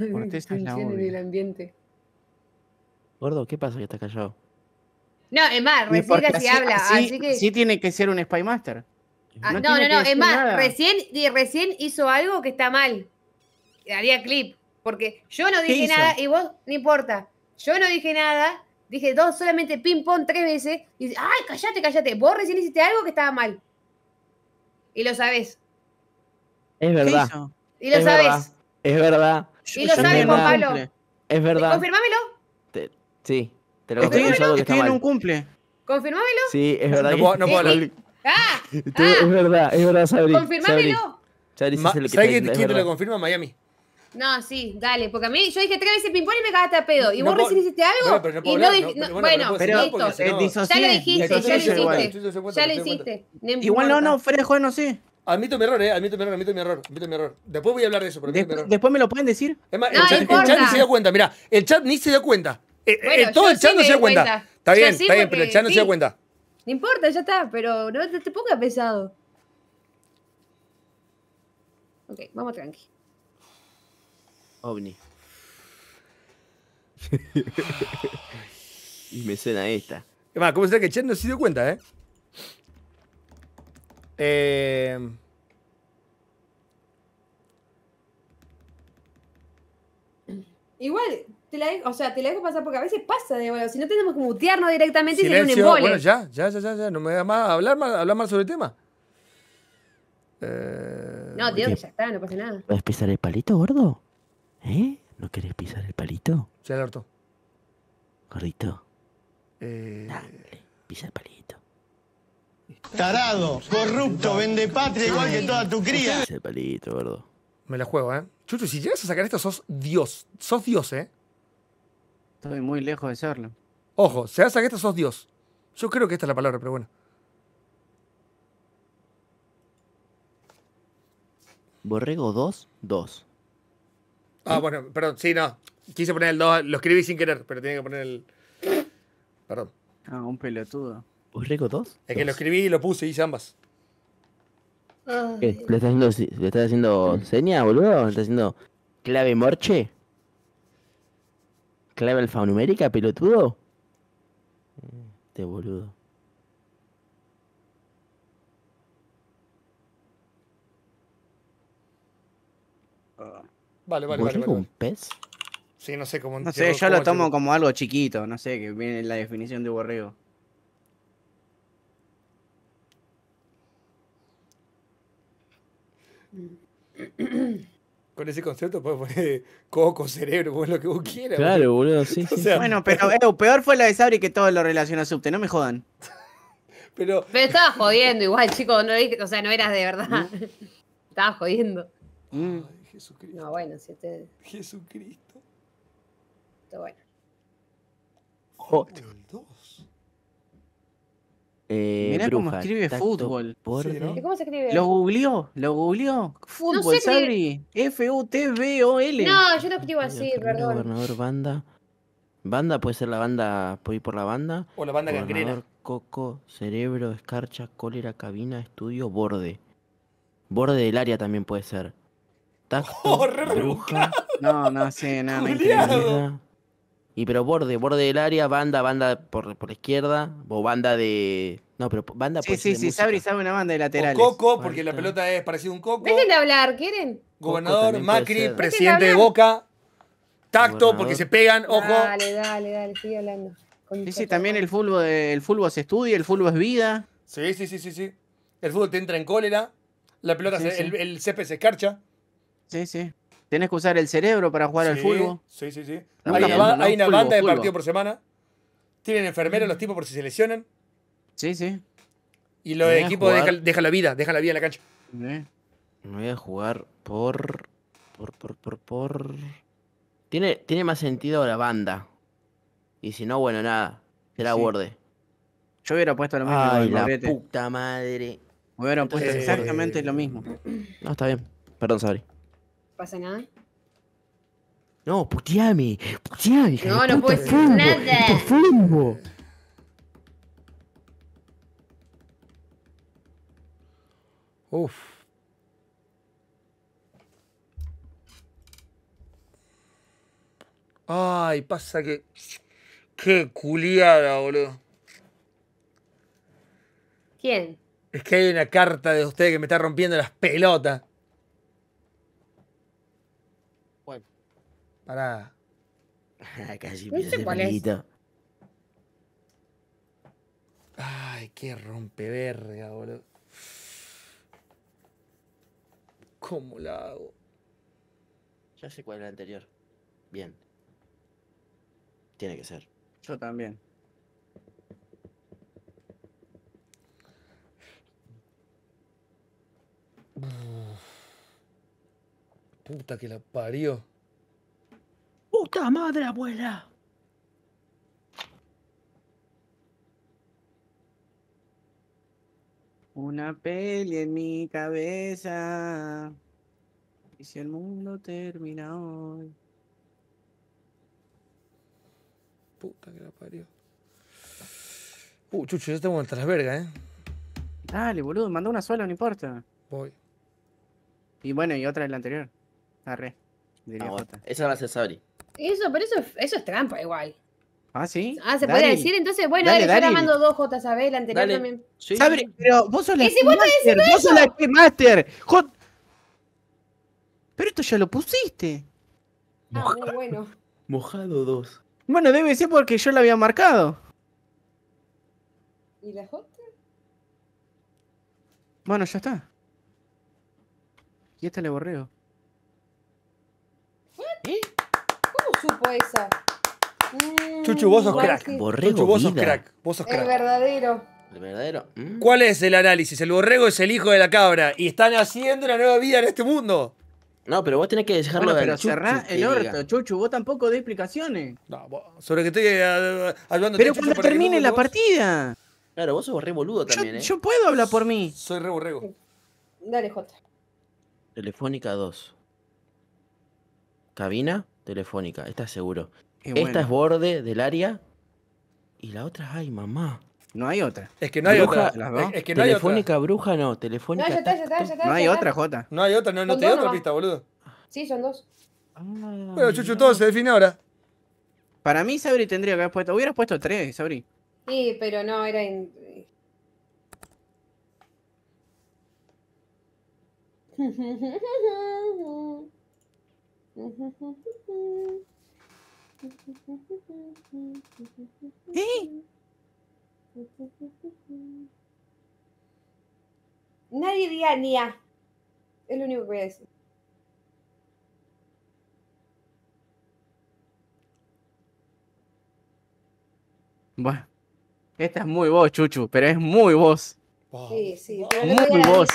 es *laughs* la ambiente. Gordo, ¿qué pasa que está callado? No, es más, recién casi habla. Así, Sí tiene que ser un Spy Master. Ah, no, no, no, es más, recién, hizo algo que está mal. Haría clip. Porque yo no dije nada y vos, no importa. Yo no dije nada, dije dos, solamente ping-pong tres veces. Y dices, ay, callate, callate. Vos recién hiciste algo que estaba mal. Y lo sabés. Es verdad. Y lo sabes Es verdad. Y lo sabe Juan Pablo. Es verdad. Confirmámelo. sí, te lo estoy, yo estoy en un cumple. Confirmámelo. Sí, es verdad. No, puedo, no puedo. Sí. Ah, ah, Es verdad, es verdad, Sabri. Confirmámelo. Sabri, Sabri el que ¿Sabes quién, te lo confirma? Miami. No, sí, dale, porque a mí yo dije tres veces ping-pong y me cagaste a pedo. Y no vos recién hiciste algo no, pero no y hablar, no, Bueno, pero, listo. ya lo eh, dijiste, ya lo hiciste. Ya lo hiciste. Igual no, no, fuera de no sé. Admito mi error, eh. Admito mi error, admito mi error, admito mi error. Después voy a hablar de eso, pero admito mi error. Después me lo pueden decir. Es más, el, chat, no ni se dio cuenta, mira, el chat ni se dio cuenta. Eh, eh, todo el chat no se dio cuenta. Está bien, está bien, pero el chat no se dio cuenta. No importa, ya está, pero no te, te pongas pesado. Ok, vamos tranqui. Ovni. *laughs* y me suena esta. Es más, ¿cómo será que el chat no se dio cuenta, eh? Eh, Igual, te la dejo, o sea, te la dejo pasar porque a veces pasa de si no tenemos que mutearnos directamente y sería un embole. ya, ya, ya, ya, ya, no me voy a hablar más, sobre el tema. Eh, no, tío, que ya está, no pasa nada. ¿Puedes pisar el palito, gordo? ¿Eh? ¿No querés pisar el palito? Se alertó. Gordito. Eh, Dale, pisa el palito. Tarado, corrupto, vende patria igual que toda tu cría. palito, Me la juego, ¿eh? Chuchu, si llegas a sacar esto, sos Dios. Sos Dios, ¿eh? Estoy muy lejos de serlo. Ojo, si llegas a sacar esto, sos Dios. Yo creo que esta es la palabra, pero bueno. Borrego 2, 2. Ah, bueno, perdón, sí, no. Quise poner el 2, lo escribí sin querer, pero tenía que poner el. Perdón. Ah, un pelotudo. Rico 2? Es que lo escribí y lo puse, hice ambas. ¿Qué? ¿Le estás haciendo, le haciendo seña, boludo? ¿Le estás haciendo clave morche? ¿Clave alfanumérica, pelotudo? Este boludo. Vale, vale, vale, un pez? Sí, no sé cómo. No sé, yo lo tomo como algo chiquito, no sé, que viene la definición de borrego. Mm. Con ese concepto puedes poner coco, cerebro, vos pues, lo que vos quieras. Claro, boludo, *laughs* sí, Bueno, pero peor fue la de Sabri que todo lo relaciona a subte, no me jodan. *laughs* pero... pero estabas jodiendo igual, chicos, no, o sea, no eras de verdad. ¿Mm? estabas jodiendo. Mm. Jesucristo. bueno, Jesucristo. Está bueno. Joder. Eh, Mirá cómo escribe fútbol. ¿Cómo se escribe? ¿Lo googleó? ¿Lo googleó? Fútbol, no Sabri. F-U-T-B-O-L. No, yo lo escribo así, perdón. Gobernador, banda. Banda puede ser la banda, puede ir por la banda. O la banda gangrena. Coco, cerebro, escarcha, cólera, cabina, estudio, borde. Borde del área también puede ser. Tacto, *laughs* oh, bruja. No, no sé, nada. No, y pero borde, borde del área, banda, banda por, izquierda, o banda de. No, pero banda por Sí, pues, sí, sí, sabe una banda de laterales. coco, porque la pelota es parecida a un coco. Dejen de hablar, ¿quieren? Gobernador, Macri, presidente de Boca. Tacto, porque se pegan, ojo. Dale, dale, dale, sigue hablando. sí, sí, también el fútbol, el fútbol se estudia, el fútbol es vida. Sí, sí, sí, sí, sí. El fútbol te entra en cólera, la pelota, El, el césped se escarcha. Sí, sí. Tenés que usar el cerebro para jugar al fútbol. Sí, sí, sí. hay, una, banda de partido por semana. Tienen enfermeros los tipos por si se lesionan. Sí, sí. Y los equipos dejan, deja la vida, dejan la vida en la cancha. Me voy a jugar por. Por, por, por, por. Tiene, tiene más sentido la banda. Y si no, bueno, nada. Será la borde. Yo hubiera puesto lo mismo. Ay, la puta madre. Me hubieran puesto eh, exactamente lo mismo. No, está bien. Perdón, Sabri pasa nada. No, puteame, puteame. No, no puedo decir nada. Fumbo. Uf. Ay, pasa que. Qué culiada, boludo. ¿Quién? Es que hay una carta de usted que me está rompiendo las pelotas. para *laughs* Casi me sé cuál Ay, qué rompeverga, boludo. ¿Cómo la hago? Ya sé cuál es la anterior. Bien. Tiene que ser. Yo también. Puta que la parió puta madre, abuela! Una peli en mi cabeza. Y si el mundo termina hoy. Puta que la parió. Uh, chucho, yo tengo hasta las vergas, ¿eh? Dale, boludo, manda una sola, no importa. Voy. Y bueno, y otra de la anterior. Arre. Diría ah, Esa va a ser Sabri. Eso, pero eso, eso es trampa igual. Ah, sí. Ah, se puede decir. Entonces, bueno, yo le mando dos J, Sabé, la anterior también. Sí. pero vos sos la si Master. Vos sos la Master. J... Pero esto ya lo pusiste. Ah, Mojado. muy bueno. Mojado dos Bueno, debe ser porque yo la había marcado. ¿Y la J? Bueno, ya está. Y esta le borreo. ¿Qué? supo esa. Mm, Chuchu, vos sos crack. Borrego vos sos crack. crack. El verdadero. El verdadero. Mm. ¿Cuál es el análisis? El borrego es el hijo de la cabra y están haciendo una nueva vida en este mundo. No, pero vos tenés que dejarlo bueno, pero cerrá el orto, Chuchu, vos tampoco de explicaciones. No, sobre que estoy uh, eh, hablando Pero cuando termine la partida. Claro, vos sos borrego boludo también, yo, ¿eh? Yo puedo hablar por mí. Soy re borrego. Dale, Jota. Telefónica 2. Cabina Telefónica, está seguro. Esta es borde del área y la otra, ay mamá. No hay otra. Es que no hay otra. Eh, es que no telefónica, hay otra. bruja, no. Telefónica. No, ya está, ya está, no hay otra, Jota. No hay otra, no, no te otra pista, boludo. Sí, son dos. bueno, Chuchu, todo se define ahora. Para mí, Sabri tendría que haber puesto. Hubieras puesto tres, Sabri. Sí, pero no, era. En... ¿Eh? Nadie diga ni a. Es lo único que voy a decir. Bueno, esta es muy vos, Chuchu, pero es muy vos. Sí, sí, muy vos.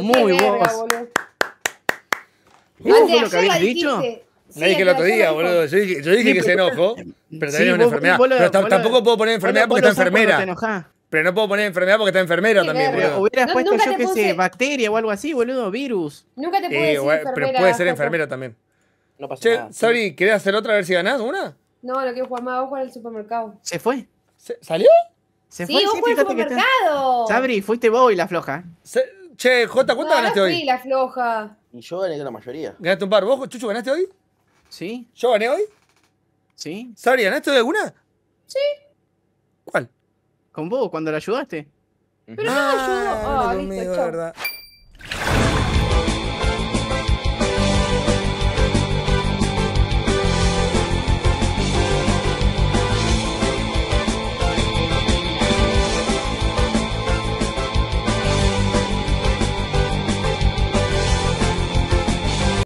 muy vos. ¿No fue lo que habías dicho? Nadie No dije el otro día, boludo. Yo dije, que se enojo, pero también es una enfermedad. pero tampoco puedo poner enfermedad porque está enfermera. Pero no puedo poner enfermedad porque está enfermera también, boludo. Hubieras puesto yo qué sé, bacteria o algo así, boludo, virus. Nunca te puedo eh, decir enfermera, Pero puede ser enfermera también. No pasó che, nada. Sorry, ¿querés hacer otra a ver si ganás una? No, lo quiero jugar más. a jugar al supermercado. ¿Se fue? ¿Salió? Se sí, fue. vos al supermercado. Sabri, fuiste vos y la floja. Che, Jota, ¿cuánto ganaste hoy? hoy? la floja. Y yo gané la mayoría. Ganaste un par. ¿Vos, Chucho, ganaste hoy? ¿Sí? ¿Yo gané hoy? ¿Sí? ¿Sabri, ganaste hoy alguna? Sí. ¿Cuál? Con vos, cuando la ayudaste. Pero no me ayudó. Ah, ah de